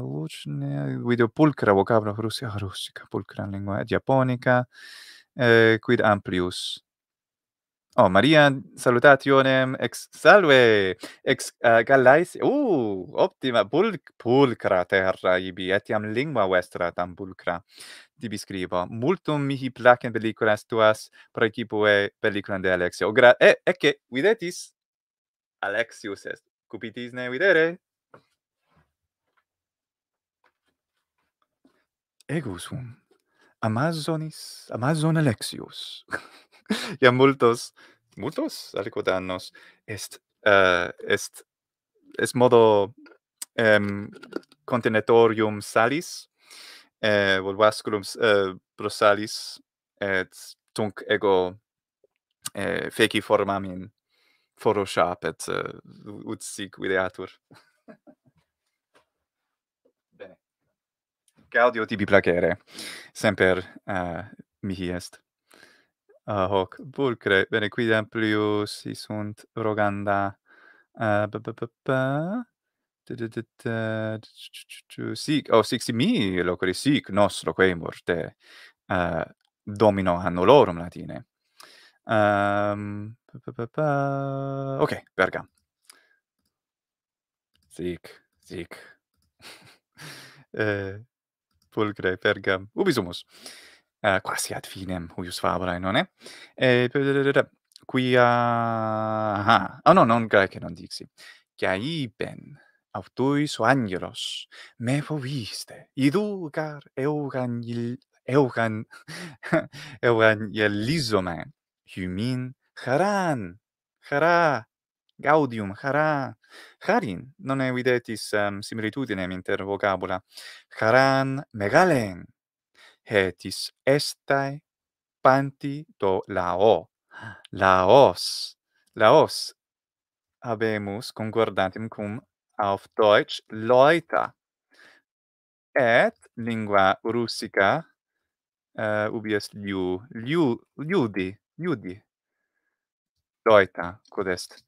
lucne video pulcra vocabula russia russica pulcra lingua japonica eh, quid amplius oh maria salutationem ex salve ex uh, eh, gallais uh optima pulcra terra ibi etiam lingua vestra tam pulcra tibi scrivo multum mihi placen pelliculas tuas pro e pelliculam de Alexio gra e e che videtis Alexius est cupitis ne videre ego sum amazonis amazon alexius Ia multos multos aliquod annos est uh, est est modo em contenetorium salis eh, volvasculum eh, brosalis, et tunc ego eh, feci formam in Photoshop, et eh, ut sic videatur. Bene. Gaudio tibi placere, semper uh, eh, mihi est. Uh, hoc vulcre, bene, quidem plius si sunt roganda... Uh, sic o sic mi lo cre sic nostro quae morte domino hanno loro latine ok verga sic sic eh pul cre ubisumus ubi sumus quasi ad finem huius fabra non è e quia ah no non cre che non dixi che ai ben autuis o angelos me foviste idugar eugan il eugan eugan elizoman humin haran hara gaudium hara harin non evidetis um, ehm, similitudinem inter vocabula haran megalen hetis estai panti do lao laos laos habemus concordantem cum auf Deutsch Leute. Et lingua russica äh ubi est liu, liu, liudi, liudi. Leute, est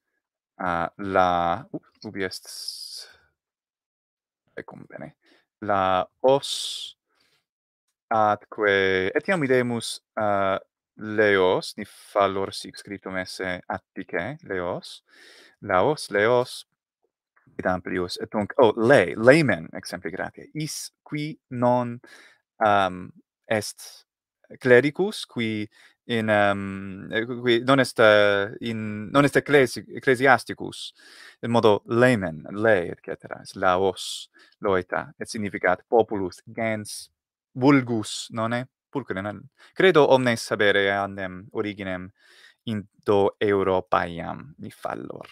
uh, la ubi est ecum bene. La os atque etiam idemus uh, leos ni fallor sic scriptum esse attice leos laos leos et amplius et donc oh lay laymen exempli gratia is qui non um est clericus qui in um qui non est uh, in non est ecclesi ecclesiasticus in modo laymen lay et cetera es laos loita et significat populus gens vulgus non est pulcrum credo omnes sabere andem originem indo europaeam ni fallor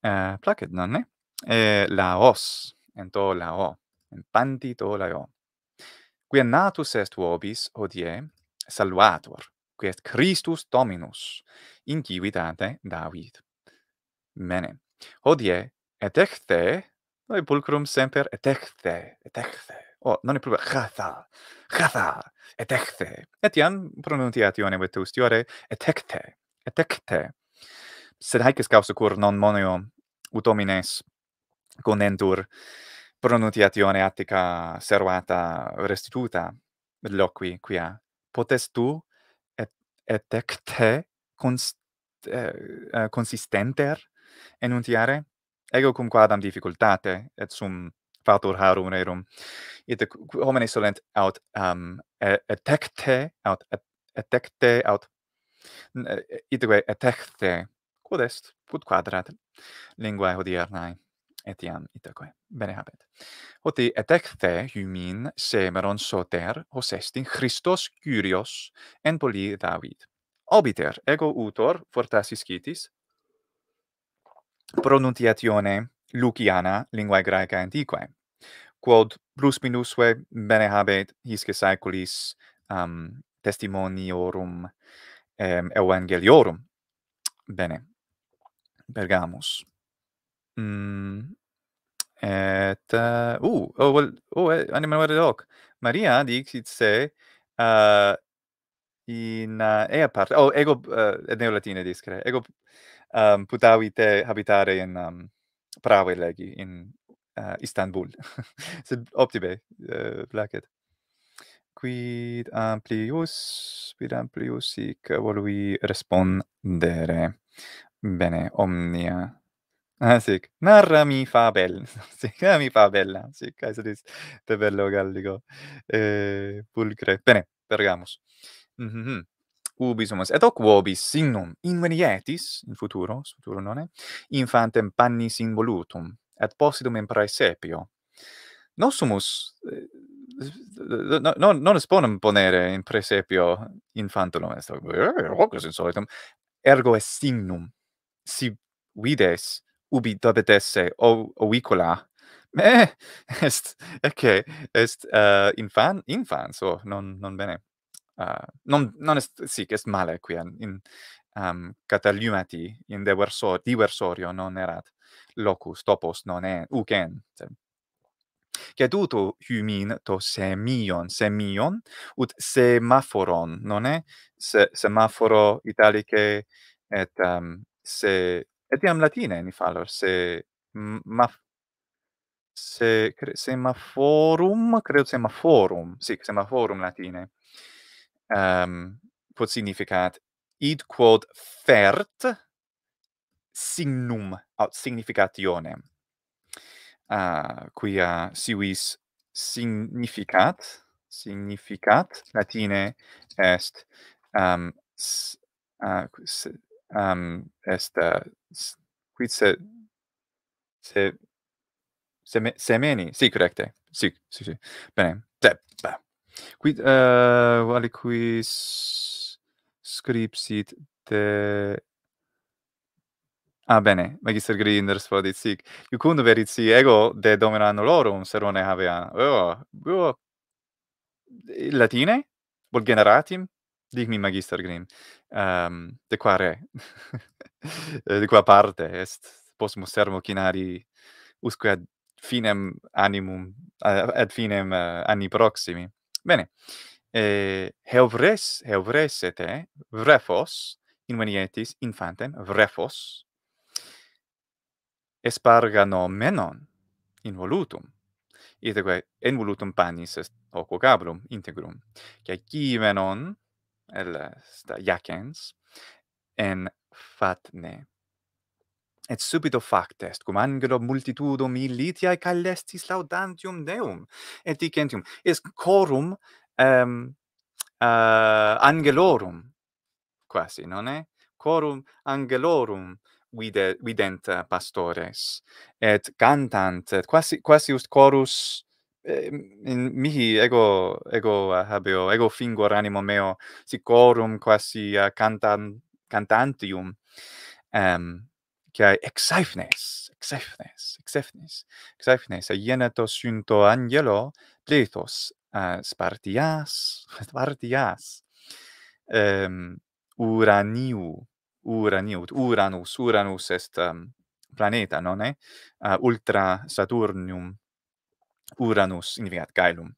eh, placket, non è? Eh, la os, in to la o, en panti to la o. Quia natus est vobis hodie salvator, qui est Christus Dominus, in civitate David. Mene, hodie et ecte, noi pulcrum semper et ecte, et ecte. Oh, non è proprio chatha, chatha, et ecte. Etiam pronuntiatione vetustiore, et ecte, et ecte sed haec causa cur non monio ut omnes conentur pronuntiatione attica servata restituta ad loqui quia potest tu et et ec te const, eh, eh, consistenter enuntiare ego cum quadam difficultate et sum fatur harum rerum et homine solent aut um, et ec te aut et ec te aut itque et ec te quod est, quod quadrat, linguae hodiernae, etiam itaque. Bene habet. Hoti et ecte humin semeron soter, hos est in Christos Curios, en poli David. Obiter, ego utor, fortasi scitis, pronuntiatione Luciana, linguae graeca antiquae, quod plus minusue bene habet hisce saeculis um, testimoniorum um, evangeliorum. Bene. Bergamus. Mm. Et, uh, uh, oh, well, oh, eh, anima vera doc. Maria dixit se, uh, in uh, ea parte, oh, ego, uh, et neo latine discre, ego um, putavite habitare in um, prave legi in uh, Istanbul. Se optibe, uh, placet. Quid amplius, quid amplius sic volui respondere. Bene, omnia. Ah, sic. Narra mi fabel. sic, mi fa bella. Sic, caesaris de bello gallico. Eh, pulcre. Bene, pergamus. Mm -hmm. Ubis omnes. Et hoc vobis signum invenietis, in futuro, futuro non è, infantem pannis involutum, et possidum in praesepio. Nosumus, no, no, non esponem ponere in praesepio infantulum, est hoc, ergo est signum, si vides ubi dabit o oicola me eh, est ecce, est uh, infan infan so oh, non non bene uh, non non est sic est male qui in um, cataliumati in diverso diversorio non erat locus topos non e ugen che tuto humin to semion semion ut semaforon non e se, semaforo italiche et um, se etiam latine ni fallo se ma se cre, se ma forum credo se ma forum sì se ma forum latine ehm um, può significat id quod fert signum aut significatione a uh, qui a civis significat significat latine est ehm um, uh, um, est quid se se se, se meni si sì, correcte si sì, si sì, si sì. bene te eh, quid uh, aliquis scripsit de, Ah, bene, Magister grinders, respondit, sic, iucundum verit si ego de domina anulorum serone havea, oh, oh, latine? Vol generatim? Dic mi, Magister grin um, de quare de qua parte est possumus sermo quinari usque ad finem animum ad finem uh, anni proximi bene e heuvres et vrefos in venietis infantem vrefos esparga menon, in volutum involutum in volutum panis est hoc vocabulum integrum quae qui venon el sta yakens en fatne et subito factes cum angelo multitudo militiae calestis laudantium deum et dicentium es corum um, uh, angelorum quasi non è corum angelorum vide, videnta eh, pastores et cantant quasi quasi ust corus Ehm, in mihi ego ego eh, habeo ego fingor animo meo sicorum quasi uh, cantantium um che exifnes exifnes exifnes exifnes a yenato sunto angelo plethos uh, spartias spartias um uraniu uraniu uranus uranus est um, planeta non è uh, ultra saturnium Uranus significat Gaelum.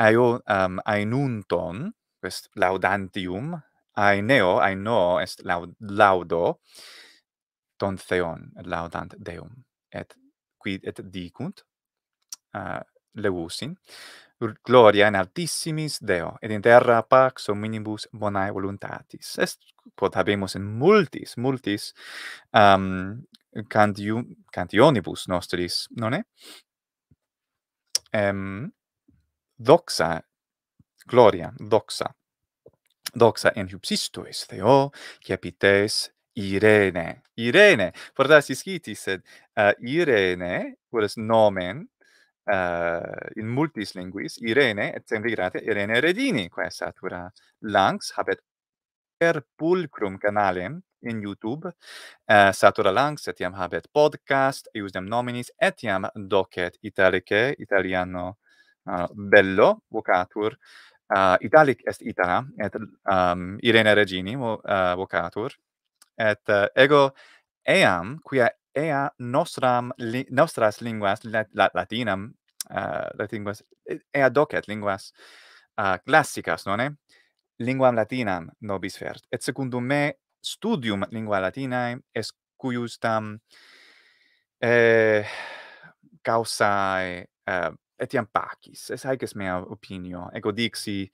Aeo um, aenunton, est laudantium, aeneo, aeno, est laud, laudo, ton theon, laudant deum, et quid et dicunt, uh, leusin, gloria in altissimis Deo, et in terra pax omnibus bonae voluntatis. Est quod habemus in multis, multis um, cantium, cantionibus nostris, non est? em doxa gloria doxa doxa en hypsisto est theo capites irene irene portas iscitis sed uh, irene est nomen uh, in multis linguis irene et semigrate irene redini quae satura langs, habet per pulcrum canalem in YouTube, uh, satura langs, etiam habet podcast, iusdem nominis, etiam docet italice, italiano uh, bello, vocatur, uh, italic est itala, et um, Irene Regini vo, uh, vocatur, et uh, ego eam, quia ea nostram, li, nostras linguas, la, la, latinam, uh, latinguas, ea docet linguas uh, classicas, non linguam latinam nobis fert. Et secundum me studium lingua latinae est cuiustam eh, causae eh, etiam pacis. Es haec mea opinio. Ego dixi,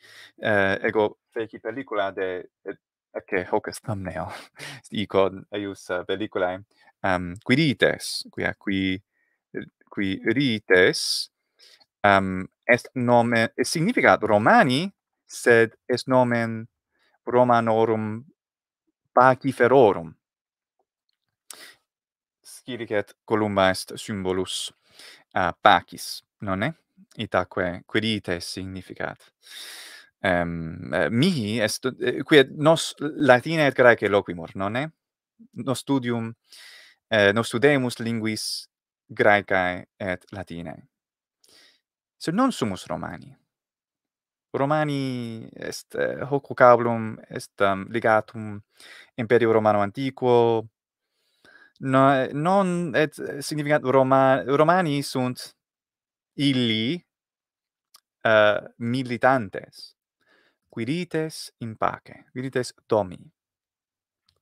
eh, ego feci pellicula de... Et, Okay, hoc est thumbnail. Est icon eius uh, pelliculae. Um, qui qui, qui, qui rites, um, est nome, significat Romani, sed est nomen Romanorum Paciferorum. Scilicet columba est symbolus uh, pacis, nonne? Itaque quidite significat. Um, uh, mihi est, uh, eh, quid nos latine et graece loquimur, nonne? Nos studium, uh, nos studemus linguis graecae et latinae. Sed non sumus Romanii. Romani est eh, hoc vocabulum est um, legatum Imperio Romano Antiquo no, eh, non et eh, significat Roma, Romani sunt illi uh, militantes quirites in pace quirites domi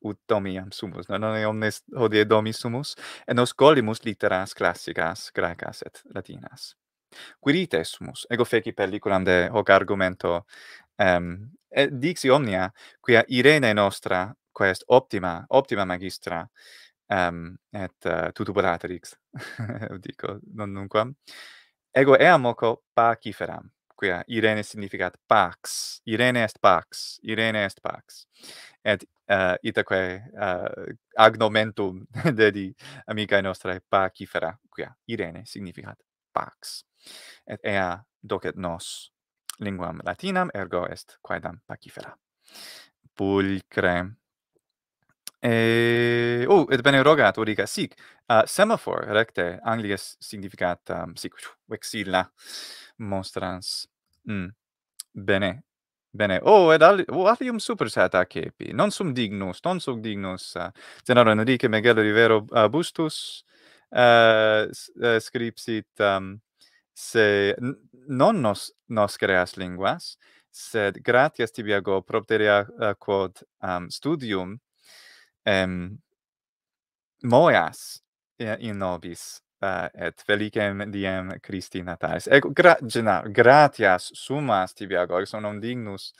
ut domi am sumus, non ne omnes hodie domi sumus, et nos colimus litteras classicas, graecas et latinas quirites sumus, ego feci pelliculam de hoc argumento, um, et dixi omnia, quia Irene nostra, quest optima, optima magistra, um, et uh, eh, tutubulatrix, dico, non nunquam, ego eam oco paciferam, quia Irene significat pax, Irene est pax, Irene est pax. Et uh, eh, itaque uh, eh, agnomentum dedi amicae nostrae paciferam, quia Irene significat pax. Et ea docet nos linguam latinam, ergo est quaedam pacifera. Pulcre. E, oh, et bene rogat, odica, sic, uh, semaphore, recte, anglias significat, um, sic, vexilla, monstrans. Mm. Bene, bene. Oh, et al, oh, alium super sat ac Non sum dignus, non sum dignus. Uh, Zenaro, non dice, Miguel Rivero, uh, bustus, eh uh, um, se non nos nos creas linguas sed gratias tibi ago propteria uh, quod um, studium em moias eh, in nobis uh, et felicem diem Christi natalis. Ego, gra gena gratias sumas tibi ago sunt dignus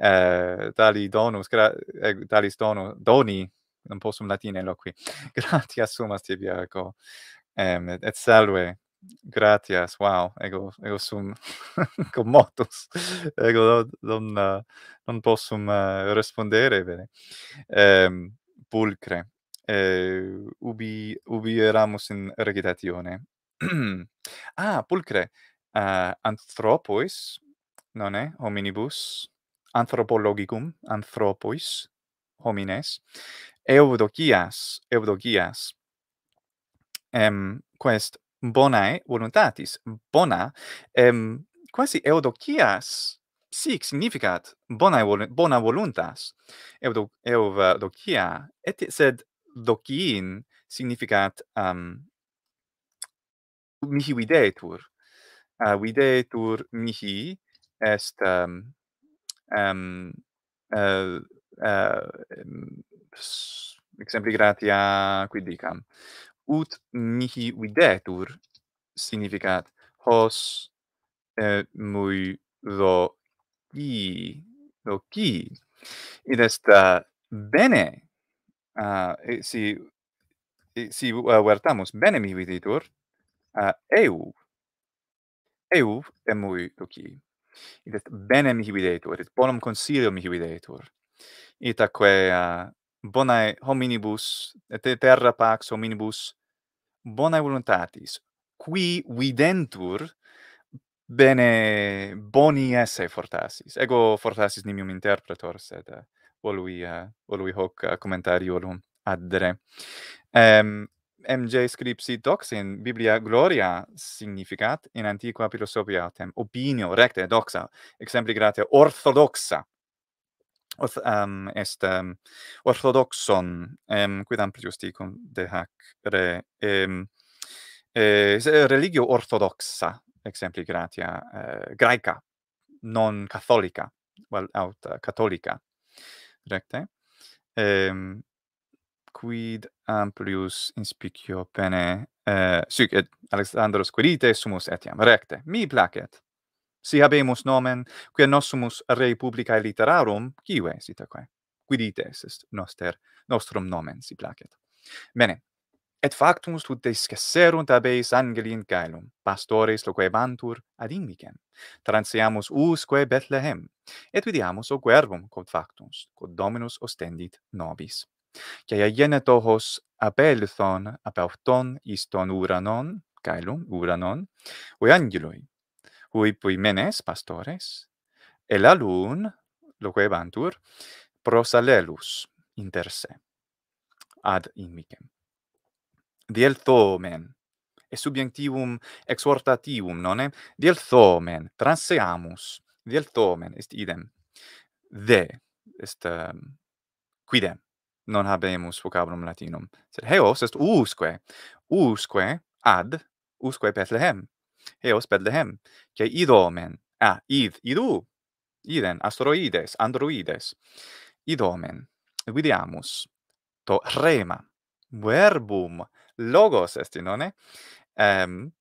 uh, tali donus et tali stono doni non possum latine loqui. Gratias sumas tibi ergo. Um, et, et salve. Gratias. Wow. Ego ego sum commotus. ego non non, posso possum uh, eh, respondere bene. Ehm um, pulcre. Eh, ubi ubi eramus in regitatione. ah, pulcre. Uh, eh, anthropois non è hominibus anthropologicum anthropois homines Eudokias, Eudokias, em, quest bonae voluntatis, bona, em, quasi Eudokias, sic significat bonae vol bona voluntas, Eudo, Eudokia, et sed docin significat um, mihi videtur, uh, videtur mihi est um, um, uh, uh, exempli gratia quid dicam ut mihi videtur significat hos eh, mui do qui do qui id est bene uh, si si uh, vertamus bene mi videtur uh, eu eu emui do qui id est bene mi videtur et bonum consilium mi videtur itaque uh, bonae hominibus et terra pax hominibus bonae voluntatis qui videntur bene boni esse fortassis ego fortassis nimium interpretor sed uh, volui uh, volui hoc uh, commentario ad adre um, MJ scripti dox in Biblia gloria significat in antiqua philosophia tem opinio recte doxa exempli gratia orthodoxa Oth, um, ehm, est um, orthodoxon, um, quid amplius dicum, de hac re, um, eh, religio orthodoxa, exempli gratia, eh, graeca, non catholica, well, aut uh, eh, catholica, recte, um, quid amplius inspicio pene, eh, sic, et Alexandros quirite sumus etiam, recte, mi placet si habemus nomen, quia nosumus rei publicae literarum, quive est itaque? Quidites est noster, nostrum nomen, si placet. Bene, et factum tut descesserunt ab eis angeli in caelum, pastores loque bantur ad inmicem, Transiamus usque Bethlehem, et vidiamus quervum, quod factums, quod dominus ostendit nobis. Cae aienet ohos apelthon apauton iston uranon, caelum uranon, oi angeloi, hui pui menes pastores, el alun, loque evantur, prosalelus inter se, ad inmicem. Diel thomen, e subjentivum exhortativum, non Diel thomen, transeamus, diel thomen, est idem, de, est um, quidem non habemus vocabulum latinum. Sed heos est usque, usque ad, usque Bethlehem, eos Bethlehem che idomen a ah, id idu iden asteroides androides idomen vidiamus to rema verbum logos est in nome um, ehm,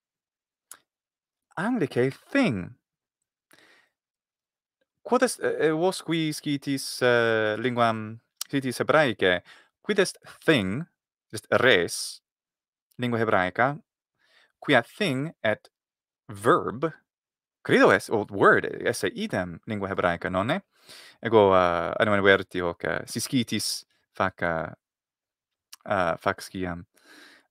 and thing quod est eh, vos qui scitis eh, linguam scitis hebraicae quid est thing est res linguae hebraica quia thing et verb credo es o word es idem lingua hebraica non è ego uh, ah, anno vertio che si scitis fac uh, fac schiam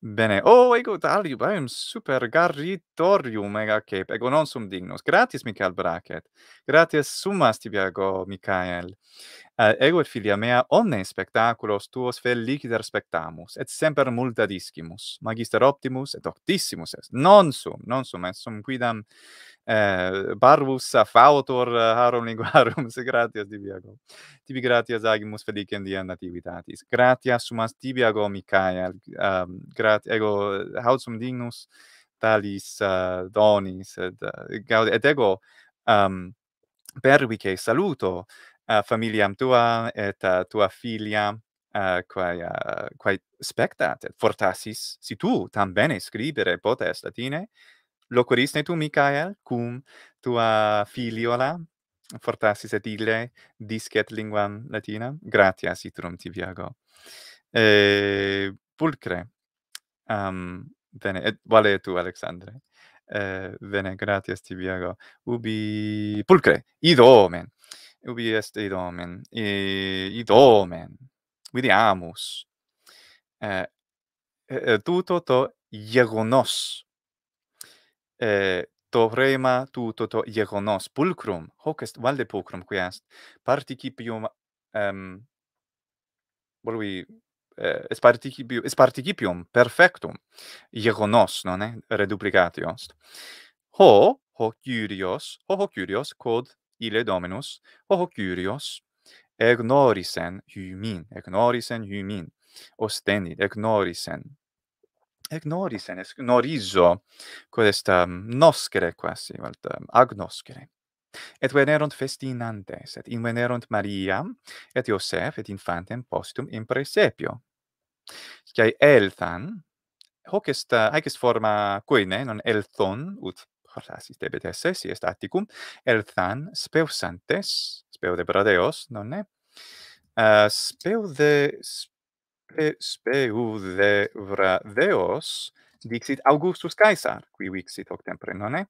Bene, o oh, ego talium, ego talium, super garritorium, mega okay. ego non sum dignos. Gratis, Michael Brackett. Gratis sumas, tibia ego, Michael. Uh, ego et filia mea, omne spectaculos tuos feliciter spectamus, et semper multa discimus. Magister optimus, et octissimus est. Non sum, non sum, et sum quidam eh, parvus a fautor eh, harum linguarum, se gratias tibi ago. Tibi gratias agimus felicem dia nativitatis. Gratias sumas tibi ago, Micaia. Um, grat, ego, hautsum dignus talis uh, eh, donis. Et, uh, et ego, um, pervice saluto uh, familiam tua et uh, tua filia Uh, quae, uh, quae spectat et fortasis, si tu tam bene scribere potest latine, locorisne tu Michael cum tua filiola fortassis et ille discet linguam latina gratias iterum tibi ago e pulcre um bene et vale tu Alexandre e bene gratias tibi ago ubi pulcre id omen ubi est idomen. omen e id vidiamus e, e tuto to iegonos eh, to rema tu toto iegonos pulcrum hoc est valde pulcrum quia est participium ehm volvi eh, es participium participium perfectum iegonos non è reduplicatio est ho ho curios ho ho curios quod ile dominus ho ho curios ignorisen humin ignorisen humin ostendit ignorisen ignoris enes, ignoriso, quod est um, noscere quasi, vult, um, agnoscere. Et venerunt festinantes, et in venerunt Maria, et Iosef, et infantem postum in presepio. Cae elthan, hoc est, uh, haec est forma quine, non elthon, ut si debet esse, si est atticum, elthan speusantes, speu de bradeos, non ne? Uh, speu de, pe speu de vra deos dixit Augustus Caesar, qui vixit hoc tempore, non è?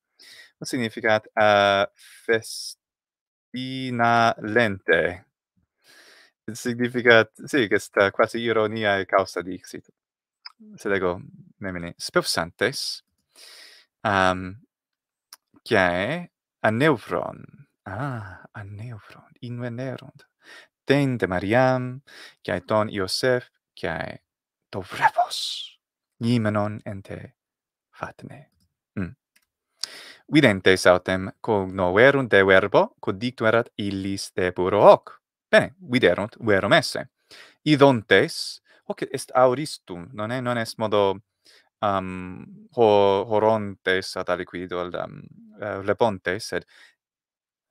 significat uh, festina lente. Significat, sì, sta quasi ironia e causa dixit. Se leggo, memini, speu santes, um, che è a neufron, ah, a neufron, in nerunt, tende Mariam, chiae ton Iosef, Kiae to nimenon ente fatne. Mm. Videntes autem cognoverunt de verbo, quod dictu erat illis de puro hoc. Bene, viderunt verum esse. Idontes, hoc est auristum, non è, non est modo um, ho, horontes at aliquid, um, uh, eh, lepontes, sed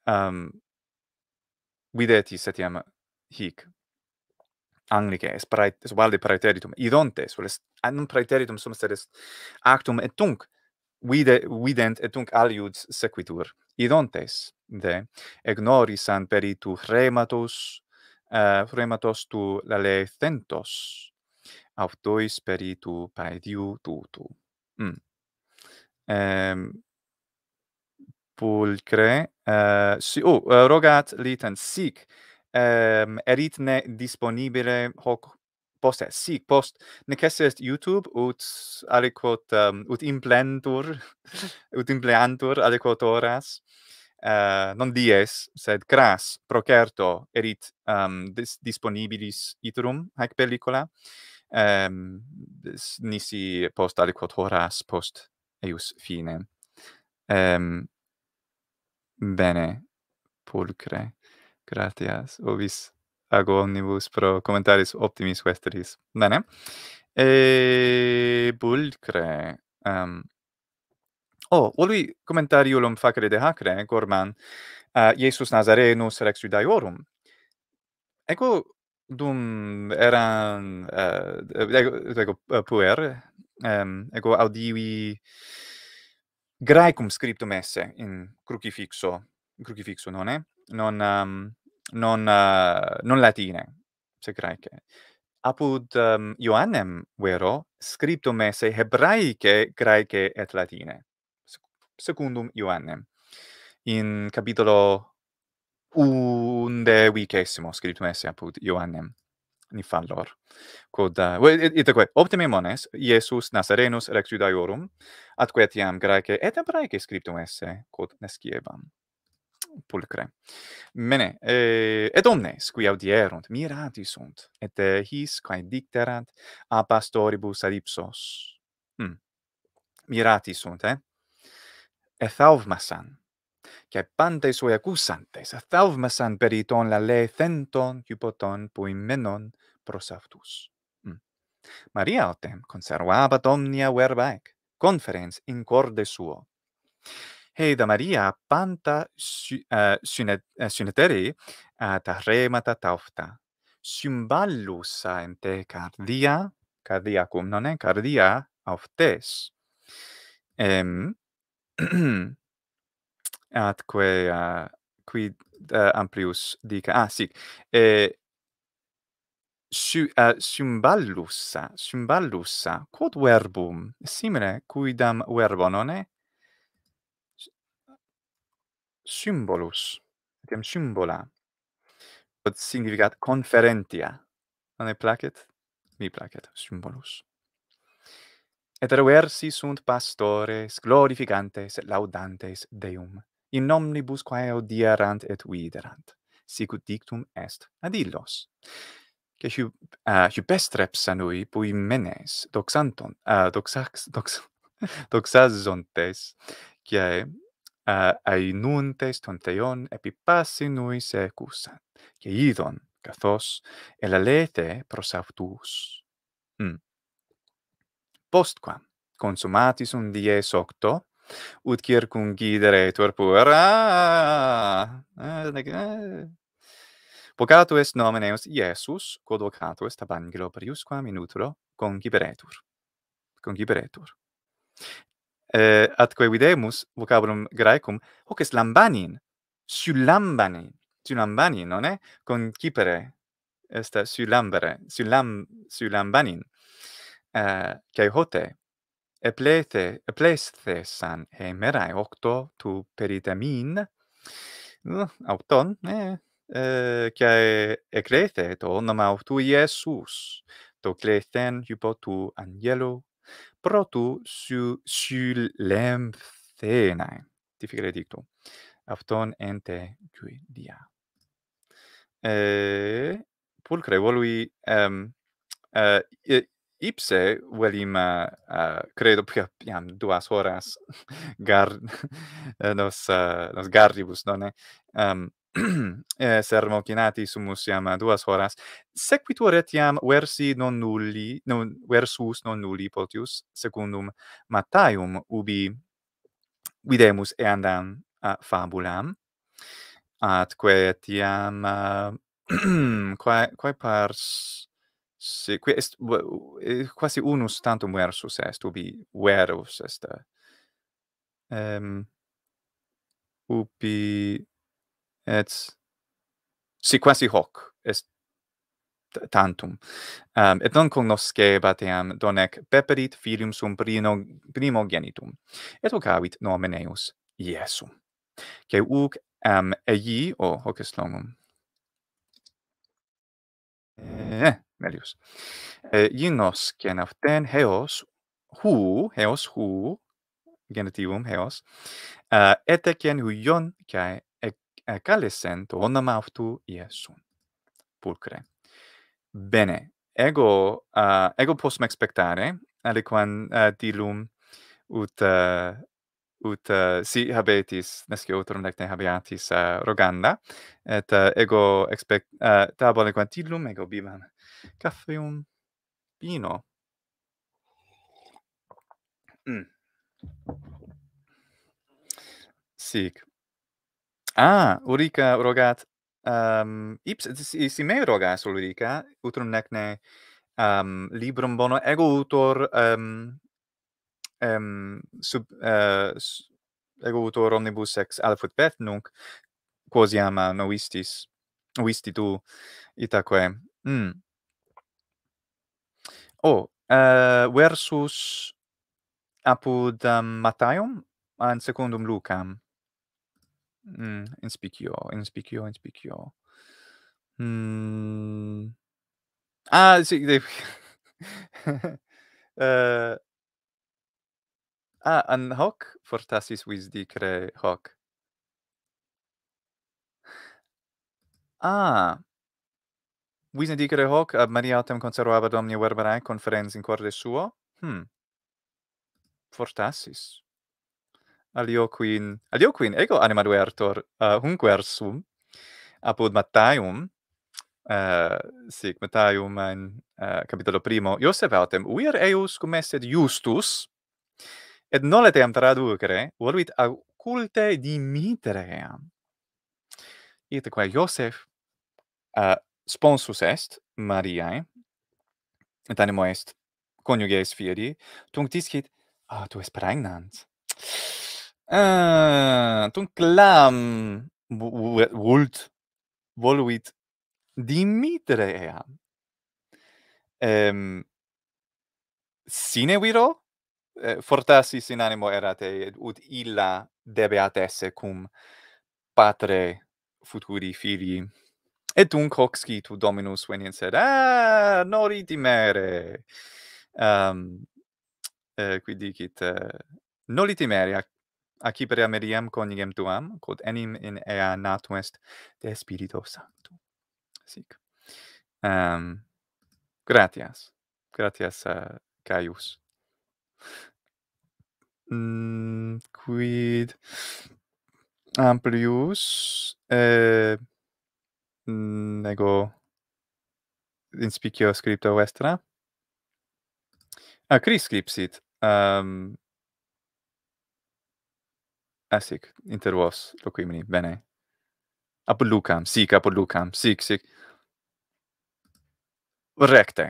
um, videtis etiam hic anglice es praetes valde praeteritum idontes soles annum ah, praeteritum sumus est actum et tunc vide vident et tunc aliud sequitur idontes de ignori san peritu rematos uh, rematos tu la le centos paediu tutu mm. um, pulcre uh, si o oh, eh, rogat litan sic um, erit ne disponibile hoc post est, sic, post, nec est est YouTube, ut aliquot, um, ut implentur, ut impleantur aliquot oras, uh, non dies, sed cras, procerto, erit um, dis disponibilis iterum haec pellicola, um, dis, nisi post aliquot oras, post eius fine. Um, bene, pulcre. Gratias. Ovis ago omnibus pro commentaris optimis questeris. Bene. E bulcre. Um, ehm, oh, volvi commentari ulum facere de hacre, gorman, uh, Iesus Nazarenus rex judaiorum. Ego dum eran uh, ego, ego eh, puer um, ego audivi graecum scriptum esse in crucifixo crucifixo non è non um, non uh, non latine se greche apud um, Ioannem vero scriptum esse hebraiche greche et latine secundum Ioannem in capitolo unde vicesimo scriptum esse apud Ioannem ni fallor quod uh, eh, well, itaque optime mones Iesus Nazarenus rex Judaeorum atque etiam graece et hebraice scriptum esse quod nesciebam pulcre. Mene, eh, et omnes qui audierunt, mirati sunt, et eh, his quae dicterat a pastoribus ad ipsos. Hmm. Mirati sunt, eh? E thauvmasan, che pante sui accusantes, e periton la le centon cupoton pui menon prosaftus. Hmm. Maria autem conservabat omnia verbaec, conferens in corde suo heida Maria panta syneteri eh, eh, eh, ta remata taufta. Symballusa ente cardia, cardia cum non en cardia auftes. Em, atque uh, quid uh, amplius dica, ah, sic, e, su, uh, symballusa, quod verbum, simile, quidam verbo, non è? symbolus, etiam symbola, quod significat conferentia. Non è placet? Mi placet, symbolus. Et reversi sunt pastores glorificantes et laudantes Deum, in omnibus quae odierant et viderant, sicut dictum est ad illos. Que hu, uh, eh, bestreps anui pui menes doxanton, uh, doxax, dox, doxazontes, quae a uh, ainuntes tonteon epipassi nui secus che idon cathos el alete prosautus mm. postquam consumatis un dies octo ut circum gidere tuer ah, ah, est nomen eus Iesus, quod vocatu est ab angelo per in utro, conciberetur. Conciberetur eh, atque videmus vocabulum graecum hoc est lambanin sulambane sulambane non est con cipere esta sulambere sulam sulambanin eh, kai hote e plete e pleste san e merai octo tu peritamin uh, octon eh, eh kai e crete to nomau tu iesus to cleten hypo tu angelo protu su sulemphenae. Difficile dicto Afton ente quidia. dia. E, pulcre, volui um, ehm, uh, ipse velim eh, credo pia iam duas horas gar eh, nos uh, nos garribus non è ehm, Eh, ser mochinati sumus iam duas horas sequitur etiam versi non nulli non versus non nulli potius secundum mattaeum ubi videmus eandam uh, fabulam atque etiam uh, quae quae pars si qui est eh, quasi unus tantum versus est ubi verus est um, ubi et si quasi hoc est tantum um, et non cognoscebat iam donec peperit filium sum primo primo genitum et hoc habet nomen eius iesum quae uc am ei o hoc est longum eh melius eh, ignos quem aften heos hu heos hu genitivum heos uh, eh, et etque huion quae ecalesen to onam aftu Iesun. Pulcre. Bene, ego, uh, ego me expectare, aliquan uh, dilum ut, uh, ut uh, si habetis, nesce utrum necte habiatis uh, roganda, et uh, ego expect, uh, tabo aliquan dilum, ego bibam caffeum vino. Mm. Sic. Sic. Ah, Ulrika rogat um ips si, me rogas Ulrika utrum necne um ehm, librum bono ego utor um ehm, um sub eh, ego utor omnibus ex alfut beth nunc quasi ama novistis novisti tu itaque mm. o oh, uh, versus apud um, Mataium an secundum Lucam Mm, in spicchio, in spicchio, in spicchio. Mm. Ah, sì. eh uh, ah, an hoc fortassis vis dicere hoc. Ah, vis ne dicere hoc ab Maria autem conservaba domnia verbarae conferens in corde suo? hm Fortassis alioquin alioquin ego anima duertor uh, hunquer sum apud Mattaeum uh, sic Mattaeum in uh, capitolo primo Iosef autem uir eius cum esset justus et nolle te traducere volvit a culte dimitream et Iosef uh, sponsus est Mariae et animo est coniuges fieri tunc discit ah tu es pregnant Ah, tun clam vult voluit dimitre eam. Ehm sine viro eh, fortassis in animo erat et ut illa debeat esse cum patre futuri filii et un hoc scitu dominus veniens et ah nori timere um ehm, eh, qui dicit eh, noli ac aquí per conigem tuam, quod enim in ea natu est de Spirito sancto Sic. Um, gratias. Gratias, uh, eh, Caius. Mm, quid amplius eh, nego in spicio scripto vestra? Ah, Chris Um, ehm, Asic, inter vos, loquimini, bene. Apo lucam, sic, apo lucam, sic, sic. Recte.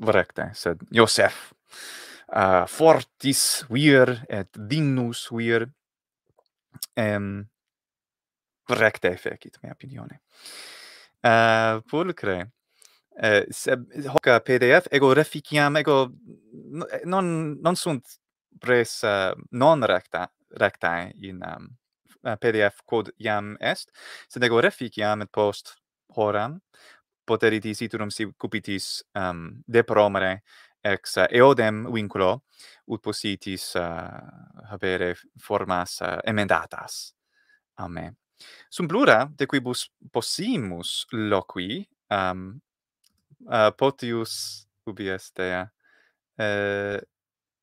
Recte, sed Iosef. Uh, fortis vir et dignus vir. Um, recte fecit, mea opinione. Uh, pulcre. Uh, hoca PDF, ego reficiam, ego non, non sunt res uh, non recta rectae in um, PDF quod eh, iam est, sed ego refic iam et post horam poteritis iturum si cupitis um, de promere ex uh, eodem vinculo ut positis uh, eh, habere formas uh, emendatas. Ame. Sum plura, de quibus possimus loqui, um, uh, potius ubi est ea, uh,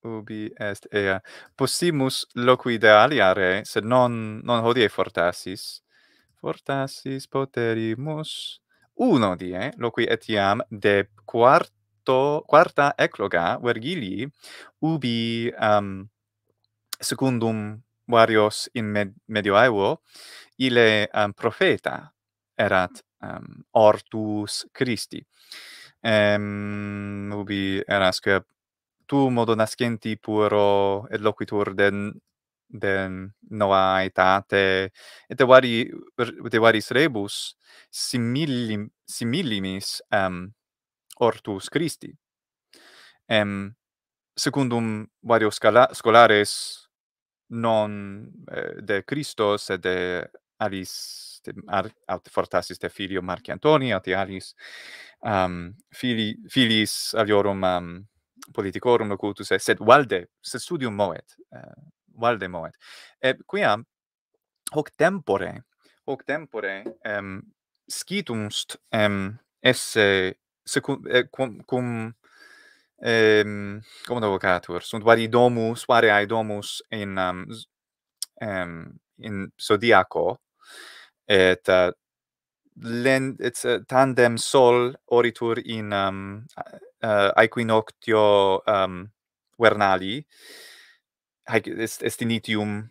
ubi est ea possimus loqui de alia sed non non hodie fortassis fortassis poterimus uno die loqui etiam de quarto quarta ecloga vergilii ubi um, secundum varios in med, medio aevo ile um, profeta erat um, ortus christi um, ubi erasque tu modo nascenti puro et loquitur den den noa etate et de vari de vari rebus similim similimis um, ortus Christi em secundum varios scala, scolares non eh, de Christo sed de alis de ar, aut fortassis de filio Marc Antonio aut alis um, fili, filis aliorum um, ehm, politicorum locutus est sed valde sed studium moet uh, valde moet et quiam hoc tempore hoc tempore um, ehm, scitumst um, ehm, esse secu, eh, cum, cum um, como vocatur sunt vari domus vari ai domus in um, um, in zodiaco et uh, len it's a tandem sol oritur in um uh, aequinoctio um vernali haec est, est initium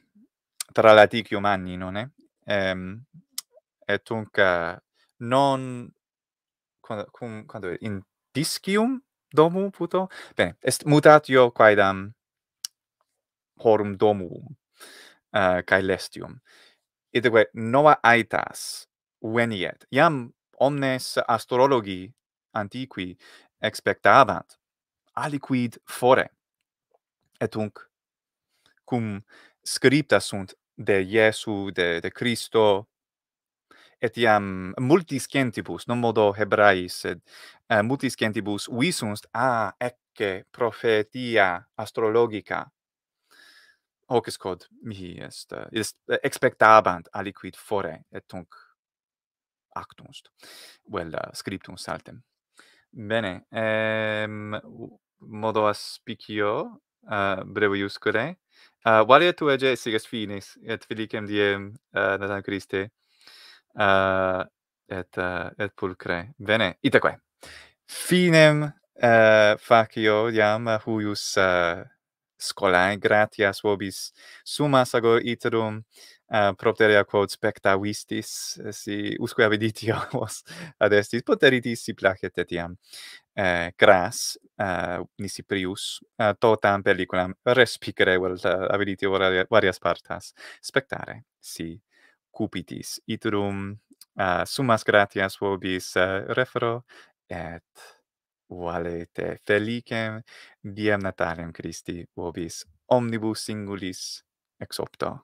tra laticium anni non è ehm et unc non quando cum, quando in discium domum puto bene est mutatio quaedam horum domum uh, eh, caelestium de nova aetas veniet. Iam omnes astrologi antiqui expectabant aliquid fore. Et unc, cum scripta sunt de Iesu de de Christo et iam multis gentibus non modo hebraeis sed uh, multis gentibus visunt a ah, ecce profetia astrologica hoc est quod mihi est est expectabant aliquid fore et unc actumst well uh, scriptum saltem bene ehm modo aspicio uh, breviuscere uh, valia tu ege sigas finis et felicem diem uh, natan Christi uh, et uh, et pulcre bene itaque finem uh, facio iam uh, huius uh, scolae gratias vobis sumas ago iterum uh, eh, proteria quod spectavistis, eh, si usque aviditio vos ad estis, poteritis si placet etiam eh, gras, uh, eh, nisi prius, uh, totam pelliculam respicere, vel, uh, varias partas, spectare, si cupitis. Iturum uh, sumas gratias vobis uh, refero, et valete te felicem diem natalem Christi vobis omnibus singulis ex opto.